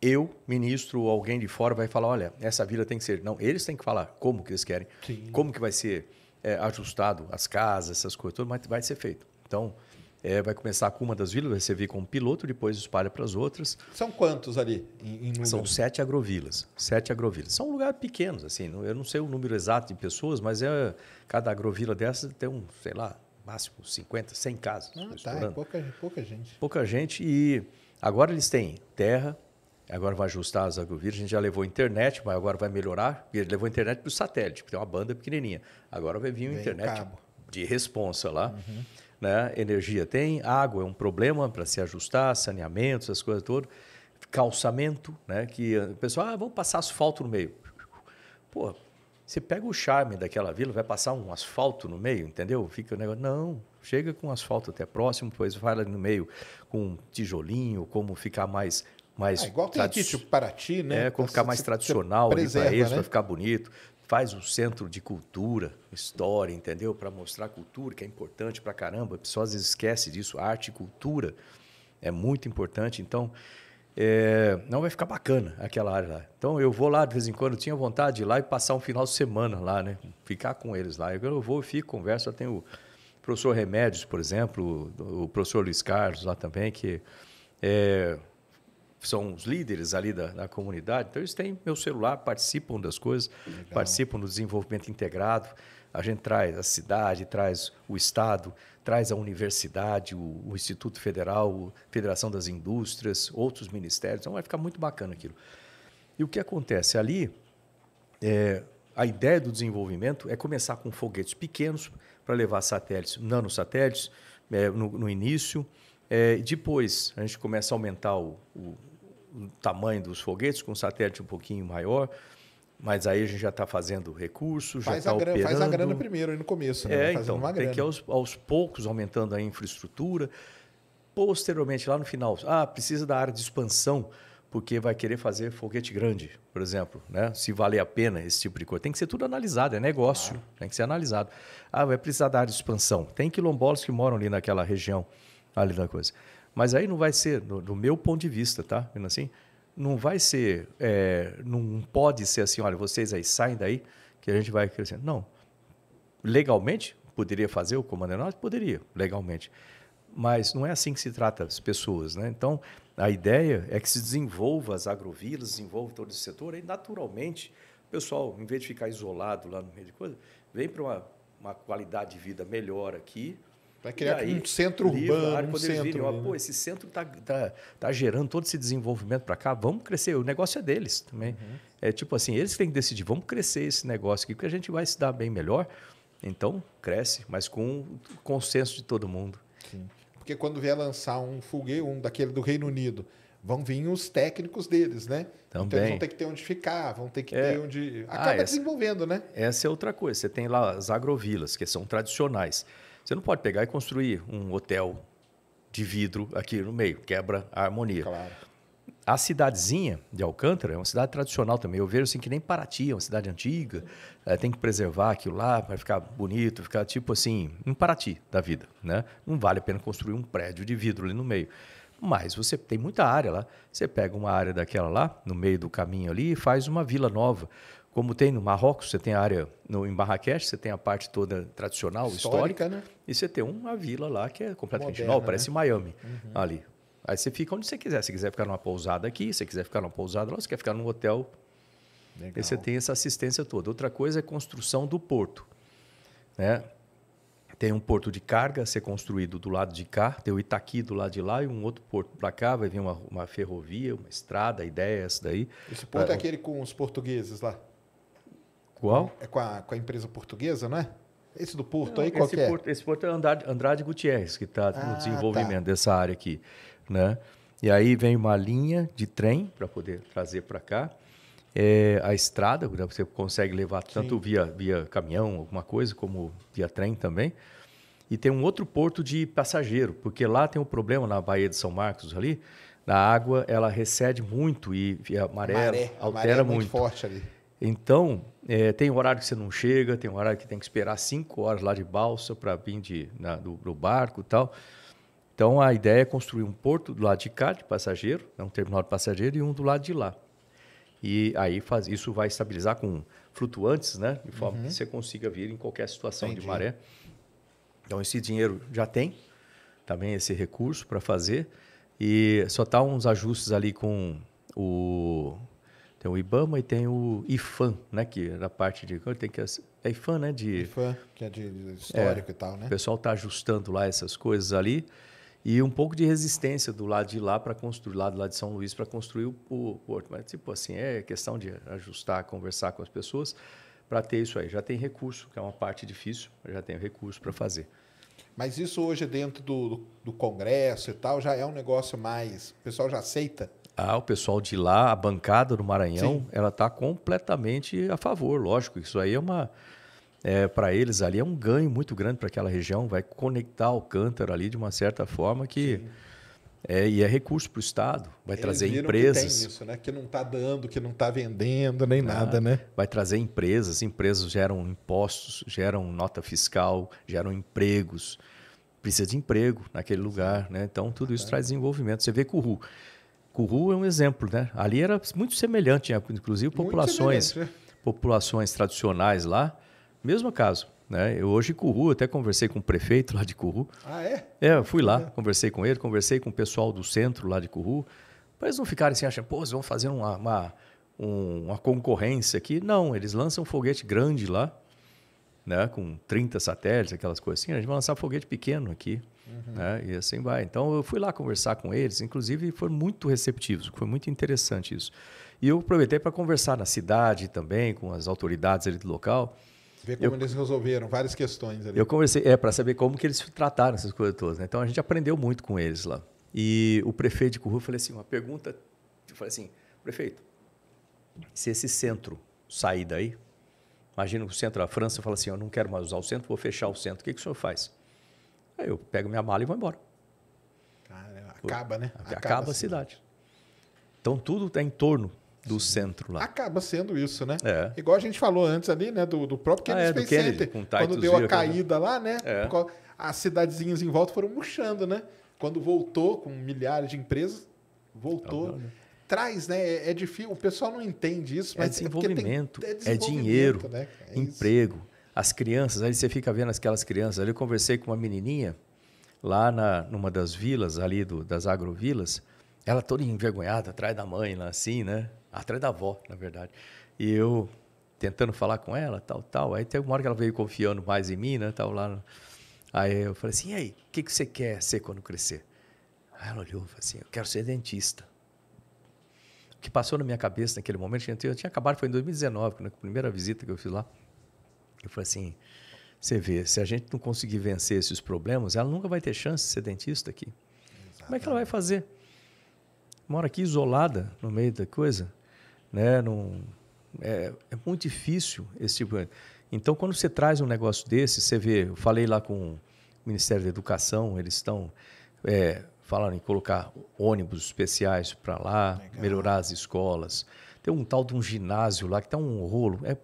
S2: eu, ministro ou alguém de fora vai falar, olha, essa vila tem que ser. Não, eles têm que falar como que eles querem, Sim. como que vai ser é, ajustado as casas, essas coisas, tudo, mas vai ser feito. Então, é, vai começar com uma das vilas, vai servir como piloto, depois espalha para as outras. São quantos ali? Em, em São sete agrovilas. Sete agrovilas. São lugares pequenos, assim. Eu não sei o número exato de pessoas, mas é cada agrovila dessa tem um, sei lá, máximo 50, 100 casas. Ah, tá. É pouca, pouca gente. Pouca gente. E agora eles têm terra, Agora vai ajustar as agrovias. A gente já levou internet, mas agora vai melhorar. Ele levou internet para o satélite, porque tem uma banda pequenininha. Agora vai vir internet cabo. de responsa lá. Uhum. Né? Energia tem, água é um problema para se ajustar, saneamento, essas coisas todas. Calçamento, né? que o pessoal, ah, vamos passar asfalto no meio. Pô, você pega o charme daquela vila, vai passar um asfalto no meio, entendeu? Fica o negócio. Não, chega com asfalto até próximo, depois vai lá no meio com um tijolinho, como ficar mais mas ah, igual tem aqui, tipo Paraty, né? É, como ficar mais tradicional para eles, né? para ficar bonito. Faz um centro de cultura, história, entendeu? Para mostrar cultura, que é importante para caramba. A pessoa às vezes esquece disso. Arte e cultura é muito importante. Então, é, não vai ficar bacana aquela área lá. Então, eu vou lá de vez em quando. tinha vontade de ir lá e passar um final de semana lá, né? Ficar com eles lá. Eu vou, fico, converso. Eu tenho o professor Remédios, por exemplo, o professor Luiz Carlos lá também, que... É, que são os líderes ali da, da comunidade. Então, eles têm meu celular, participam das coisas, Legal. participam do desenvolvimento integrado. A gente traz a cidade, traz o Estado, traz a universidade, o, o Instituto Federal, a Federação das Indústrias, outros ministérios. Então, vai ficar muito bacana aquilo. E o que acontece? Ali, é, a ideia do desenvolvimento é começar com foguetes pequenos para levar satélites, nanosatélites, é, no, no, início. É, depois, a gente começa a aumentar o, o, o tamanho dos foguetes, com um satélite um pouquinho maior. Mas aí a gente já está fazendo recursos, já está operando. Faz a grana primeiro, aí no começo. Né? É, então, tem grana. que ir aos, aos poucos aumentando a infraestrutura. Posteriormente, lá no final, ah, precisa da área de expansão porque vai querer fazer foguete grande, por exemplo, né? Se vale a pena esse tipo de coisa. Tem que ser tudo analisado, é negócio, tem que ser analisado. Ah, vai precisar da área de expansão. Tem quilombolas que moram ali naquela região, ali na coisa. Mas aí não vai ser, do, do meu ponto de vista, tá? Vendo assim? Não vai ser, é, não pode ser assim, olha, vocês aí saem daí que a gente vai crescendo. Não. Legalmente, poderia fazer o comando aeronáutico? Poderia, legalmente. Mas não é assim que se trata as pessoas, né? Então, a ideia é que se desenvolva as agrovilas, desenvolva todo esse setor, e naturalmente o pessoal, em vez de ficar isolado lá no meio de coisa, vem para uma, uma qualidade de vida melhor aqui, Vai criar aí, um centro urbano, um centro. Virem, ó, Pô, esse centro está tá, tá gerando todo esse desenvolvimento para cá, vamos crescer. O negócio é deles também. Uhum. É tipo assim, eles têm que decidir, vamos crescer esse negócio aqui, porque a gente vai se dar bem melhor. Então, cresce, mas com o consenso de todo mundo.
S1: Sim. Porque quando vier lançar um foguete, um daquele do Reino Unido, vão vir os técnicos deles, né? Também. Então eles vão ter que ter onde ficar, vão ter que é. ter onde. Ah, acaba ah, essa, desenvolvendo, né?
S2: Essa é outra coisa. Você tem lá as agrovilas, que são tradicionais. Você não pode pegar e construir um hotel de vidro aqui no meio, quebra a harmonia. Claro. A cidadezinha de Alcântara é uma cidade tradicional também. Eu vejo assim que nem Paraty, é uma cidade antiga. É, tem que preservar aquilo lá para ficar bonito, ficar tipo assim, um Paraty da vida. Né? Não vale a pena construir um prédio de vidro ali no meio. Mas você tem muita área lá. Você pega uma área daquela lá, no meio do caminho ali, e faz uma vila nova. Como tem no Marrocos, você tem a área no, em Marrakech, você tem a parte toda tradicional, histórica, histórica né? e você tem uma vila lá que é completamente Moderna, né? parece Miami uhum. ali. Aí você fica onde você quiser. Se quiser ficar numa pousada aqui, se quiser ficar numa pousada lá, se quer ficar num hotel. Legal. Aí você tem essa assistência toda. Outra coisa é a construção do porto. Né? Tem um porto de carga a ser construído do lado de cá, tem o Itaqui do lado de lá e um outro porto para cá. Vai vir uma, uma, ferrovia, uma estrada, a ideia é essa daí. Esse porto é ah, é
S1: aquele com os portugueses lá? Qual? É com a, com a empresa portuguesa, não é? Esse do Porto não, aí, qual esse é? Porto,
S2: esse Porto é Andrade, Andrade Gutierrez, que está ah, no tá. desenvolvimento tá. dessa área aqui. Né? E aí vem uma linha de trem para poder trazer para cá. É, a estrada, né? você consegue levar tanto via, via caminhão, alguma coisa, como via trem também. E tem um outro porto de passageiro, porque lá tem um problema na Baía de São Marcos ali, na água ela recede muito e a maré, maré altera a maré é muito, muito. forte ali. Então, é, tem horário que você não chega, tem horário que tem que esperar cinco horas lá de balsa para vir de, na, do, do barco e tal. Então, a ideia é construir um porto do lado de cá, de passageiro, é um terminal de passageiro, e um do lado de lá. E aí faz, isso vai estabilizar com flutuantes, né? De forma uhum. que você consiga vir em qualquer situação Entendi. de maré. Então, esse dinheiro já tem, também esse recurso para fazer. E só tá uns ajustes ali com o tem o IBAMA e tem o IFAM, né? Que na é parte de. Tem que, é IFAM, né? De, IFAM, que é de é, histórico é, e tal, né? O pessoal está ajustando lá essas coisas ali. E um pouco de resistência do lado de lá para construir, lá do lado de São Luís, para construir o porto. Mas, tipo assim, é questão de ajustar, conversar com as pessoas para ter isso aí. Já tem recurso, que é uma parte difícil, já tem recurso para fazer. Mas isso hoje dentro do, do, Congresso e tal já é um negócio mais. O pessoal já aceita? Ah, o pessoal de lá, a bancada do Maranhão, Sim. ela está completamente a favor, lógico. Isso aí é uma. É, para eles ali é um ganho muito grande para aquela região, vai conectar o cântaro ali de uma certa forma que. É, e é recurso para o Estado, vai Eles trazer empresas. Que tem
S1: isso, né? Que não está dando, que não está
S2: vendendo, nem ah, nada, né? Vai trazer empresas, empresas geram impostos, geram nota fiscal, geram empregos. Precisa de emprego naquele lugar, né? Então, tudo isso traz desenvolvimento. Você vê que o Curru é um exemplo, né? Ali era muito semelhante, inclusive populações, semelhante, é. populações tradicionais lá, mesmo caso. Né? Eu hoje Curru, até conversei com o prefeito lá de Curru. Ah, é? É, eu fui lá, é. conversei com ele, conversei com o pessoal do centro lá de Curru. para eles não ficarem assim achando, pô, vocês vão fazer uma, uma, uma concorrência aqui. Não, eles lançam um foguete grande lá, né? com 30 satélites, aquelas coisas assim. A gente vai lançar um foguete pequeno aqui. Uhum. Né? E assim vai. Então eu fui lá conversar com eles, inclusive foram muito receptivos, foi muito interessante isso. E eu aproveitei para conversar na cidade também, com as autoridades ali do local.
S1: Ver como eu, eles resolveram várias questões ali. Eu
S2: conversei, é, para saber como que eles trataram essas coisas todas. Né? Então a gente aprendeu muito com eles lá. E o prefeito de Curru, falou assim, uma pergunta, eu falei assim, prefeito, se esse centro sair daí, imagina o centro da França, fala assim, eu não quero mais usar o centro, vou fechar o centro, o que, que o senhor faz? Aí eu pego minha mala e vou embora.
S1: acaba, né? Acaba, acaba a assim. cidade.
S2: Então tudo está em torno do Sim. centro lá. Acaba sendo isso, né? É.
S1: Igual a gente falou antes ali, né? Do, do próprio Kennedy ah, é, Space Kennedy, Center. quando deu a né? caída lá, né? É. As cidadezinhas em volta foram murchando, né? Quando voltou, com milhares de empresas, voltou. Não, não, Traz, né? É, é difícil. O pessoal não entende isso, é mas é desenvolvimento, é, tem, é desenvolvimento, dinheiro, né? É
S2: emprego. Isso as crianças, aí você fica vendo aquelas crianças. Ali eu conversei com uma menininha lá na, numa das vilas ali do, das agrovilas, ela toda envergonhada atrás da mãe lá assim, né? Atrás da avó, na verdade. E eu tentando falar com ela, tal, tal. Aí tem uma hora que ela veio confiando mais em mim, né? Tal lá. Aí eu falei assim: "E aí, o que que você quer ser quando crescer?" Aí ela olhou e falou assim: "Eu quero ser dentista." O que passou na minha cabeça naquele momento, eu tinha, eu tinha acabado foi em 2019, na primeira visita que eu fiz lá. Eu falei assim, você vê, se a gente não conseguir vencer esses problemas, ela nunca vai ter chance de ser dentista aqui. Exatamente. Como é que ela vai fazer? Mora aqui isolada, no meio da coisa, né? Não, é, é muito difícil esse tipo de... Então, quando você traz um negócio desse, você vê, eu falei lá com o Ministério da Educação, eles estão é, falando em colocar ônibus especiais para lá, Legal. melhorar as escolas. Tem um tal de um ginásio lá que está um rolo. É,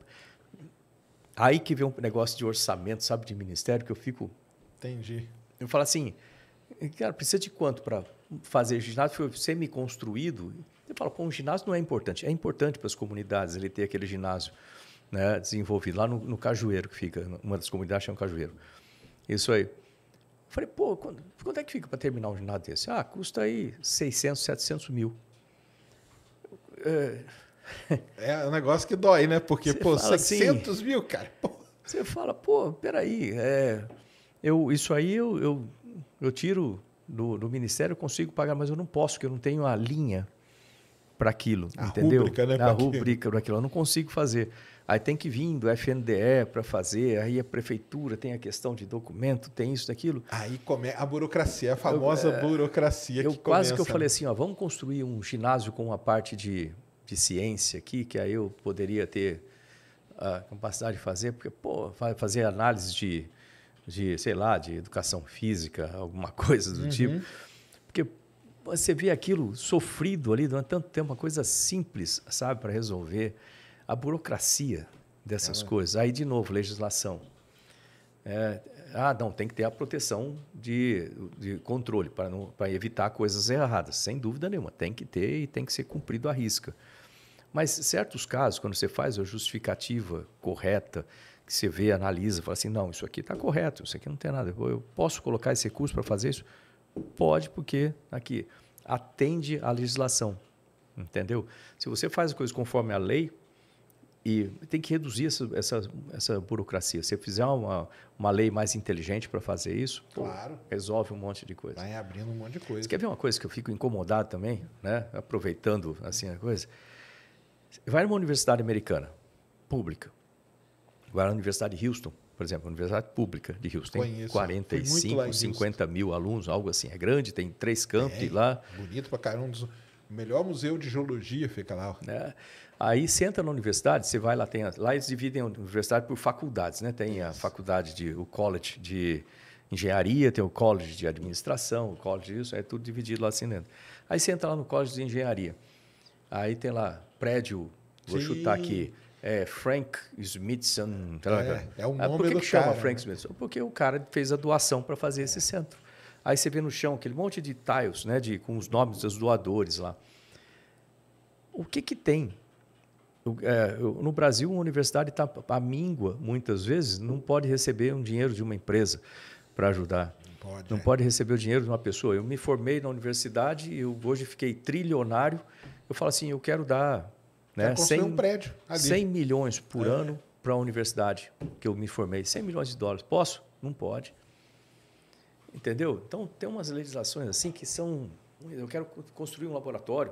S2: Aí que vem um negócio de orçamento, sabe, de ministério, que eu fico. Entendi. Eu falo assim, cara, precisa de quanto para fazer ginásio? Foi semi-construído. Eu falo, pô, um ginásio não é importante. É importante para as comunidades ele ter aquele ginásio né, desenvolvido lá no, no Cajueiro, que fica, uma das comunidades chama Cajueiro. Isso aí. Eu falei, pô, quando, é que fica para terminar um ginásio desse? Ah, custa aí 600, 700 mil. É, é um negócio que dói, né? Porque, você pô, 600 assim, mil, cara. Pô. Você fala, pô, peraí, é, eu, isso aí eu, eu, eu tiro do, do ministério, eu consigo pagar, mas eu não posso, porque eu não tenho a linha para aquilo, a entendeu? Rúbrica, né, a rubrica para aquilo, eu não consigo fazer. Aí tem que vir do FNDE para fazer, aí a prefeitura tem a questão de documento, tem isso, daquilo.
S1: Aí começa a burocracia, a famosa eu, é, burocracia eu que Quase que eu falei né?
S2: assim, ó, vamos construir um ginásio com uma parte de de ciência aqui, que aí eu poderia ter a capacidade de fazer, porque, pô, fazer análise de, de sei lá, de educação física, alguma coisa do tipo. uhum. tipo. Porque você vê aquilo sofrido ali durante tanto tempo, uma coisa simples, sabe, para resolver. A burocracia dessas é. coisas. Aí, de novo, legislação. É, ah, não, tem que ter a proteção de, de controle para, não, para evitar coisas erradas. Sem dúvida nenhuma, tem que ter e tem que ser cumprido à risca. Mas certos casos, quando você faz a justificativa correta, que você vê, analisa, fala assim, não, isso aqui está correto, isso aqui não tem nada, eu posso colocar esse recurso para fazer isso? Pode, porque aqui atende à legislação, entendeu? Se você faz as coisas conforme a lei, e tem que reduzir essa, essa, essa burocracia. Se fizer uma, uma lei mais inteligente para fazer isso, claro. pô, resolve um monte de coisa. Vai abrindo
S1: um monte de coisa. Você quer ver uma
S2: coisa que eu fico incomodado também, né? aproveitando assim a coisa? Vai numa universidade americana, pública. Vai na Universidade de Houston, por exemplo, Universidade Pública de Houston. Tem 45, 50 mil alunos, algo assim. É grande, tem três é, campos é, lá. Bonito
S1: pra caramba. Um dos... O melhor museu de geologia fica lá. É.
S2: Aí você entra na universidade, você vai lá, tem lá eles dividem a universidade por faculdades, né? Tem a faculdade de o college de engenharia, tem o college de administração, o college disso, é tudo dividido lá assim dentro. Aí você entra lá no college de engenharia. Aí tem lá prédio, vou Sim. chutar aqui, é Frank Smithson. Tá é, é o nome ah, Por que, do que chama cara, Frank né? Smithson? Porque o cara fez a doação para fazer esse é. centro. Aí você vê no chão aquele monte de tiles, né, de, com os nomes dos doadores lá. O que, que tem? O, é, no Brasil, uma universidade está à míngua, muitas vezes, não pode receber um dinheiro de uma empresa para ajudar. Não, pode, não é. pode receber o dinheiro de uma pessoa. Eu me formei na universidade e hoje fiquei trilionário eu falo assim, eu quero dar né, 100, um prédio ali. 100 milhões por é. ano para a universidade que eu me formei. 100 milhões de dólares. Posso? Não pode. Entendeu? Então, tem umas legislações assim que são... Eu quero construir um laboratório,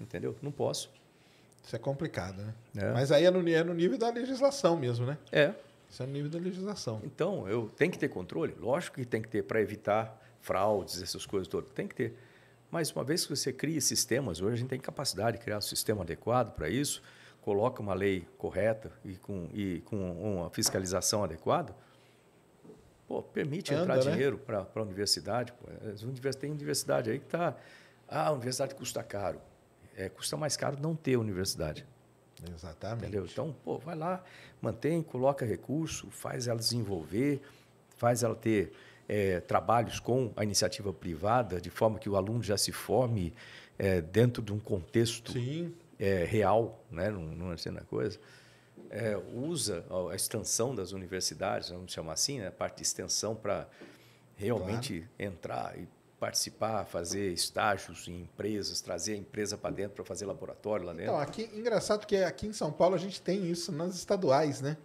S2: entendeu? Não posso. Isso é complicado, né? É. Mas aí é no, é no nível da legislação mesmo, né? É. Isso é no nível da legislação. Então, eu tenho que ter controle? Lógico que tem que ter para evitar fraudes, essas coisas todas. Tem que ter. Mas uma vez que você cria sistemas, hoje a gente tem capacidade de criar um sistema adequado para isso, coloca uma lei correta e com, e com uma fiscalização adequada, pô, permite Anda, entrar né? dinheiro para a universidade. Pô. Tem universidade aí que está. Ah, a universidade custa caro. É, custa mais caro não ter universidade. Exatamente. Entendeu? Então, pô, vai lá, mantém, coloca recurso, faz ela desenvolver, faz ela ter é, trabalhos com a iniciativa privada, de forma que o aluno já se forme é, dentro de um contexto é, real, né? não, não é na coisa, é, usa a extensão das universidades, vamos chamar assim, né? a parte de extensão para realmente claro. entrar e participar, fazer estágios em empresas, trazer a empresa para dentro para fazer laboratório lá então, dentro. Então,
S1: aqui, engraçado que é, aqui em São Paulo a gente tem isso nas estaduais, né?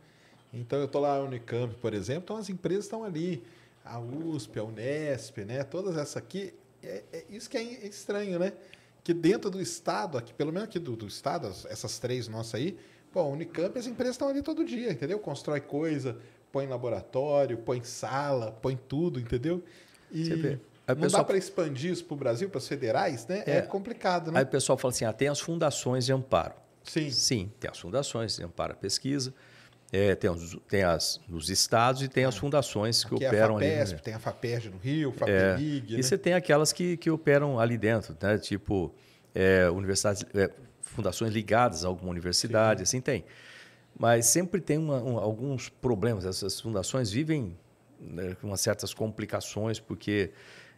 S1: Então, eu estou lá na Unicamp, por exemplo, então as empresas estão ali a USP, a Unesp, né? Todas essas aqui, é, é isso que é, é estranho, né? Que dentro do Estado, aqui, pelo menos aqui do, do Estado, essas três nossas aí, bom, a Unicamp, as empresas estão ali todo dia, entendeu? Constrói coisa, põe laboratório, põe sala, põe tudo, entendeu? E Você vê. não pessoal... dá para expandir isso para o Brasil, para os federais, né? É, é, complicado, né? Aí o
S2: pessoal fala assim, ah, tem as fundações de amparo. Sim. Sim, tem as fundações de amparo à pesquisa. É, tem, os, tem as, nos estados e tem as é. fundações que Aqui operam é a FAPESP, ali. Né?
S1: Tem a FAPERJ no Rio, FAPEMIG. É, né? E você
S2: tem aquelas que, que operam ali dentro, né? tipo é, universidades, é, fundações ligadas a alguma universidade, Sim. assim tem. Mas sempre tem uma, um, alguns problemas. Essas fundações vivem né, com certas complicações, porque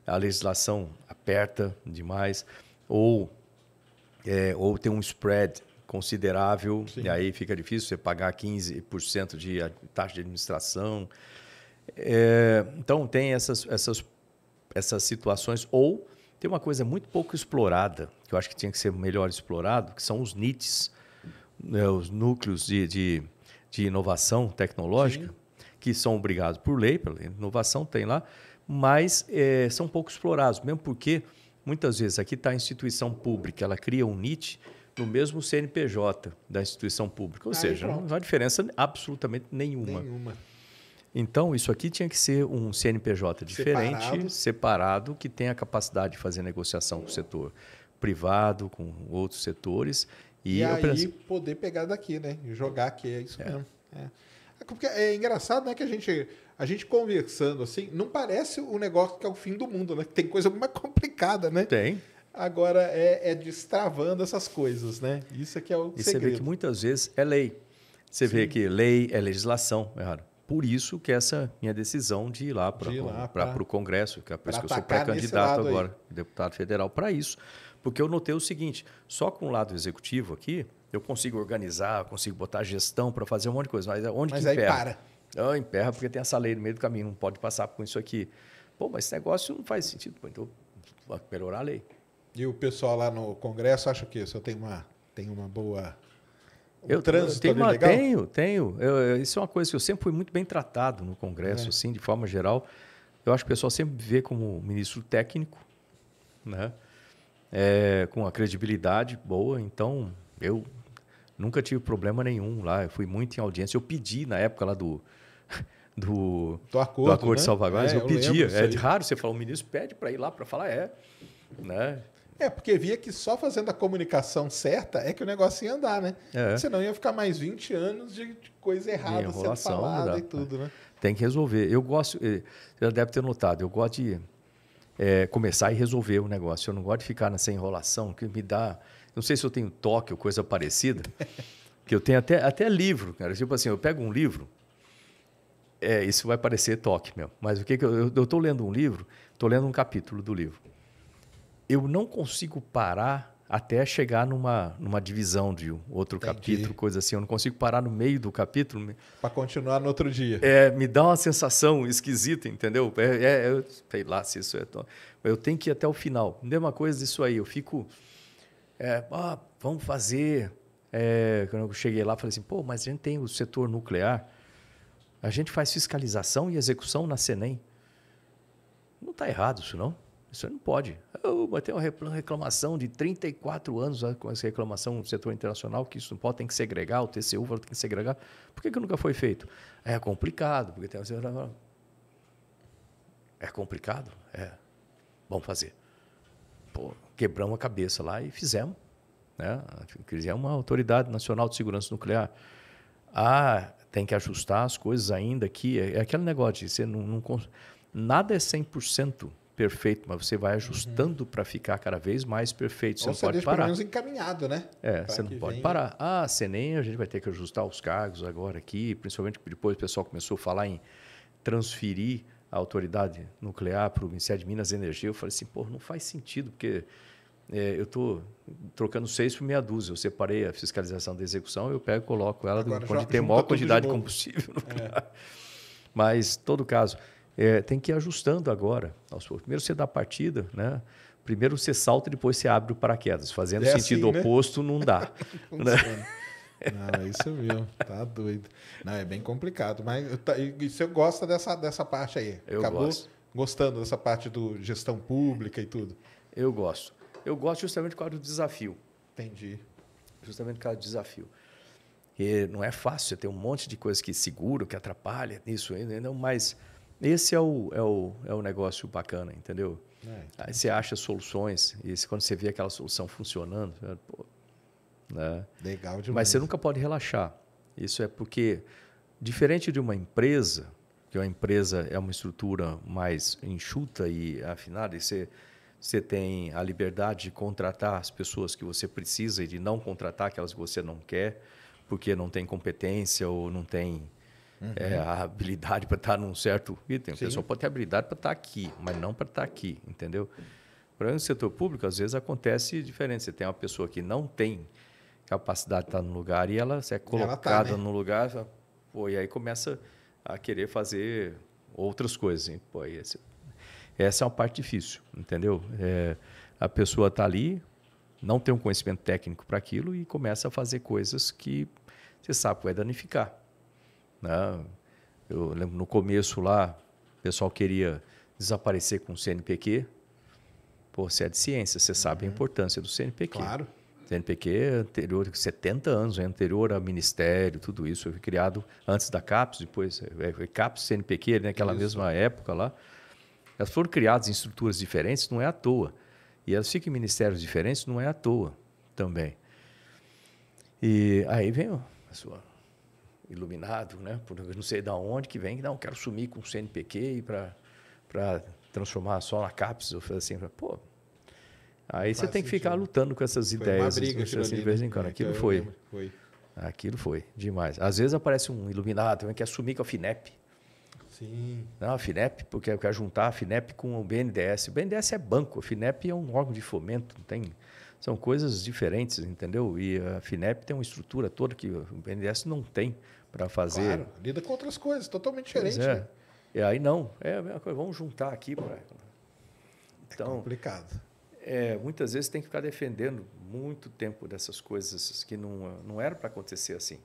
S2: a legislação aperta demais, ou, é, ou tem um spread considerável, Sim. e aí fica difícil você pagar 15% de taxa de administração. É, então, tem essas, essas, essas situações. Ou tem uma coisa muito pouco explorada, que eu acho que tinha que ser melhor explorado, que são os NITs, né, os núcleos de, de, de inovação tecnológica, Sim. que são obrigados por lei, pela inovação tem lá, mas é, são pouco explorados, mesmo porque muitas vezes aqui está a instituição pública, ela cria um NIT, no mesmo CNPJ da instituição pública. Ou Aí seja, pronto. não há diferença absolutamente nenhuma. nenhuma. Então, isso aqui tinha que ser um CNPJ diferente, separado. separado, que tenha a capacidade de fazer negociação com o setor privado, com outros setores. E, e aí
S1: poder pegar daqui, né? jogar aqui, é isso é. mesmo. É. é. Porque é engraçado, né, que a gente, a gente conversando assim, não parece o um negócio que é o fim do mundo, né? Tem coisa mais complicada, né? Tem agora é, é destravando essas coisas, né? Isso é que é o e segredo. E você vê que
S2: muitas vezes é lei. Você Sim. vê que lei é legislação, é errado. Por isso que essa minha decisão de ir lá para o Congresso, que é por isso que eu sou pré-candidato agora, aí. deputado federal, para isso. Porque eu notei o seguinte, só com o lado executivo aqui, eu consigo organizar, eu consigo botar gestão para fazer um monte de coisa, mas onde mas que aí emperra? para. Ah, emperra porque tem essa lei no meio do caminho, não pode passar com isso aqui. Pô, mas esse negócio não faz sentido, pô, então melhorar a lei. E o pessoal lá no
S1: Congresso acha que isso tem uma tem uma boa um eu trânsito tenho, uma, legal? tenho,
S2: tenho. Eu, eu, isso é uma coisa que eu sempre fui muito bem tratado no Congresso, é. assim, de forma geral. Eu acho que o pessoal sempre me vê como ministro técnico, né? É, com a credibilidade boa. Então, eu nunca tive problema nenhum lá. Eu fui muito em audiência. Eu pedi na época lá do do, do acordo, do acordo né? de salvaguardas, é, eu, eu pedia. É de raro você falar, o ministro pede para ir lá para falar, é. Né? É, porque via que só fazendo
S1: a comunicação certa é que o negócio ia andar, né? É. Senão ia ficar mais 20 anos de coisa errada de sendo falada né? e tudo, né?
S2: Tem que resolver. Eu gosto, eh, você já deve ter notado, eu gosto de é, começar e resolver o negócio. Eu não gosto de ficar nessa enrolação que me dá. Não sei se eu tenho toque ou coisa parecida, que eu tenho até, até livro, cara. Tipo assim, eu pego um livro, é, isso vai parecer toque meu. Mas o que, que eu estou lendo um livro, estou lendo um capítulo do livro eu não consigo parar até chegar numa, numa divisão de outro Entendi. capítulo, coisa assim. Eu não consigo parar no meio do capítulo. Para continuar no outro dia. É, me dá uma sensação esquisita, entendeu? É, é, eu, sei lá se isso é. Eu tenho que ir até o final. Mesma coisa disso aí. Eu fico. É, ah, vamos fazer. É, quando eu cheguei lá, falei assim: pô, mas a gente tem o setor nuclear. A gente faz fiscalização e execução na Senem. Não está errado isso, não? Isso não pode. Tem uma reclamação de 34 anos né, com essa reclamação do setor internacional, que isso não pode, tem que segregar, o TCU tem que segregar. Por que, que nunca foi feito? É complicado, porque tem É complicado? É. Vamos fazer. Pô, quebramos a cabeça lá e fizemos. Né? é uma autoridade nacional de segurança nuclear. Ah, tem que ajustar as coisas ainda aqui. É, é aquele negócio de você não, não nada é 100% perfeito, mas você vai uhum. ajustando uhum. para ficar cada vez mais perfeito. Você Ou não você pode deixa parar. Pelo menos
S1: encaminhado, né?
S2: É, pra você não pode venha. parar. Ah, Senem, a gente vai ter que ajustar os cargos agora aqui, principalmente depois o pessoal começou a falar em transferir a autoridade nuclear para o Ministério de Minas e Energia. Eu falei assim, pô, não faz sentido, porque é, eu estou trocando seis por meia dúzia. Eu separei a fiscalização da execução, eu pego e coloco ela Agora, onde tem maior quantidade de, de combustível. É. Mas, todo caso, é, tem que ir ajustando agora. Primeiro você dá a partida, né? Primeiro você salta e depois você abre o paraquedas. Fazendo é assim, sentido assim, né? oposto não dá. não né?
S1: Não, é isso viu, tá doido. Não, é bem complicado, mas e você gosta dessa, dessa parte aí? Eu Acabou gosto. gostando
S2: dessa parte do gestão pública e tudo? Eu gosto. Eu gosto justamente por causa do desafio. Entendi. Justamente por causa do desafio. E não é fácil, você tem um monte de coisa que segura, que atrapalha, isso, não, mas esse é o, é o, é o negócio bacana, entendeu? É, então. Aí você acha soluções e quando você vê aquela solução funcionando, pô, né? Legal demais. Mas você nunca pode relaxar. Isso é porque, diferente de uma empresa, que uma empresa é uma estrutura mais enxuta e afinada, e você, você tem a liberdade de contratar as pessoas que você precisa e de não contratar aquelas que você não quer, porque não tem competência ou não tem uhum. é, a habilidade para estar tá num certo item. A pessoa pode ter habilidade para estar tá aqui, mas não para estar tá aqui, entendeu? Para o setor público, às vezes acontece diferente. Você tem uma pessoa que não tem capacidade de estar no lugar e ela é colocada tá, né? no lugar, pô, e aí começa a querer fazer outras coisas. Hein? Pô, esse, essa é uma parte difícil, entendeu? É, a pessoa está ali, não tem um conhecimento técnico para aquilo e começa a fazer coisas que você sabe que vai danificar. Né? Eu lembro no começo lá, o pessoal queria desaparecer com o CNPq. Pô, você é de ciência, você uhum. sabe a uhum. importância do CNPq. Claro. CNPq é anterior, 70 anos, é anterior a ministério, tudo isso. Foi criado antes da CAPES, depois é, foi CAPES, CNPq, naquela né? mesma época lá. Elas foram criadas em estruturas diferentes, não é à toa. E elas ficam em ministérios diferentes, não é à toa também. E aí vem a sua iluminado, né? Por não sei de onde que vem, não, quero sumir com o CNPq para transformar só na CAPES, ou fazer assim, pô. Aí você tem que ficar lutando com essas foi ideias, uma briga, assim, de vez né? em quando. É, aquilo foi. foi. Aquilo foi demais. Às vezes aparece um iluminado né, que assumir com a FINEP. Sim. Não, a FINEP, porque eu quero juntar a FINEP com o BNDES. O BNDES é banco, a FINEP é um órgão de fomento, tem são coisas diferentes, entendeu? E a FINEP tem uma estrutura toda que o BNDES não tem para fazer. Claro, lida com outras coisas, totalmente diferente. É. Né? E aí não, é a mesma coisa, vamos juntar aqui. Pra... É então, é complicado. É, muitas vezes tem que ficar defendendo muito tempo dessas coisas que não, não era para acontecer assim.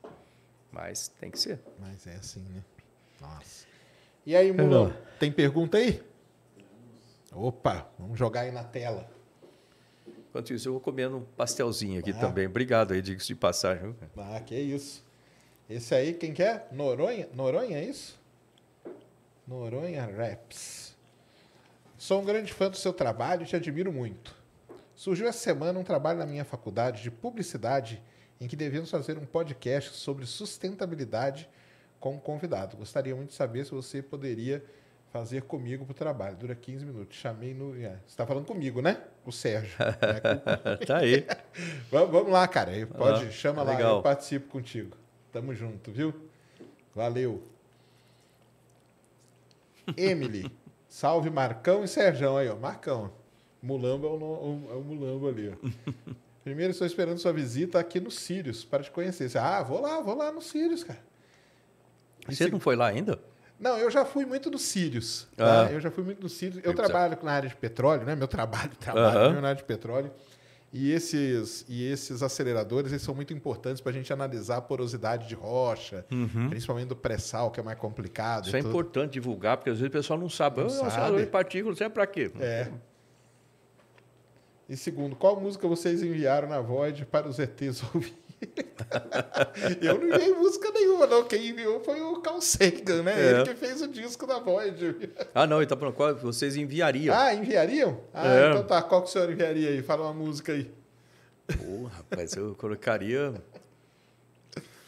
S2: Mas tem que ser. Mas é assim, né? Nossa. E aí, Mulão, tem pergunta aí?
S1: Opa, vamos jogar aí na tela.
S2: Enquanto isso, eu vou comendo um pastelzinho aqui ah. também. Obrigado aí, digo de passagem.
S1: Ah, que isso. Esse aí, quem que é? Noronha? Noronha, é isso? Noronha Raps. Sou um grande fã do seu trabalho e te admiro muito. Surgiu essa semana um trabalho na minha faculdade de publicidade em que devemos fazer um podcast sobre sustentabilidade com um convidado. Gostaria muito de saber se você poderia fazer comigo para o trabalho. Dura 15 minutos. Chamei no. É, você está falando comigo, né? O Sérgio. Está é tá aí. vamos, lá, cara. Pode, ah, chama lá, eu participo contigo. Tamo junto, viu? Valeu. Emily. Salve Marcão e Serjão aí, ó. Marcão. Mulamba é o, no... é o é Mulamba ali, ó. Primeiro estou esperando sua visita aqui no Sirius para te conhecer. Você, ah, vou lá, vou lá no Sirius, cara. E Você se... não foi lá ainda? Não, eu já fui muito do Sirius. Tá? Ah. Né? Eu já fui muito do Sirius. Eu trabalho na área de petróleo, né? Meu trabalho, trabalho uh -huh. na área de petróleo. E esses, e esses aceleradores eles são muito importantes para a gente analisar a porosidade de rocha, uhum. principalmente do pré-sal, que é mais complicado. Isso é tudo.
S2: importante divulgar, porque às vezes o pessoal não sabe. Não oh, sabe. de partículas, é para quê? É.
S1: E segundo, qual música vocês enviaram na Void para os ETs ouvir? eu não enviei música nenhuma, não. Quem enviou foi o Carl Sagan, né? É. Ele que fez o disco da Void.
S2: Ah, não, então tá qual vocês enviariam. Ah, enviariam? Ah, é. então tá.
S1: Qual que o senhor enviaria aí? Fala uma música aí.
S2: Pô, rapaz, eu colocaria.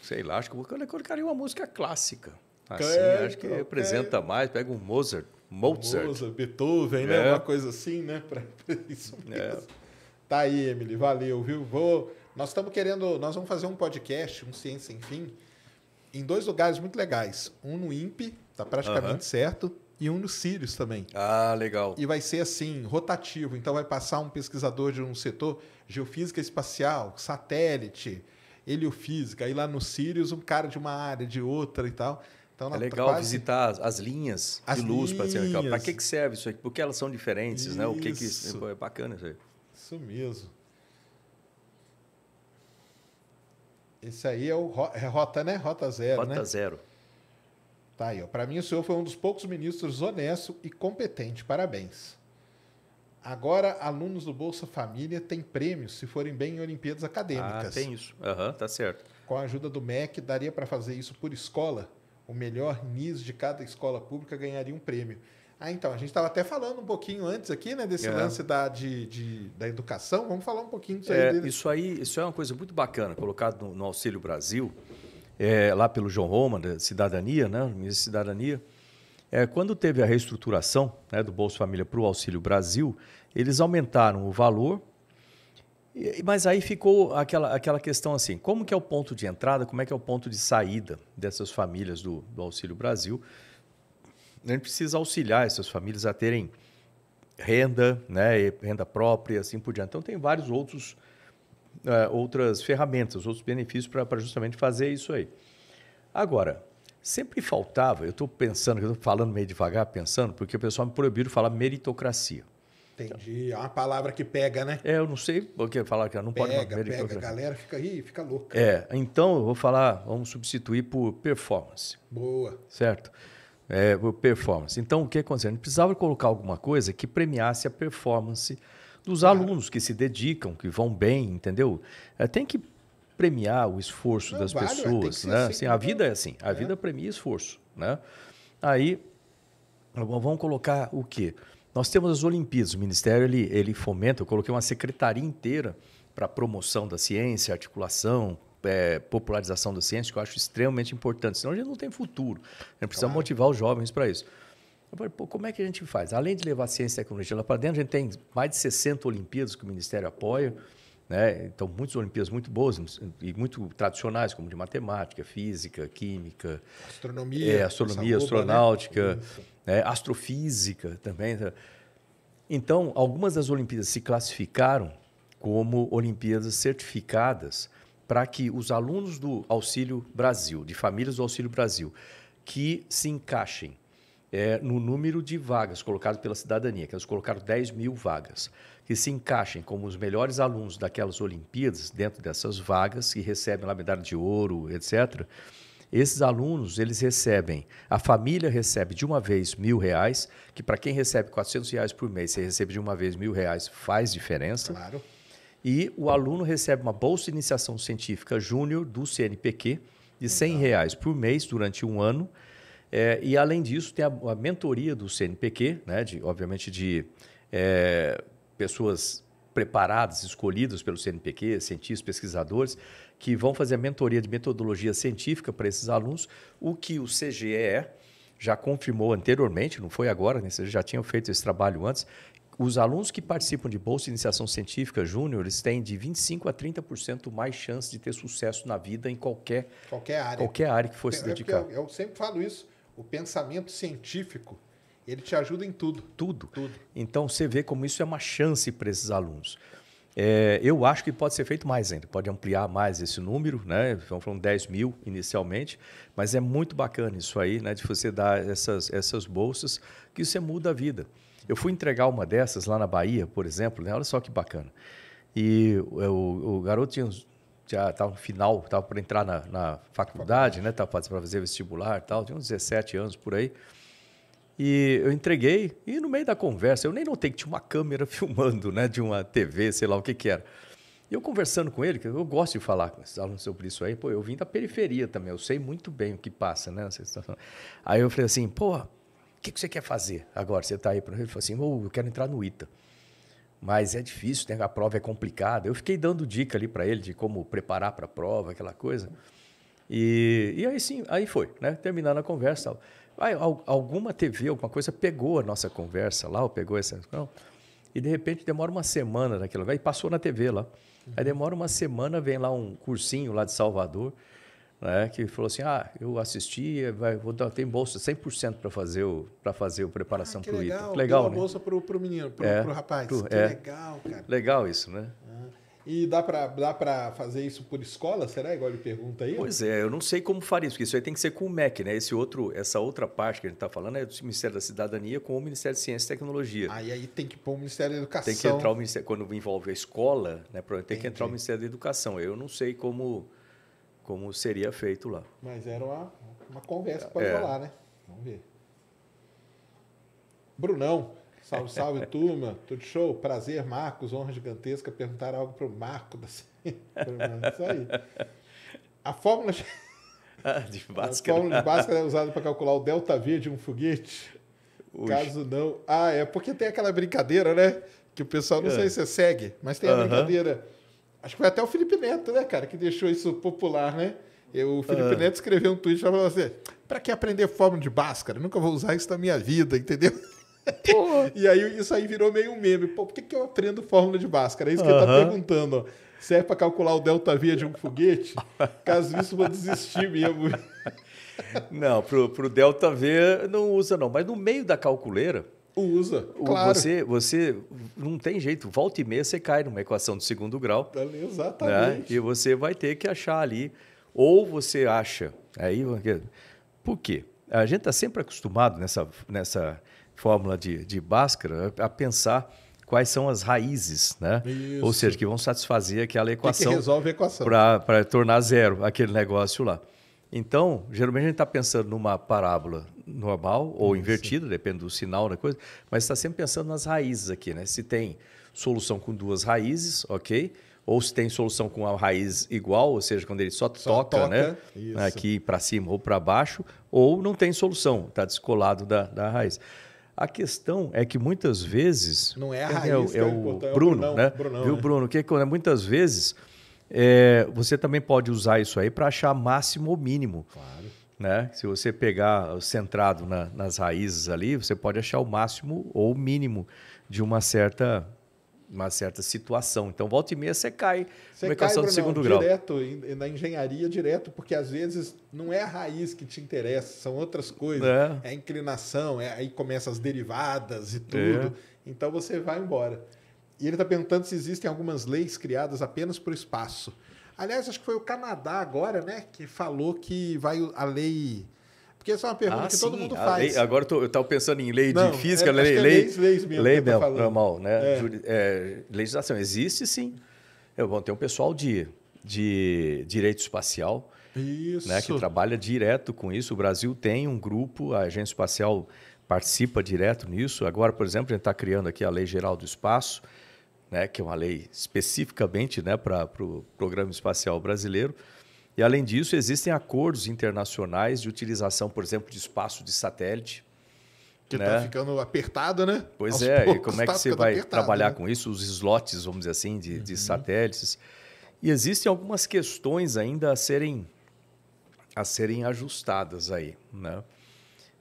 S2: sei lá, acho que eu colocaria uma música clássica. Assim, é, acho que representa mais. Pega um Mozart, Mozart. Mozart Beethoven, né? É. Uma
S1: coisa assim, né? Pra, pra isso é. mesmo. Tá aí, Emily. Valeu, viu? Vou nós estamos querendo, nós vamos fazer um podcast, um Ciência Sem Fim, em dois lugares muito legais. Um no INPE, tá praticamente uhum. certo, e um no Sirius também.
S2: Ah, legal. E
S1: vai ser assim, rotativo. Então vai passar um pesquisador de um setor, geofísica espacial, satélite, heliofísica. Aí lá no Sirius, um cara de uma área, de outra e tal. Então, é legal quase...
S2: visitar as, as linhas as de luz para ser legal. Para que, que serve isso aqui? Porque elas são diferentes, isso. né? O que, que é bacana isso aí.
S1: Isso mesmo. Esse aí é o é Rota, né? Rota Zero. Rota né? Zero. Tá aí, ó. Para mim, o senhor foi um dos poucos ministros honesto e competente. Parabéns. Agora, alunos do Bolsa Família têm prêmios se forem bem em Olimpíadas Acadêmicas. Ah, tem isso.
S2: Aham, uhum, tá certo.
S1: Com a ajuda do MEC, daria para fazer isso por escola? O melhor NIS de cada escola pública ganharia um prêmio. Ah, então, a gente estava até falando um pouquinho antes aqui, né, desse é. lance da, de, de, da educação. Vamos falar um pouquinho disso é, aí. Isso
S2: aí isso é uma coisa muito bacana, colocado no, no Auxílio Brasil, é, lá pelo João Roma, da Cidadania, né, Ministro de Cidadania. É, quando teve a reestruturação né, do Bolsa Família para o Auxílio Brasil, eles aumentaram o valor, mas aí ficou aquela, aquela questão assim, como que é o ponto de entrada, como é que é o ponto de saída dessas famílias do, do Auxílio Brasil, a gente precisa auxiliar essas famílias a terem renda, né, renda própria, assim por diante. Então, tem vários outros é, outras ferramentas, outros benefícios para justamente fazer isso aí. Agora, sempre faltava, eu estou pensando, eu estou falando meio devagar, pensando, porque o pessoal me proibiu de falar meritocracia. Entendi. É uma palavra que pega, né? É, eu não sei o que falar que não pega, pode não, Pega, a
S1: galera fica aí, fica louca.
S2: É, então eu vou falar, vamos substituir por performance. Boa. Certo? É, performance. Então, o que aconteceu? A gente precisava colocar alguma coisa que premiasse a performance dos claro. Tá. alunos que se dedicam, que vão bem, entendeu? É, tem que premiar o esforço Não, das vale, é, pessoas, né? Assim, a vida é assim, a é. vida premia esforço, né? Aí, vamos colocar o quê? Nós temos as Olimpíadas, o Ministério ele, ele fomenta, eu coloquei uma secretaria inteira para promoção da ciência, articulação, é, popularização da ciência, que eu acho extremamente importante, senão a gente não tem futuro. A gente precisa claro. motivar os jovens para isso. Eu falei, pô, como é que a gente faz? Além de levar a ciência e tecnologia lá para dentro, a gente tem mais de 60 Olimpíadas que o Ministério apoia, né? então muitas Olimpíadas muito boas e muito tradicionais, como de matemática, física, química, astronomia, é, astronomia roupa, né? astronáutica, né? astrofísica também. Tá? Então, algumas das Olimpíadas se classificaram como Olimpíadas certificadas para que os alunos do Auxílio Brasil, de famílias do Auxílio Brasil, que se encaixem é, no número de vagas colocado pela cidadania, que eles colocaram 10 mil vagas, que se encaixem como os melhores alunos daquelas Olimpíadas, dentro dessas vagas, que recebem lá medalha de ouro, etc., esses alunos, eles recebem, a família recebe de uma vez mil reais, que para quem recebe 400 reais por mês, você recebe de uma vez mil reais, faz diferença. Claro e o aluno recebe uma bolsa de iniciação científica júnior do CNPq de 100 reais por mês durante um ano. É, e além disso, tem a, a, mentoria do CNPq, né, de, obviamente de é, pessoas preparadas, escolhidas pelo CNPq, cientistas, pesquisadores, que vão fazer a mentoria de metodologia científica para esses alunos, o que o CGE já confirmou anteriormente, não foi agora, né? Vocês já tinham feito esse trabalho antes, os alunos que participam de bolsa de iniciação científica júnior, eles têm de 25 a 30% mais chance de ter sucesso na vida em qualquer, qualquer área, qualquer área que for se é, é dedicar.
S1: Eu, eu sempre falo isso, o pensamento
S2: científico, ele te ajuda em tudo. Tudo. Tudo. Então você vê como isso é uma chance para esses alunos. É, eu acho que pode ser feito mais ainda, pode ampliar mais esse número, né? Estamos falando 10 mil inicialmente, mas é muito bacana isso aí, né? De você dar essas, essas bolsas, que isso muda a vida. Eu fui entregar uma dessas lá na Bahia, por exemplo, né? Olha só que bacana. E o, o garoto tinha já estava no final, estava para entrar na, na faculdade, né? Estava para fazer vestibular e tal, tinha uns 17 anos por aí. E eu entreguei, e no meio da conversa, eu nem notei que tinha uma câmera filmando, né? De uma TV, sei lá o que que era. E eu conversando com ele, que eu gosto de falar com esses alunos sobre isso aí, pô, eu vim da periferia também, eu sei muito bem o que passa, né? Aí eu falei assim, pô, o que, que você quer fazer agora? Você está aí para ele falou assim, oh, eu quero entrar no ITA. Mas é difícil, né? a prova é complicada. Eu fiquei dando dica ali para ele de como preparar para a prova, aquela coisa. E, e aí sim, aí foi, né? Terminando a conversa. Aí, alguma TV, alguma coisa pegou a nossa conversa lá, ou pegou essa. Não. E de repente demora uma semana daquilo. Aí passou na TV lá. Aí demora uma semana, vem lá um cursinho lá de Salvador né, que falou assim, ah, eu assisti, vai, vou dar, tem bolsa 100% para fazer o para fazer o preparação ah, para o legal, Que legal né?
S1: bolsa para o menino, para o é, rapaz. Tu, que é. legal,
S2: cara. Legal isso, né? Ah,
S1: e dá para dá para fazer isso por escola, será? Igual ele pergunta aí. Pois
S2: é, eu não sei como faria isso, porque isso aí tem que ser com o MEC, né? Esse outro, essa outra parte que a gente está falando é do Ministério da Cidadania com o Ministério de Ciência e Tecnologia. Aí
S1: ah, aí tem que pôr o Ministério da Educação. Tem que entrar o
S2: Ministério quando envolve a escola, né? Tem Entendi. que entrar o Ministério da Educação. Eu não sei como como seria feito lá.
S1: Mas era uma, uma conversa para é. rolar, né? Vamos ver.
S2: Brunão, salve,
S1: salve, turma. Tudo show? Prazer, Marcos. Honra gigantesca. Perguntar algo para o Marco. Da... Isso aí. A fórmula... de Bhaskara. Ah, a fórmula né? de Bhaskara é usada para calcular o delta V de um foguete? Ui. Caso não... Ah, é porque tem aquela brincadeira, né? Que o pessoal, não é. sei se você segue, mas tem a uh -huh. brincadeira Acho que foi até o Felipe Neto, né, cara, que deixou isso popular, né? Eu, o Felipe é. Neto escreveu um tweet falando assim: pra que aprender fórmula de Bhaskara? Nunca vou usar isso na minha vida, entendeu? e aí isso aí virou meio um meme. Pô, por que, que eu aprendo fórmula de Bhaskara? É isso que uh -huh. ele tá perguntando, ó. Serve é para
S2: calcular o delta v de um foguete? Caso isso, vou desistir mesmo. não, pro, pro delta V não usa não. Mas no meio da calculeira, Usa, claro. Você, você não tem jeito, volta e meia você cai numa equação do segundo grau.
S1: Tá né? Exatamente. Né?
S2: E você vai ter que achar ali, ou você acha, aí, por quê? A gente está sempre acostumado nessa, nessa fórmula de, de Bhaskara a pensar quais são as raízes, né? Isso. Ou seja, que vão satisfazer aquela equação. Que, que resolve a equação. Para tornar zero aquele negócio lá. Então, geralmente a gente está pensando numa parábola normal ou Isso. invertida, depende do sinal da coisa, mas está sempre pensando nas raízes aqui, né? Se tem solução com duas raízes, ok? Ou se tem solução com uma raiz igual, ou seja, quando ele só, só toca, né? toca, né? Isso. Aqui para cima ou para baixo, ou não tem solução, está descolado da, da raiz. A questão é que muitas vezes. Não é a é, raiz, é, o, é, é, o, é o Bruno, Brunão, né? Brunão, Viu, né? Bruno? Que, é muitas vezes é, você também pode usar isso aí para achar máximo ou mínimo. Claro. Né? Se você pegar centrado na, nas raízes ali, você pode achar o máximo ou o mínimo de uma certa uma certa situação. Então, volta e meia, você cai você na equação cai, do segundo grau.
S1: Direto, na engenharia, direto, porque às vezes não é a raiz que te interessa, são outras coisas. É, é a inclinação, é, aí começam as derivadas e tudo. É. Então, você vai embora. E ele está perguntando se existem algumas leis criadas apenas para o espaço. Aliás, acho que foi o Canadá agora, né, que falou que vai a lei. Porque essa é uma pergunta ah, que sim, todo mundo faz. Lei,
S2: agora eu estava pensando em lei não, de física, é, lei, é lei, leis mesmo lei mesmo, normal, né? É. É, legislação existe, sim. Eu vou tem um pessoal de, de direito espacial né, que trabalha direto com isso. O Brasil tem um grupo, a Agência Espacial participa direto nisso. Agora, por exemplo, a gente está criando aqui a Lei Geral do Espaço, né, que é uma lei especificamente né, para o pro Programa Espacial Brasileiro. E, além disso, existem acordos internacionais de utilização, por exemplo, de espaço de satélite. Que está né?
S1: ficando apertado, né? Pois Aos é, poucos, e como é tá que tá você vai apertado, trabalhar né?
S2: com isso? Os slots, vamos dizer assim, de, uhum. de satélites. E existem algumas questões ainda a serem, a serem ajustadas aí. Né?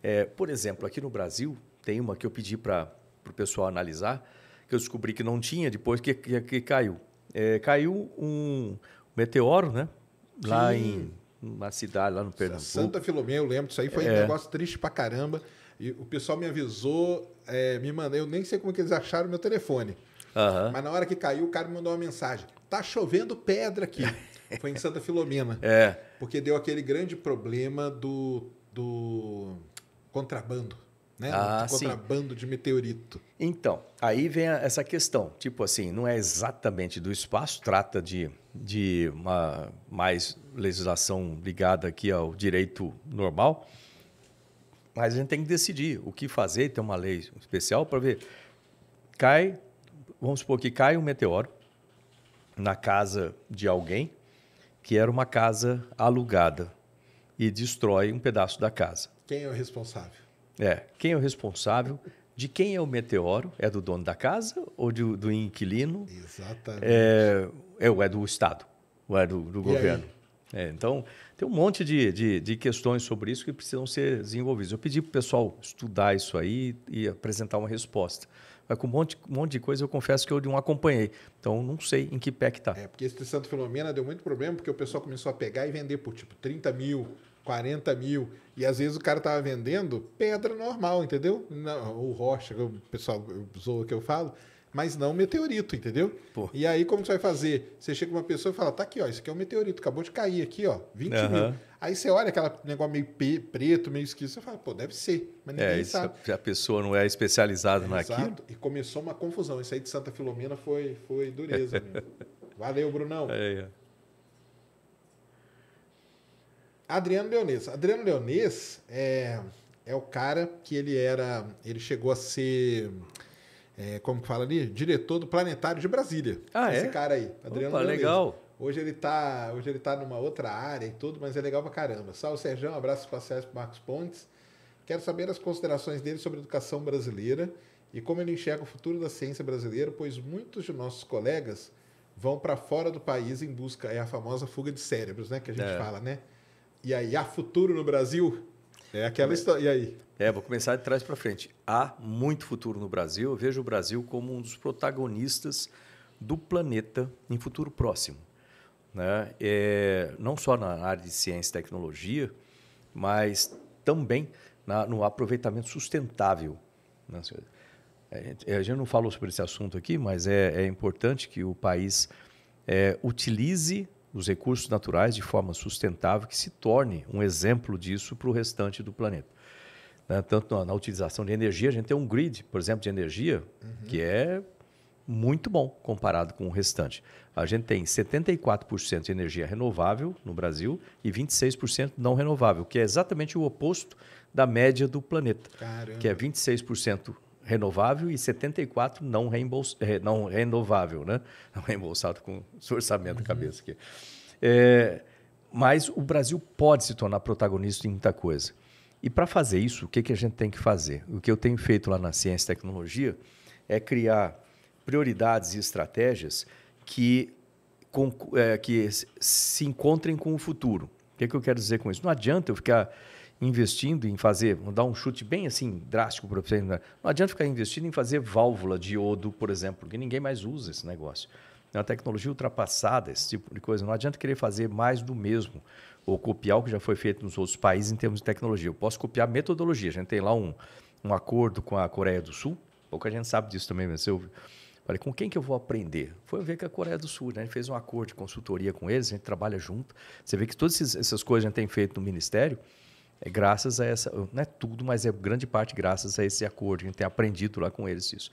S2: É, por exemplo, aqui no Brasil, tem uma que eu pedi para o pessoal analisar, que eu descobri que não tinha depois que, que, que caiu. É, caiu um meteoro, né? Sim. Lá em uma cidade, lá no Pernambuco. Santa
S1: Filomena, eu lembro disso aí, foi é. um negócio triste pra caramba. E o pessoal me avisou, é, me mandou, eu nem sei como é que eles acharam meu telefone. Uhum. Mas na hora que caiu, o cara me mandou uma mensagem. Tá chovendo pedra aqui. Foi em Santa Filomena. É. Porque deu aquele grande problema do, do contrabando né? Ah, um
S2: contrabando sim. de meteorito. Então, aí vem essa questão. Tipo assim, não é exatamente do espaço, trata de, de uma mais legislação ligada aqui ao direito normal. Mas a gente tem que decidir o que fazer, ter uma lei especial para ver. Cai, vamos supor que cai um meteoro na casa de alguém que era uma casa alugada e destrói um pedaço da casa.
S1: Quem é o responsável?
S2: É. Quem é o responsável? De quem é o meteoro? É do dono da casa ou do, do inquilino? Exatamente. É, é, é do Estado, ou é do, do governo. É, então, tem um monte de, de, de, questões sobre isso que precisam ser desenvolvidas. Eu pedi para o pessoal estudar isso aí e apresentar uma resposta. Mas com um monte, um monte de coisa eu confesso que eu não acompanhei. Então, não sei em que pé que está. É,
S1: porque esse de Santo Filomena deu muito problema, porque o pessoal começou a pegar e vender por tipo 30 mil, 40 mil. E às vezes o cara tava vendendo pedra normal, entendeu? Não, ou rocha, o pessoal zoa que eu falo, mas não meteorito, entendeu? Pô. E aí como você vai fazer? Você chega uma pessoa e fala, tá aqui, ó, isso aqui é um meteorito, acabou de cair aqui, ó, 20 uhum. mil. Aí você olha aquele negócio meio preto, meio esquisito, você fala, pô, deve ser, mas ninguém é, sabe.
S2: a pessoa não é especializada é, naquilo. Exato, e
S1: começou uma confusão. Isso aí de Santa Filomena foi, foi dureza Valeu, Brunão. É, é. Adriano Leones. Adriano Leones é, é o cara que ele era. Ele chegou a ser. É, como que fala ali? Diretor do Planetário de Brasília. Ah, esse é? cara aí, Adriano Opa, legal. Hoje ele, tá, hoje ele tá numa outra área e tudo, mas é legal pra caramba. Salve, Serjão. Abraços espaciais pro Marcos Pontes. Quero saber as considerações dele sobre a educação brasileira e como ele enxerga o futuro da ciência brasileira, pois muitos de nossos colegas vão para fora do país em busca, é a famosa fuga de cérebros, né, que a gente é. fala, né? E aí, há futuro no Brasil?
S2: É aquela é. história. E aí? É, vou começar de trás para frente. Há muito futuro no Brasil. Eu vejo o Brasil como um dos protagonistas do planeta em futuro próximo. Né? É, não só na área de ciência e tecnologia, mas também na, no aproveitamento sustentável. Né? É, é, a gente não falou sobre esse assunto aqui, mas é, é importante que o país utilize dos recursos naturais de forma sustentável, que se torne um exemplo disso para o restante do planeta. Né? Tanto na, na, utilização de energia, a gente tem um grid, por exemplo, de energia, uhum. que é muito bom comparado com o restante. A gente tem 74% de energia renovável no Brasil e 26% não renovável, que é exatamente o oposto da média do planeta, Caramba. que é 26% renovável e 74 não, reembols... Eh, não renovável, né? Não reembolsado com orçamento uhum. cabeça aqui. É, mas o Brasil pode se tornar protagonista em muita coisa. E para fazer isso, o que, que a gente tem que fazer? O que eu tenho feito lá na Ciência e Tecnologia é criar prioridades e estratégias que, com, é, eh, que se encontrem com o futuro. O que, que eu quero dizer com isso? Não adianta eu ficar investindo em fazer, vou dar um chute bem assim drástico para você, né? não adianta ficar investindo em fazer válvula de iodo, por exemplo, porque ninguém mais usa esse negócio. É uma tecnologia ultrapassada, esse tipo de coisa. Não adianta querer fazer mais do mesmo ou copiar o que já foi feito nos outros países em termos de tecnologia. Eu posso copiar metodologia. A gente tem lá um, um acordo com a Coreia do Sul, pouca gente sabe disso também, mas eu falei, com quem que eu vou aprender? Foi ver que a Coreia do Sul, né? A gente fez um acordo de consultoria com eles, a gente trabalha junto. Você vê que todas essas coisas a gente tem feito no Ministério, é graças a essa, não é tudo, mas é grande parte graças a esse acordo. A gente tem aprendido lá com eles isso.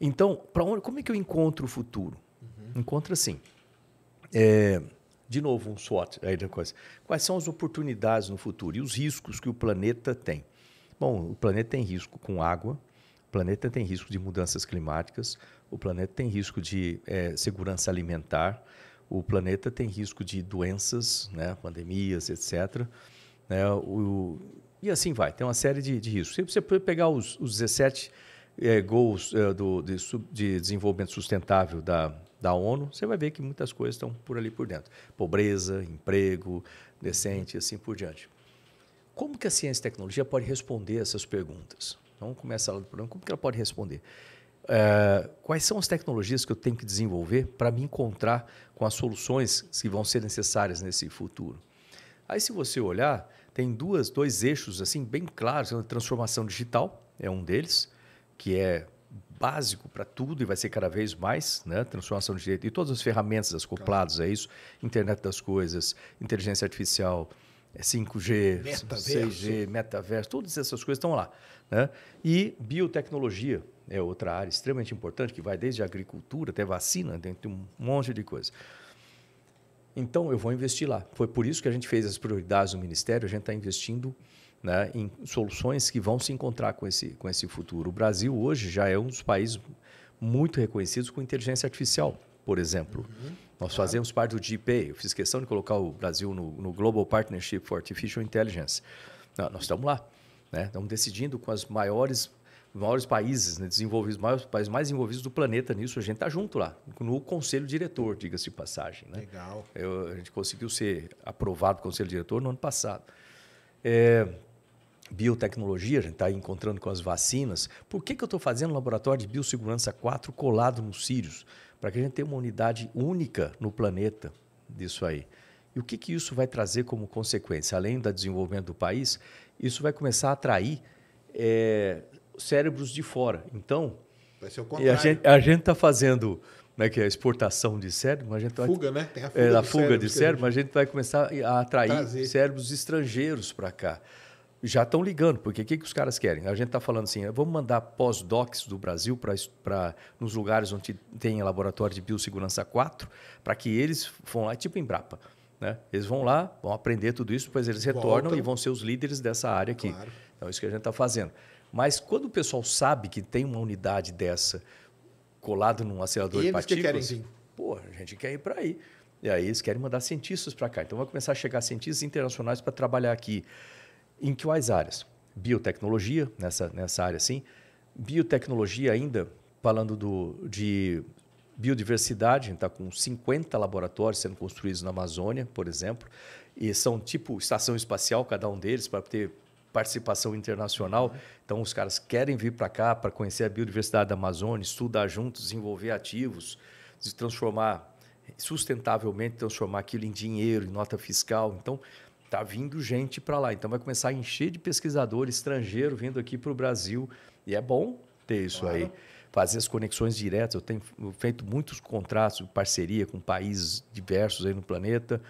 S2: Então, para onde, como é que eu encontro o futuro? Uhum. Encontro assim. É, de novo, um SWOT. Aí coisa. Quais são as oportunidades no futuro e os riscos que o planeta tem? Bom, o planeta tem risco com água, o planeta tem risco de mudanças climáticas, o planeta tem risco de é, segurança alimentar, o planeta tem risco de doenças, né, pandemias, etc. Né? O, e assim vai, tem uma série de, de riscos. Se você pegar os, os 17 é, eh, gols é, do, de, de, desenvolvimento sustentável da, da ONU, você vai ver que muitas coisas estão por ali por dentro. Pobreza, emprego decente e assim por diante. Como que a ciência e tecnologia pode responder essas perguntas? Então, começa lá do problema, como que ela pode responder? É, quais são as tecnologias que eu tenho que desenvolver para me encontrar com as soluções que vão ser necessárias nesse futuro? Aí, se você olhar, tem duas, dois eixos assim bem claros. A né? transformação digital é um deles, que é básico para tudo e vai ser cada vez mais, né? Transformação de direito e todas as ferramentas acopladas claro. É a isso, internet das coisas, inteligência artificial, 5G, é metaverso. 6G, metaverso, todas essas coisas estão lá, né? E biotecnologia é outra área extremamente importante que vai desde agricultura até vacina, de um monte de coisa. Então, eu vou investir lá. Foi por isso que a gente fez as prioridades do Ministério, a gente está investindo né, em soluções que vão se encontrar com esse, com esse futuro. O Brasil hoje já é um dos países muito reconhecidos com inteligência artificial, por exemplo. Uhum, Nós claro. fazemos parte do GPA, eu fiz questão de colocar o Brasil no, no Global Partnership for Artificial Intelligence. Nós estamos lá. Né? Estamos decidindo com as maiores os maiores países, né, desenvolvidos, os maiores países mais envolvidos do planeta nisso, a gente está junto lá, no conselho diretor, diga-se de passagem. Né? Legal. Eu, a gente conseguiu ser aprovado para o conselho diretor no ano passado. É, biotecnologia, a gente está encontrando com as vacinas. Por que, que eu estou fazendo um laboratório de biossegurança 4 colado no Sirius? Para que a gente tenha uma unidade única no planeta disso aí. E o que, que isso vai trazer como consequência? Além do desenvolvimento do país, isso vai começar a atrair é, cérebros de fora. Então, vai ser o contrário. A gente, a gente tá fazendo né, que é a exportação de cérebro, mas a gente fuga, vai, né? Tem a é, fuga, é, a fuga cérebro, de cérebro, mas a gente vai começar a atrair trazer. cérebros estrangeiros para cá. Já estão ligando, porque o que, que os caras querem? A gente está falando assim, vamos mandar pós-docs do Brasil para nos lugares onde tem laboratório de biossegurança 4, para que eles vão lá, é tipo Embrapa. Né? Eles vão lá, vão aprender tudo isso, depois eles retornam e vão ser os líderes dessa área aqui. Claro. Então, é isso que a gente está fazendo. Mas quando o pessoal sabe que tem uma unidade dessa colado num acelerador de partículas, que querem, pô, a gente quer ir para aí. E aí eles querem mandar cientistas para cá. Então vai começar a chegar cientistas internacionais para trabalhar aqui. Em quais áreas? Biotecnologia, nessa, nessa área sim. Biotecnologia ainda, falando do, de biodiversidade, a gente está com 50 laboratórios sendo construídos na Amazônia, por exemplo, e são tipo estação espacial cada um deles para ter participação internacional. Então, os caras querem vir para cá para conhecer a biodiversidade da Amazônia, estudar juntos, desenvolver ativos, se transformar sustentavelmente, transformar aquilo em dinheiro, em nota fiscal. Então, está vindo gente para lá. Então, vai começar a encher de pesquisadores estrangeiros vindo aqui para o Brasil. E é bom ter isso claro. aí fazer as conexões diretas. Eu tenho feito muitos contratos de parceria com países diversos aí no planeta.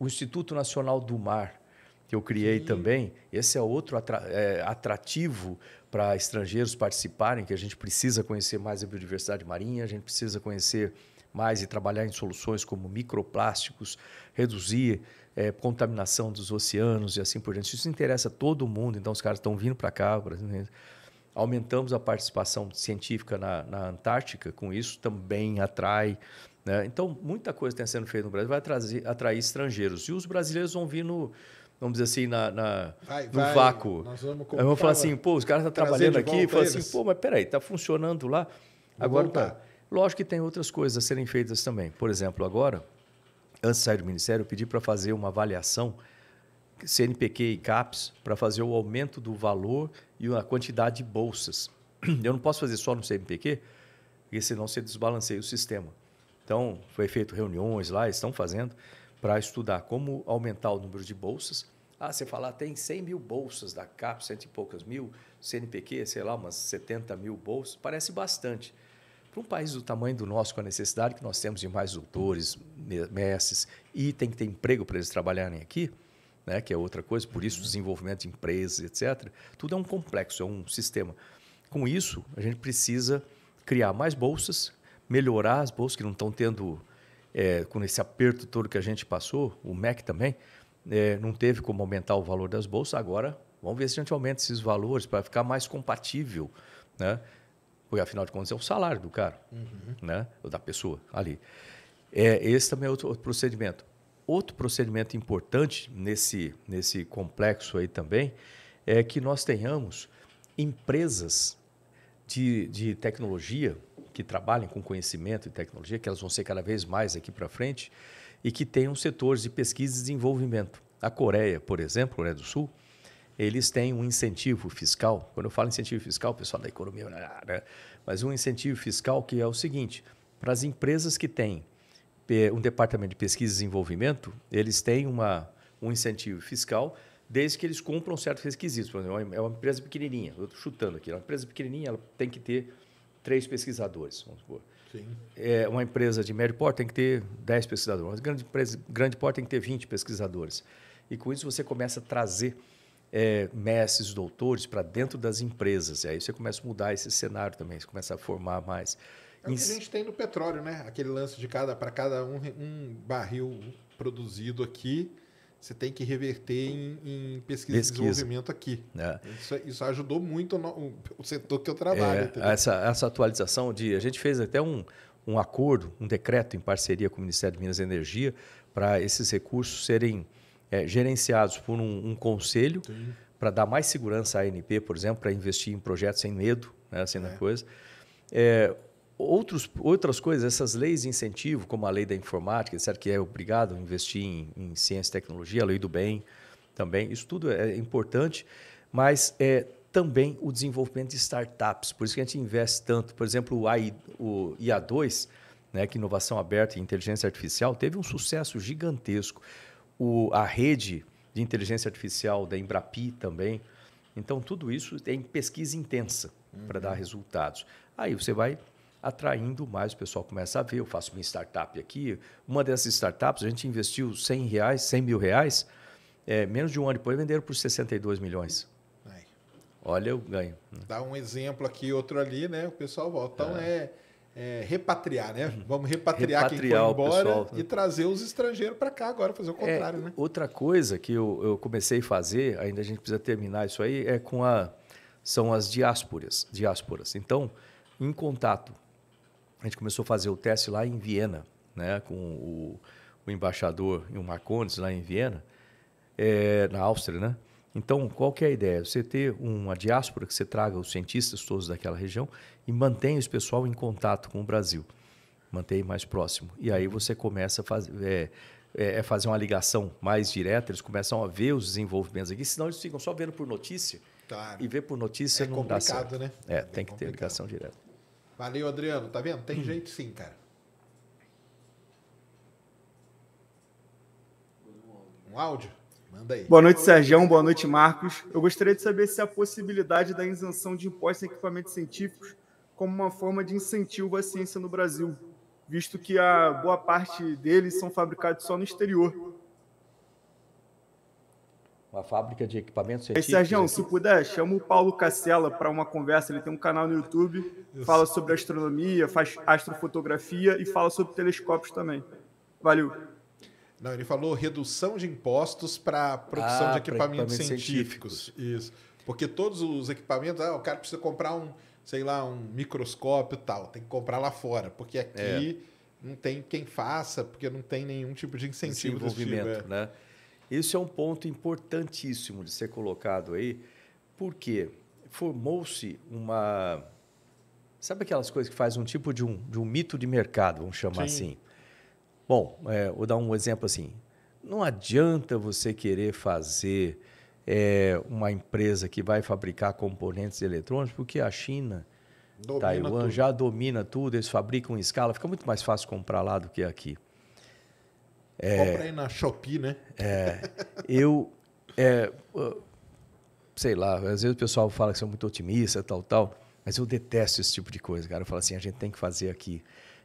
S2: O Instituto Nacional do Mar que eu criei também. Esse é outro atra é, atrativo para estrangeiros participarem, que a gente precisa conhecer mais a biodiversidade marinha, a gente precisa conhecer mais e trabalhar em soluções como microplásticos, reduzir é, contaminação dos oceanos e assim por diante. Isso interessa todo mundo, então os caras estão vindo para cá. Né? Aumentamos a participação científica na, na Antártica, com isso também atrai né? então, muita coisa está sendo feita no Brasil, vai atrair, atrair estrangeiros. E os brasileiros vão vir no, vamos dizer assim, na, na vai, no vai, vácuo. Nós vamos, vou vamos falar assim, pô, os caras estão tá trabalhando aqui, e fala assim, pô, mas peraí, está funcionando lá, agora tá. Lógico que tem outras coisas a serem feitas também. Por exemplo, agora, antes de sair do Ministério, eu pedi para fazer uma avaliação CNPq e CAPES para fazer o aumento do valor e a quantidade de bolsas. Eu não posso fazer só no CNPq, porque senão você desbalanceia o sistema. Então, foi feito reuniões lá, estão fazendo para estudar como aumentar o número de bolsas. Ah, você falar, tem 100 mil bolsas da CAP, cento e poucas mil, CNPq, sei lá, umas 70 mil bolsas, parece bastante. Para um país do tamanho do nosso, com a necessidade que nós temos de mais doutores, mestres, e tem que ter emprego para eles trabalharem aqui, né, que é outra coisa, por isso uhum. desenvolvimento de empresas, etc. Tudo é um complexo, é um sistema. Com isso, a gente precisa criar mais bolsas, melhorar as bolsas que não estão tendo é, com esse aperto todo que a gente passou, o MEC também, é, não teve como aumentar o valor das bolsas. Agora, vamos ver se a gente aumenta esses valores para ficar mais compatível, né? Porque, afinal de contas, é o salário do cara, uhum. né? Ou da pessoa ali. É, esse também é outro, outro procedimento. Outro procedimento importante nesse, nesse complexo aí também é que nós tenhamos empresas de, de tecnologia que trabalhem com conhecimento e tecnologia, que elas vão ser cada vez mais aqui para frente, e que tenham setores de pesquisa e desenvolvimento. A Coreia, por exemplo, a Coreia do Sul, eles têm um incentivo fiscal. Quando eu falo incentivo fiscal, o pessoal da economia, né? mas um incentivo fiscal que é o seguinte: para as empresas que têm eh, um departamento de pesquisa e desenvolvimento, eles têm uma, um incentivo fiscal desde que eles cumpram certos requisitos. Por exemplo, é uma é empresa pequenininha, eu estou chutando aqui, é uma empresa pequenininha, ela tem que ter três pesquisadores, vamos supor. Sim. É, uma empresa de médio porte tem que ter dez pesquisadores, uma grande empresa grande porte tem que ter vinte pesquisadores. E com isso você começa a trazer é, mestres, doutores para dentro das empresas. E aí você começa a mudar esse cenário também, você começa a formar mais. É o que a gente tem no petróleo, né?
S1: Aquele lance de cada para cada um, um barril produzido aqui, você tem que reverter em, em pesquisa, pesquisa, e desenvolvimento aqui. É. Isso, isso, ajudou muito no, o setor que eu trabalho. É,
S2: essa, essa, atualização de. A gente fez até um, um acordo, um decreto em parceria com o Ministério de Minas e Energia para esses recursos serem é, gerenciados por um, um conselho para dar mais segurança à ANP, por exemplo, para investir em projetos sem medo, né, assim é. coisa. É, Outros, outras coisas, essas leis de incentivo, como a lei da informática, certo? que é obrigado a investir em, em ciência e tecnologia, a lei do bem também, isso tudo é, é importante, mas é, também o desenvolvimento de startups, por isso que a gente investe tanto. Por exemplo, o, AI, o IA2, né, que é inovação aberta e inteligência artificial, teve um sucesso gigantesco. O, a rede de inteligência artificial da Embrapi também. Então, tudo isso tem pesquisa intensa uhum. para dar uhum. resultados. Aí você vai atraindo mais, o pessoal começa a ver. Eu faço minha startup aqui. Uma dessas startups, a gente investiu 100 reais, 100 mil reais. É, menos de um ano depois, venderam por 62 milhões. Olha o ganho.
S1: Dá um exemplo aqui, outro ali, né? O pessoal volta. Então, é, é, é repatriar, né? Uhum. Vamos repatriar, repatriar quem foi embora pessoal, e
S2: trazer os estrangeiros para cá agora, fazer o é, contrário, né? Outra coisa que eu, eu comecei a fazer, ainda a gente precisa terminar isso aí, é com a... São as diásporas. diásporas. Então, em contato a gente começou a fazer o teste lá em Viena, né, com o, o embaixador e o Marcones lá em Viena, é, na Áustria, né? Então, qual que é a ideia? Você ter uma diáspora que você traga os cientistas todos daquela região e mantenha esse pessoal em contato com o Brasil, mantenha mais próximo. E aí você começa a fazer, é, é, é fazer uma ligação mais direta, eles começam a ver os desenvolvimentos aqui, senão eles ficam só vendo por notícia. Tá. E ver por notícia é não dá certo. Né? É, é tem que complicado. ter ligação direta.
S1: Valeu, Adriano. Tá vendo? Tem hum. jeito sim, cara. Um áudio? Manda aí. Boa noite,
S2: Sergião. Boa noite, Marcos. Eu gostaria de saber se há possibilidade da isenção de impostos em equipamentos científicos como uma forma de incentivo à ciência no Brasil, visto que a boa parte deles são fabricados só no exterior. Uma fábrica de equipamentos científicos. Sérgio, é se puder, chama o Paulo Cacela para uma conversa. Ele tem um canal no YouTube fala sobre astronomia, faz astrofotografia e fala sobre telescópios também.
S1: Valeu. Não, ele falou redução de impostos para produção ah, de equipamentos, equipamentos científicos. científicos. Isso. Porque todos os equipamentos, ah, o cara precisa comprar um, sei lá, um microscópio e tal, tem que comprar lá fora, porque aqui é. não tem quem faça, porque não tem nenhum tipo de incentivo envolvimento, tipo,
S2: é. né? Isso é um ponto importantíssimo de ser colocado aí, porque formou-se uma Sabe aquelas coisas que faz um tipo de um, de um mito de mercado, vamos chamar Sim. assim? Bom, é, vou dar um exemplo assim. Não adianta você querer fazer é, uma empresa que vai fabricar componentes eletrônicos, porque a China, domina Taiwan tudo. já domina tudo, eles fabricam em escala, fica muito mais fácil comprar lá do que aqui. É, Compra aí
S1: na Shopee, né?
S2: É, eu, é, sei lá, às vezes o pessoal fala que sou muito otimista, tal, tal. Mas eu detesto esse tipo de coisa, cara. Eu falo assim, a gente tem que fazer aqui.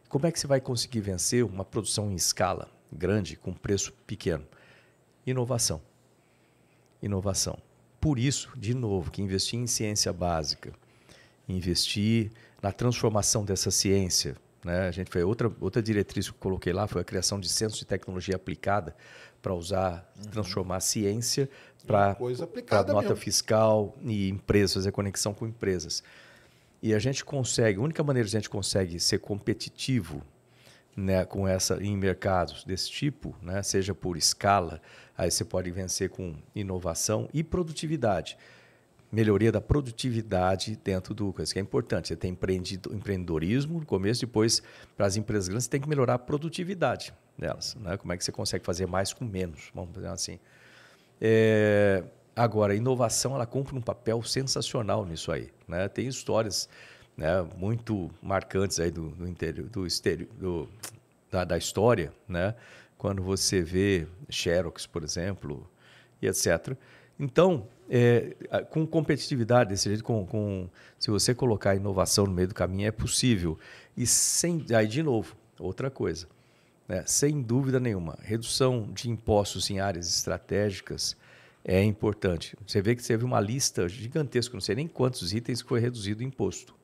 S2: Como é que você vai conseguir vencer uma produção em escala grande com preço pequeno? Inovação. Inovação. Por isso, de novo, que investir em ciência básica, investir na transformação dessa ciência, né? A gente foi outra outra diretriz que eu coloquei lá foi a criação de centros de tecnologia aplicada para usar, uhum. transformar a ciência para nota mesmo. fiscal e empresas, fazer conexão com empresas. E a gente consegue, a única maneira que a gente consegue ser competitivo né, com essa em mercados desse tipo, né, seja por escala, aí você pode vencer com inovação e produtividade. Melhoria da produtividade dentro do Isso que é importante. Você tem empreendedorismo no começo, depois para as empresas grandes você tem que melhorar a produtividade delas, né? Como é que você consegue fazer mais com menos? Vamos dizer assim. É, Agora, a inovação ela cumpre um papel sensacional nisso aí. Né? Tem histórias né, muito marcantes aí do, do, interior, do, exterior, do da, da, história, né? quando você vê Xerox, por exemplo, e etc. Então, é, com competitividade desse jeito, com, com, se você colocar inovação no meio do caminho, é possível. E sem. Aí, de novo, outra coisa. Né? Sem dúvida nenhuma, redução de impostos em áreas estratégicas é importante. Você vê que teve uma lista gigantesca, não sei nem quantos itens foi reduzido o imposto.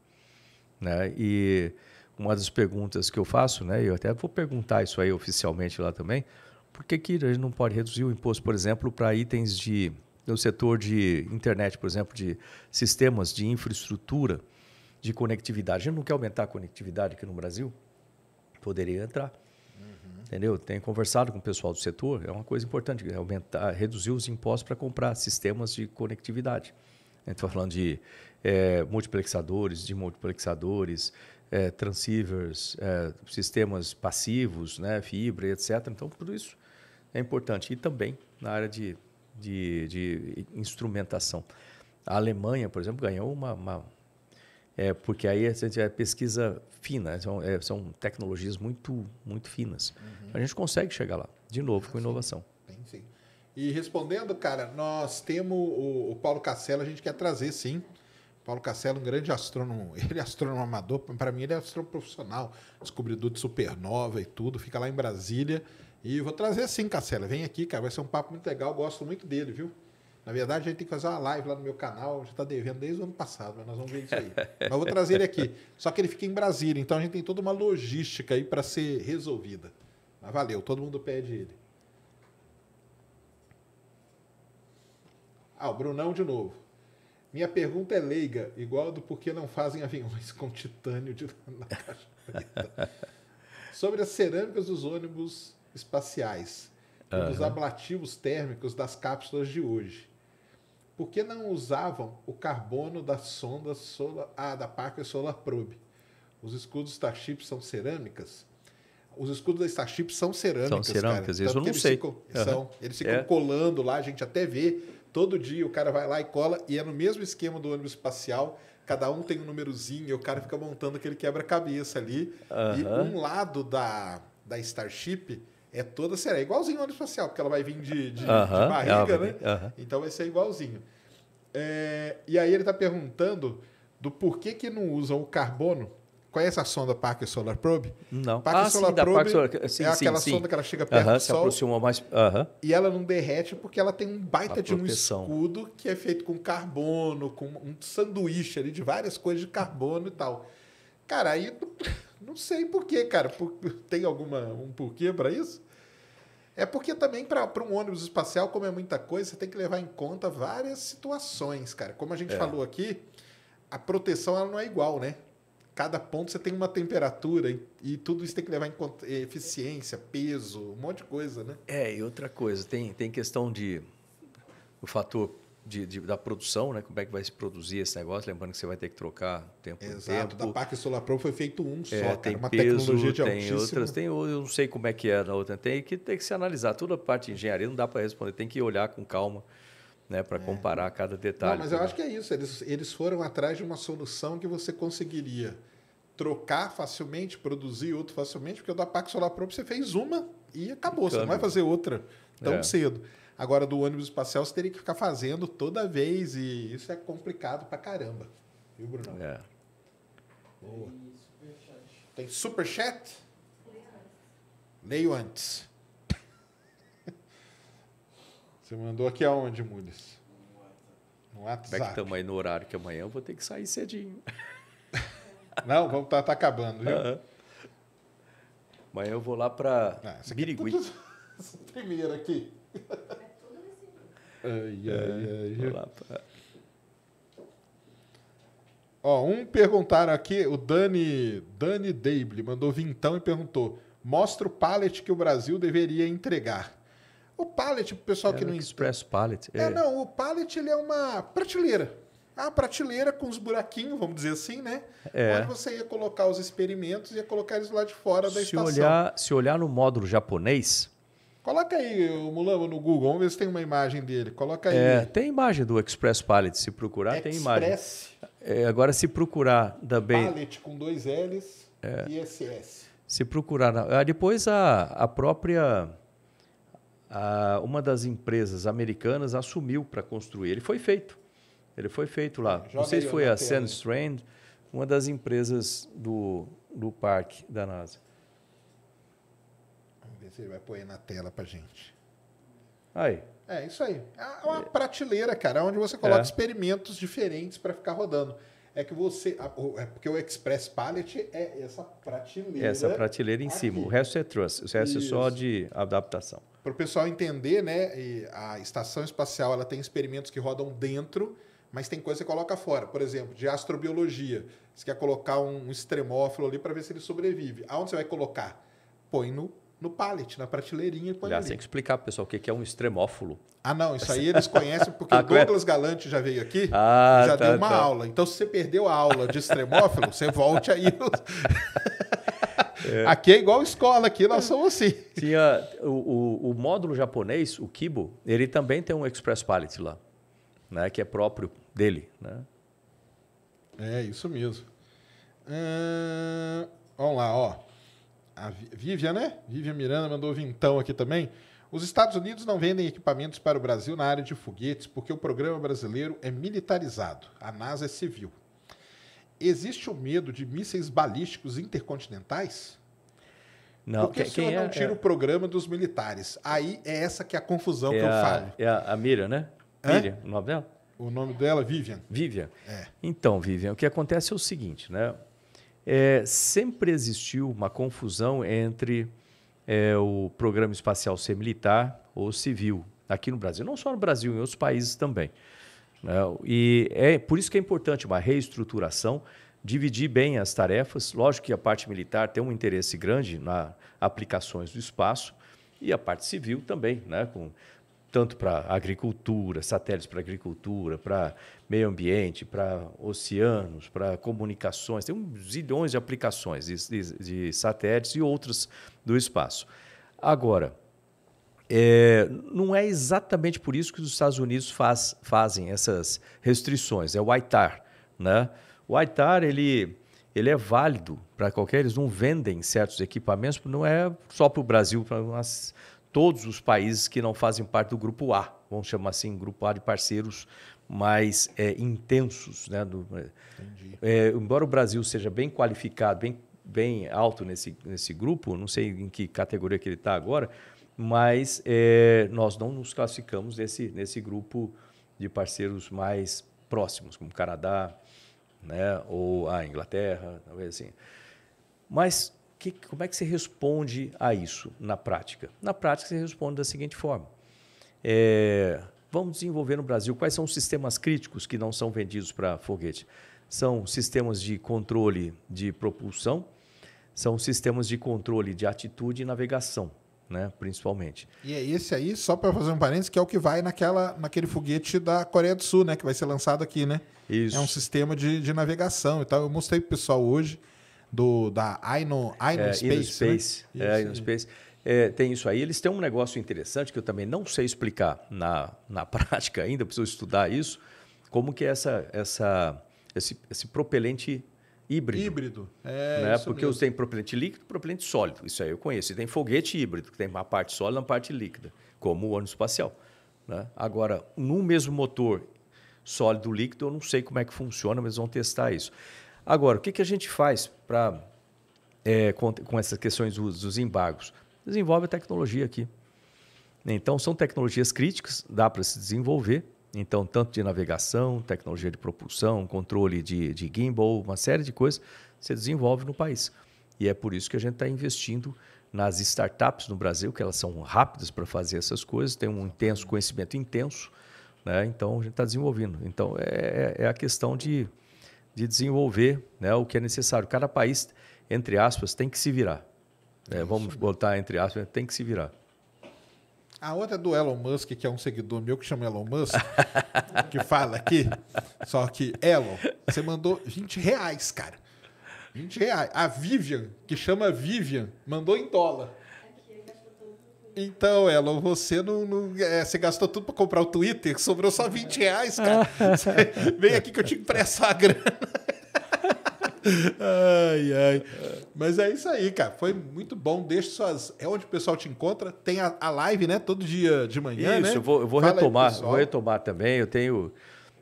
S2: Né? E uma das perguntas que eu faço, né, eu até vou perguntar isso aí oficialmente lá também, por que, que a gente não pode reduzir o imposto, por exemplo, para itens de no setor de internet, por exemplo, de sistemas de infraestrutura, de conectividade? A gente não quer aumentar a conectividade aqui no Brasil? Poderia entrar entendeu? Tenho conversado com o pessoal do setor, é uma coisa importante, é aumentar, reduzir os impostos para comprar sistemas de conectividade. A gente está falando de é, multiplexadores, de multiplexadores, é, transceivers, é, sistemas passivos, né, fibra, etc. Então, tudo isso é importante. E também na área de, de, de instrumentação. A Alemanha, por exemplo, ganhou uma, uma é, porque aí a gente é pesquisa fina, são, é, são tecnologias muito, muito finas. Uhum. A gente consegue chegar lá, de novo, com ah, inovação.
S1: Sim, sim. E respondendo, cara, nós temos o, o Paulo Castelo, a gente quer trazer, sim. Paulo Castelo, um grande astrônomo, ele é astrônomo amador, para mim ele é astrônomo profissional, descobridor de supernova e tudo, fica lá em Brasília. E vou trazer sim, Castelo, vem aqui, cara, vai ser um papo muito legal, gosto muito dele, viu? Na verdade, a gente tem que fazer uma live lá no meu canal, já está devendo desde o ano passado, mas nós vamos ver isso aí. mas vou trazer ele aqui. Só que ele fica em Brasília, então a gente tem toda uma logística aí para ser resolvida. Mas valeu, todo mundo pede ele. Ah, o Brunão de novo. Minha pergunta é leiga, igual do porquê não fazem aviões com titânio de... na caixa Sobre as cerâmicas dos ônibus espaciais uhum. e dos ablativos térmicos das cápsulas de hoje por que não usavam o carbono da sonda solar, ah, da Parker Solar Probe? Os escudos Starship são cerâmicas? Os escudos da Starship são cerâmicas. São cerâmicas, isso eu não sei. Ficam, uhum. são, eles ficam é. colando lá, a gente até vê. Todo dia o cara vai lá e cola, e é no mesmo esquema do ônibus espacial. Cada um tem um númerozinho e o cara fica montando aquele quebra-cabeça ali. Uhum. E um lado da, da Starship é toda será é igualzinho o onda espacial, porque ela vai vir de, de, uh -huh, de é barriga, né? Uh -huh. Então vai ser é igualzinho. É, e aí ele está perguntando do porquê que não usam o carbono. Conhece a sonda Parker Solar Probe?
S2: Não. Parker ah, Solar sim, Probe é aquela sim, sonda que ela chega perto uh -huh, do se Sol. aproxima mais...
S1: E ela não derrete porque ela tem um baita a de proteção. um escudo que é feito com carbono, com um sanduíche ali de várias coisas de carbono e tal. Cara, aí não sei por quê, cara. Por... Tem alguma um porquê para isso? É porque também para um ônibus espacial, como é muita coisa, você tem que levar em conta várias situações, cara. Como a gente é. falou aqui, a proteção ela não é igual, né? Cada ponto você tem uma temperatura e, e, tudo isso tem que levar em conta eh, eficiência, peso, um
S2: monte de coisa, né? É, e outra coisa, tem, tem questão de o fator de, de, da produção, né? Como é que vai se produzir esse negócio? Lembrando que você vai ter que trocar tempo Exato. Tempo. Da Pax
S1: Solar Pro foi feito um é, só, é, cara. Tem uma peso, tecnologia de tem outras,
S2: tem eu não sei como é que é na outra, tem que tem que se analisar toda a parte de engenharia, não dá para responder, tem que olhar com calma. Né, para é. comparar cada detalhe. Não, mas eu acho
S1: que é isso. Eles, eles foram atrás de uma solução que você conseguiria trocar facilmente, produzir outro facilmente, porque o da Pax Solar Pro você fez uma e acabou. Câmbio. Você não vai fazer outra tão é. cedo. Agora, do ônibus espacial, você teria que ficar fazendo toda vez e isso é complicado pra caramba. Viu, Bruno? É. Boa. Tem superchat? Leio antes. Você mandou aqui aonde, Mules? No WhatsApp. Como é que
S2: estamos aí no horário que amanhã eu vou ter que sair cedinho.
S1: Não, vamos tá, tá acabando, viu? Uh
S2: -huh. Amanhã eu vou lá para ah, é Birigui. É tudo...
S1: Primeiro aqui.
S2: Ai, ai, é. ai.
S1: Lá, Ó, um perguntaram aqui, o Dani, Dani Dable mandou vintão e perguntou: mostra o pallet que o Brasil deveria entregar. O pallet, o pessoal é que não. Express pallet. É, é, não, o pallet ele é uma prateleira. É A prateleira com os buraquinhos, vamos dizer assim, né? É. Onde você ia colocar os experimentos e ia colocar eles lá de fora da se estação. Olhar,
S2: se olhar no módulo japonês,
S1: Coloca aí o Mulano no Google, vamos ver se tem uma imagem dele. Coloca aí. É,
S2: tem imagem do Express Pallet, se procurar Express. tem imagem. É, agora se procurar também... Pallet
S1: com dois L's é. e SS.
S2: Se procurar... Ah, depois a, a própria... A, uma das empresas americanas assumiu para construir. Ele foi feito. Ele foi feito lá. Joga Não sei se foi a Sandstrand, uma das empresas do, do parque da NASA.
S1: Você vai pôr aí na
S2: tela pra gente. Aí.
S1: É, isso aí. É uma prateleira, cara, onde você coloca é. experimentos diferentes para ficar rodando. É que você. É porque o Express palette é essa prateleira. É essa
S2: prateleira em aqui. cima. O resto é truss. O resto isso. é só de adaptação.
S1: Para o pessoal entender, né? A estação espacial ela tem experimentos que rodam dentro, mas tem coisa que você coloca fora. Por exemplo, de astrobiologia. Você quer colocar um extremófilo ali para ver se ele sobrevive. Aonde você vai colocar? Põe no no pallet, na
S2: prateleirinha. Põe já tem que explicar pessoal o que é um extremófilo. Ah, não, isso aí eles conhecem porque o Douglas
S1: Galante já veio aqui ah, e já tá, deu uma tá. aula. Então, se você perdeu a aula de extremófilo, você volte aí.
S2: É. Aqui é igual escola, aqui nós somos assim. Tinha, o, o, o, módulo japonês, o Kibo, ele também tem um Express Pallet lá, né, que é próprio dele. Né? É, isso mesmo.
S1: Hum, vamos lá, ó a Vivian, né? Vivian Miranda mandou vintão aqui também. Os Estados Unidos não vendem equipamentos para o Brasil na área de foguetes porque o programa brasileiro é militarizado. A NASA é civil. Existe o medo de mísseis balísticos intercontinentais?
S2: Não, porque que, quem o senhor não é? tira é, o
S1: programa dos militares. Aí é essa que é a confusão é que eu falo.
S2: É a, a Miriam, né? Hã? Miriam, o nome dela? O nome dela, é Vivian. Vivian. É. Então, Vivian, o que acontece é o seguinte, né? é, sempre existiu uma confusão entre é, o programa espacial ser militar ou civil, aqui no Brasil, não só no Brasil, em outros países também. Né? E é por isso que é importante uma reestruturação, dividir bem as tarefas. Lógico que a parte militar tem um interesse grande nas aplicações do espaço e a parte civil também, né? com tanto para agricultura, satélites para agricultura, para meio ambiente, para oceanos, para comunicações. Tem uns zilhões de aplicações de, de, de satélites e outras do espaço. Agora, é, não é exatamente por isso que os Estados Unidos faz, fazem essas restrições. É o ITAR, né? O ITAR, ele, ele é válido para qualquer... Eles não vendem certos equipamentos, não é só para o Brasil, para umas todos os países que não fazem parte do grupo A, vamos chamar assim, grupo A de parceiros mais é, intensos. Né, do, é, é embora o Brasil seja bem qualificado, bem, bem alto nesse, nesse grupo, não sei em que categoria que ele está agora, mas é, nós não nos classificamos nesse, nesse grupo de parceiros mais próximos, como o Canadá né, ou a Inglaterra, talvez assim. Mas que, como é que você responde a isso na prática? Na prática, você responde da seguinte forma: é, vamos desenvolver no Brasil quais são os sistemas críticos que não são vendidos para foguete? São sistemas de controle de propulsão, são sistemas de controle de atitude e navegação. Né, principalmente.
S1: E é esse aí, só para fazer um parênteses, que é o que vai naquela, naquele foguete da Coreia do Sul, né, que vai ser lançado aqui, né? Isso. É um sistema de, de navegação e tal. Eu mostrei para o pessoal hoje do, da Aino, Aino é, Space. Space. Né? É, é,
S2: Space. É, tem isso aí. Eles têm um negócio interessante que eu também não sei explicar na, na prática ainda, preciso estudar isso, como que é essa, essa, esse, esse propelente híbrido. Híbrido, é né? Porque mesmo. tem propelente líquido e propelente sólido, isso aí eu conheço. E tem foguete híbrido, que tem uma parte sólida e uma parte líquida, como o ônibus espacial. Né? Agora, no mesmo motor sólido líquido, eu não sei como é que funciona, mas vão testar isso. Agora, o que, que a gente faz para é, com, com, essas questões dos, dos embargos? Desenvolve a tecnologia aqui. Então, são tecnologias críticas, dá para se desenvolver. Então, tanto de navegação, tecnologia de propulsão, controle de, de gimbal, uma série de coisas se desenvolve no país. E é por isso que a gente está investindo nas startups no Brasil, que elas são rápidas para fazer essas coisas, tem um intenso conhecimento intenso, né? então a gente está desenvolvendo. Então, é, é, é a questão de de desenvolver né, o que é necessário. Cada país, entre aspas, tem que se virar. Né, vamos botar entre aspas, tem que se virar.
S1: A outra é do Elon Musk, que é um seguidor meu que chama Elon Musk, que fala aqui. Só que, Elon, você mandou 20 reais, cara. 20 reais. A Vivian, que chama Vivian, mandou em dólar. Então, Elon, você não. não é, você gastou tudo para comprar o Twitter, sobrou só 20 reais, cara. Você, vem aqui que eu te empresto a grana. ai, ai. Mas é isso aí, cara. Foi muito bom. Deixa suas. É onde o pessoal te encontra. Tem
S2: a, a live, né? Todo dia de manhã. Isso, né? eu vou, eu vou retomar. Aí, vou retomar também. Eu tenho.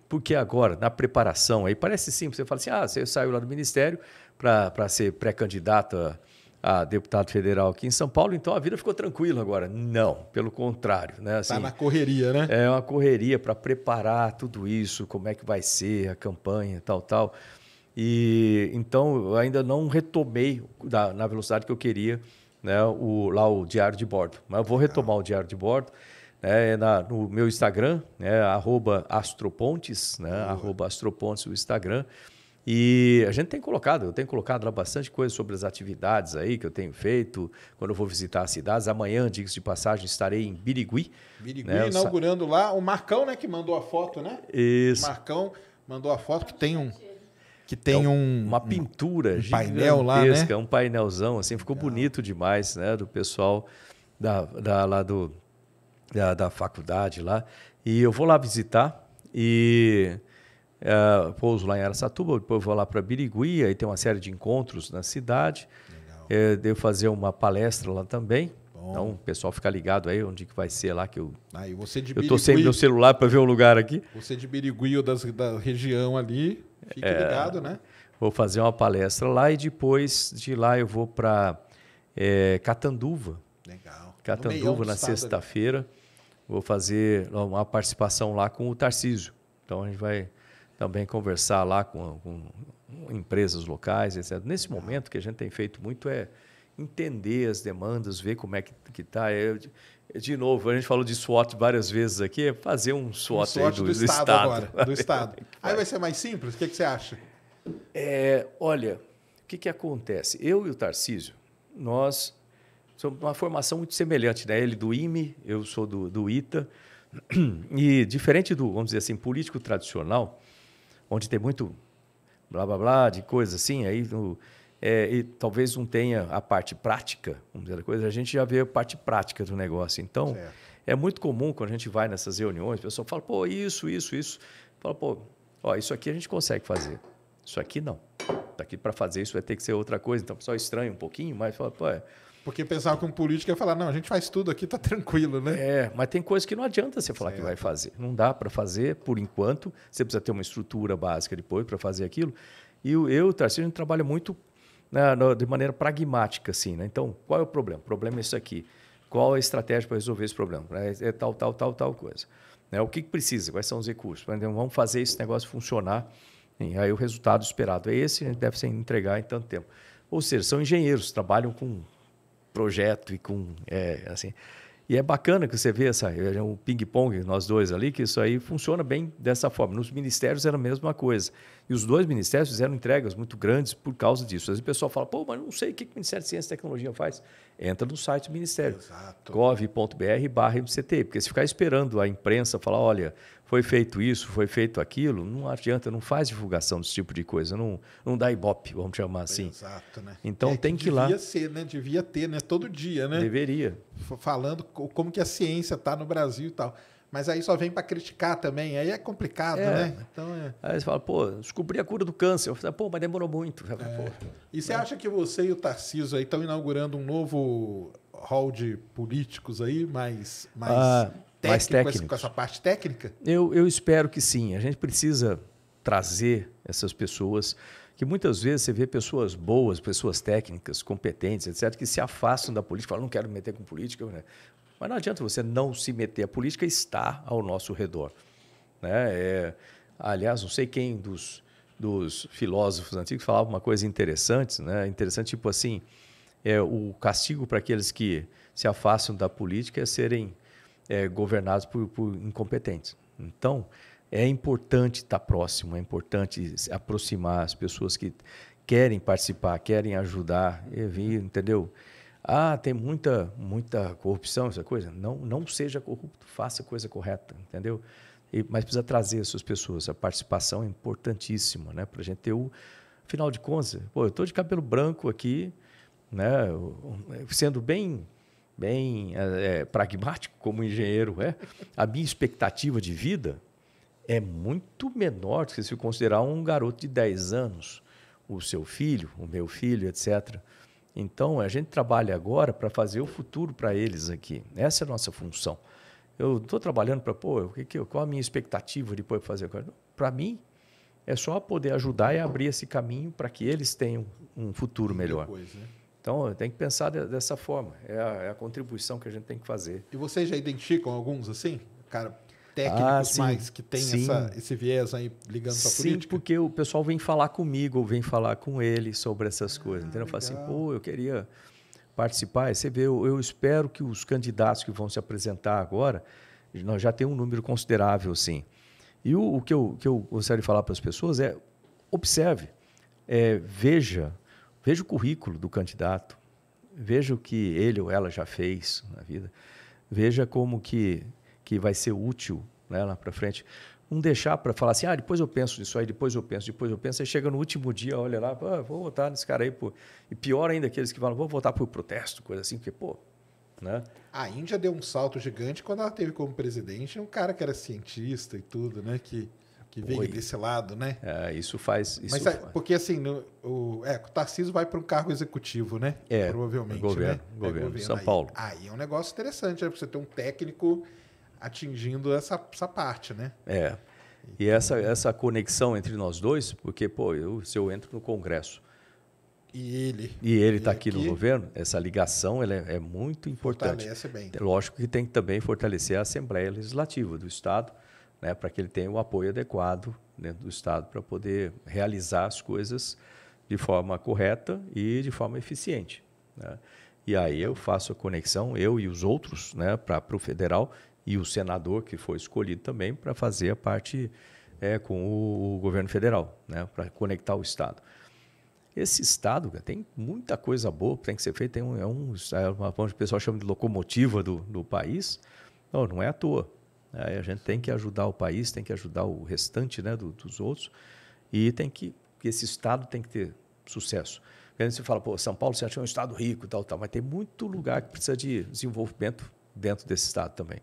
S2: Porque agora, na preparação aí, parece simples. Você fala assim: ah, você saiu lá do Ministério para ser pré-candidata. A a deputado federal aqui em São Paulo, então a vida ficou tranquila agora. Não, pelo contrário. Né? Assim, tá na correria, né? É uma correria para preparar tudo isso, como é que vai ser a campanha, tal, tal. E então eu ainda não retomei da, na velocidade que eu queria né, o, lá o diário de bordo. Mas eu vou retomar ah. o diário de bordo. né é na, no meu Instagram, né, astropontes, né, uhum. astropontes o Instagram. E a gente tem colocado, eu tenho colocado lá bastante coisa sobre as atividades aí que eu tenho feito, quando eu vou visitar as cidades. Amanhã, diga de passagem, estarei em Birigui. Birigui, né? inaugurando
S1: lá. O Marcão, né, que mandou a foto, né? Isso. O Marcão mandou a foto que
S2: tem um que tem é um, uma pintura um painel lá, né? É um painelzão assim, ficou Legal. bonito demais, né, do pessoal da, da lá do da, da faculdade lá. E eu vou lá visitar e Uh, pouso lá em Aracatuba, depois vou lá para Biriguia e tem uma série de encontros na cidade. É, devo fazer uma palestra lá também. Bom. Então, o pessoal fica ligado aí onde que vai ser lá que eu. Ah, eu estou sem meu celular para ver o um lugar aqui.
S1: Você de Birigui
S2: ou das, da região ali, fique é, ligado, né? Vou fazer uma palestra lá e depois de lá eu vou para é, Catanduva. Legal. Catanduva na sexta-feira. Vou fazer uma participação lá com o Tarcísio. Então a gente vai também conversar lá com, com empresas locais, etc. Nesse momento que a gente tem feito muito é entender as demandas, ver como é que está. É, é, de novo, a gente falou de SWOT várias vezes aqui, é fazer um SWOT, um SWOT do, do, do, Estado. estado agora, do Estado. Aí vai ser mais simples? O que, é que você acha? É, olha, o que, que acontece? Eu e o Tarcísio, nós somos uma formação muito semelhante, né? Ele do IME, eu sou do, do ITA. E diferente do, vamos dizer assim, político tradicional, onde tem muito blá blá blá de coisa assim, aí no, é, e talvez não tenha a parte prática, vamos dizer a coisa, a gente já vê a parte prática do negócio. Então, certo. é muito comum quando a gente vai nessas reuniões, o pessoal fala, pô, isso, isso, isso. Fala, pô, ó, isso aqui a gente consegue fazer, isso aqui não. Daqui para fazer isso vai ter que ser outra coisa. Então, o pessoal estranha um pouquinho, mas fala, pô, é, porque pensava que um político ia falar, não, a gente faz tudo aqui, tá tranquilo, né? É, mas tem coisas que não adianta você falar certo. que vai fazer. Não dá para fazer por enquanto. Você precisa ter uma estrutura básica depois para fazer aquilo. E eu, eu Tarcísio, a gente trabalha muito né, de maneira pragmática, assim, né? Então, qual é o problema? O problema é isso aqui. Qual é a estratégia para resolver esse problema? É, é, tal, tal, tal, tal coisa. Né? O que, precisa? Quais são os recursos? Então, vamos fazer esse negócio funcionar. E aí o resultado esperado é esse, a gente deve entregar em tanto tempo. Ou seja, são engenheiros, trabalham com projeto e com é, assim. E é bacana que você vê essa, é um ping-pong, nós dois ali, que isso aí funciona bem dessa forma. Nos ministérios era a mesma coisa. E os dois ministérios fizeram entregas muito grandes por causa disso. Às vezes o pessoal fala, pô, mas não sei o que o Ministério de Ciência e Tecnologia faz. Entra no site do Ministério, gov.br barra MCT, porque se ficar esperando a imprensa falar, olha, foi feito isso, foi feito aquilo, não adianta, não faz divulgação desse tipo de coisa, não, não dá ibope, vamos chamar assim.
S1: Exato, né?
S2: Então é, tem que, que ir lá. Devia
S1: ser, né? Devia ter, né? Todo dia, né? Deveria. Falando como que a ciência está no Brasil e tal. Mas aí só vem para criticar também, aí é complicado, é. né?
S2: Então, é. Aí você fala, pô, descobri
S1: a cura do câncer. Eu falo, pô, mas demorou muito. É. E você acha que você e o Tarcísio aí estão inaugurando um novo hall de políticos aí, mais, mais ah, técnico, técnicos. com essa parte técnica?
S2: Eu, eu espero que sim. A gente precisa trazer essas pessoas que muitas vezes você vê pessoas boas, pessoas técnicas, competentes, etc., que se afastam da política, falam, não quero me meter com política. Né? Mas não adianta você não se meter. A política está ao nosso redor. Né? É, aliás, não sei quem dos, dos filósofos antigos falava uma coisa interessante, né? interessante tipo assim, é, o castigo para aqueles que se afastam da política é serem é, governados por, por incompetentes. Então, é importante estar próximo, é importante aproximar as pessoas que querem participar, querem ajudar, vir, entendeu? Ah, tem muita, muita corrupção, essa coisa. Não, não seja corrupto, faça a coisa correta, entendeu? E, mas precisa trazer essas pessoas. A participação é importantíssima, né? Para a gente ter o. Afinal de contas, pô, eu estou de cabelo branco aqui, né? Sendo bem bem é, é, pragmático como engenheiro é, a minha expectativa de vida é muito menor do que se considerar um garoto de 10 anos, o seu filho, o meu filho, etc. Então, a gente trabalha agora para fazer o futuro para eles aqui. Essa é a nossa função. Eu estou trabalhando para, pô, o que, que, qual a minha expectativa depois de fazer agora? Para mim, é só poder ajudar e abrir esse caminho para que eles tenham um futuro melhor. Depois, né? Então, tem que pensar de, dessa forma. É a, é a, contribuição que a gente tem que fazer. E vocês já identificam alguns assim? Cara, técnicos ah, mais que tem essa, esse
S1: viés aí ligando para a política?
S2: Sim, porque o pessoal vem falar comigo, ou vem falar com ele sobre essas ah, coisas. Então, eu falo assim, pô, eu queria participar. você vê, eu, eu espero que os candidatos que vão se apresentar agora, nós já tem um número considerável, sim. E o, o que, eu, que eu gostaria de falar para as pessoas é observe, é, veja Veja o currículo do candidato, veja o que ele ou ela já fez na vida, veja como que, que vai ser útil né, lá para frente. Não deixar para falar assim, ah, depois eu penso nisso aí, depois eu penso, depois eu penso. Aí chega no último dia, olha lá, ah, vou votar nesse cara aí. Pô. E pior ainda, aqueles que falam, vou votar por protesto, coisa assim, porque, pô, né?
S1: A Índia deu um salto gigante quando ela teve como presidente um cara que era cientista e tudo, né? Que que veio
S2: desse lado, né? É, isso faz. Isso Mas é,
S1: faz. porque assim, no, o, é, o Tarcísio vai para um cargo executivo, né? É. Provavelmente. Governo, né? governo, é, governo São aí. Paulo. Aí é um negócio interessante, né? Porque você tem um técnico atingindo essa, essa parte, né?
S2: É. E essa, essa conexão entre nós dois, porque, pô, eu, se eu entro no Congresso. E ele. E ele está aqui, aqui, no governo, essa ligação ela é, é muito importante. Fortalece bem. Lógico que tem que também fortalecer a Assembleia Legislativa do Estado né, para que ele tenha o apoio adequado dentro né, do Estado para poder realizar as coisas de forma correta e de forma eficiente. Né? E aí eu faço a conexão, eu e os outros, né, para o federal e o senador que foi escolhido também para fazer a parte é, com o, o governo federal, né, para conectar o Estado. Esse Estado cara, tem muita coisa boa tem que ser feita, tem um, é um, é uma, o pessoal chama de locomotiva do, do país. Não, não é à toa. Aí a gente tem que ajudar o país, tem que ajudar o restante né, do, dos outros e tem que esse estado tem que ter sucesso. Quando você fala, pô, São Paulo você acha que é um estado rico, tal, tal, mas tem muito lugar que precisa de desenvolvimento dentro desse estado também.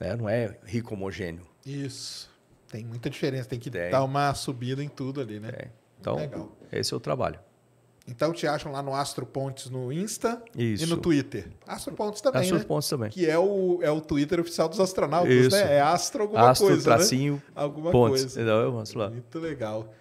S2: Né? Não é rico homogêneo. Isso. Tem muita
S1: diferença, tem que tem. dar uma subida em tudo ali, né? Tem. Então, Legal.
S2: esse é o trabalho.
S1: Então te acham lá no Astro Pontes no Insta Isso. e no Twitter. Astro Pontes também, Astro né? Pontes também. Que é o, é o Twitter oficial dos astronautas, Isso. né? É Astro alguma Astro, coisa, né? tracinho, né? Alguma Pontes. coisa.
S2: Então, eu lá. Muito
S1: legal.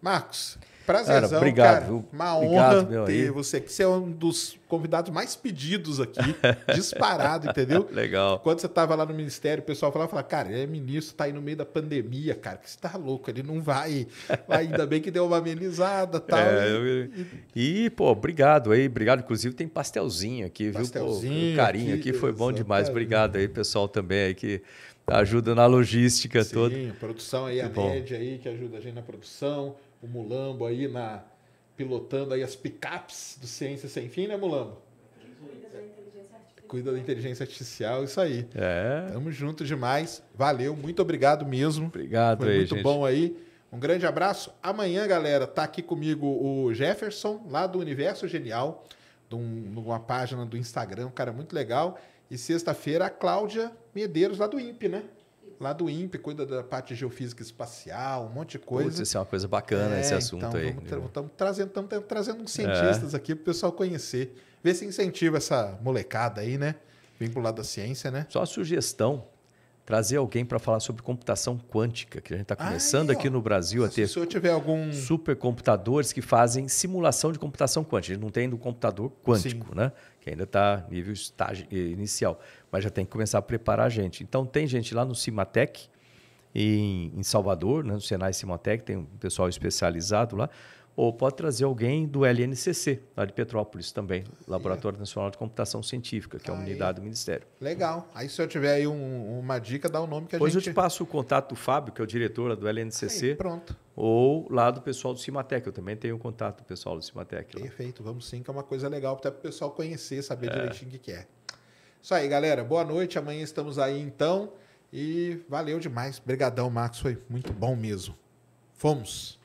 S1: Marcos, Prazerzão, cara, obrigado, cara. Uma obrigado, honra meu, ter aí. você aqui. Você é um dos convidados mais pedidos aqui, disparado, entendeu? Legal. Quando você estava lá no ministério, o pessoal falava, falava cara, ele é ministro, tá aí no meio da pandemia, cara, que você tá louco, ele não vai. Ainda bem que deu uma amenizada tal, é, e tal.
S2: E, e, pô, obrigado aí, obrigado. Inclusive tem pastelzinho aqui, pastelzinho viu? Pô, o carinho aqui, foi bom demais. Obrigado aí, pessoal, também aí que ajuda na logística Sim, toda. Sim,
S1: produção aí, que a bom. média aí, que ajuda a gente na produção o Mulambo aí na pilotando aí as picapes do Ciência Sem Fim, né, Mulambo? Cuida da inteligência artificial, isso aí. É. Tamo junto demais. Valeu, muito obrigado mesmo. Obrigado, Foi aí, muito gente. bom aí. Um grande abraço. Amanhã, galera, tá aqui comigo o Jefferson, lá do Universo Genial, de uma página do Instagram, um cara muito legal. E sexta-feira, a Cláudia Medeiros, lá do INPE, né? lá do INPE, cuida da parte de geofísica espacial, um monte de coisa. Putz, isso é uma coisa bacana, é, esse assunto então, aí. Estamos tra trazendo, trazendo uns é. cientistas é. aqui para o pessoal conhecer. Ver se incentiva essa molecada aí, né? Vinculada à
S2: ciência, né? Só a sugestão. Trazer alguém para falar sobre computação quântica, que a gente está começando aí, aqui no Brasil a ter se tiver algum... supercomputadores que fazem simulação de computação quântica. A gente não tem do computador quântico, Sim. né? que ainda está nível estágio eh, inicial, mas já tem que começar a preparar a gente. Então tem gente lá no Cimatec, em, em Salvador, né, no Senai Cimatec, tem um pessoal especializado lá, ou pode trazer alguém do LNCC, lá de Petrópolis também, Laboratório Nacional de Computação Científica, que é uma unidade do Ministério.
S1: Legal. Aí se eu tiver aí um, uma dica, dá o um nome que a pois gente... Pois
S2: eu te passo o contato do Fábio, que é o diretor do LNCC. Aí, pronto. Ou lá do pessoal do Cimatec, eu também tenho contato do pessoal do Cimatec.
S1: Lá. Perfeito, vamos sim, que é uma coisa legal até para o pessoal conhecer, saber é. direitinho o que, que é. Isso aí, galera. Boa noite, amanhã estamos aí então. E valeu demais. Obrigadão, Marcos, foi muito bom mesmo. Fomos.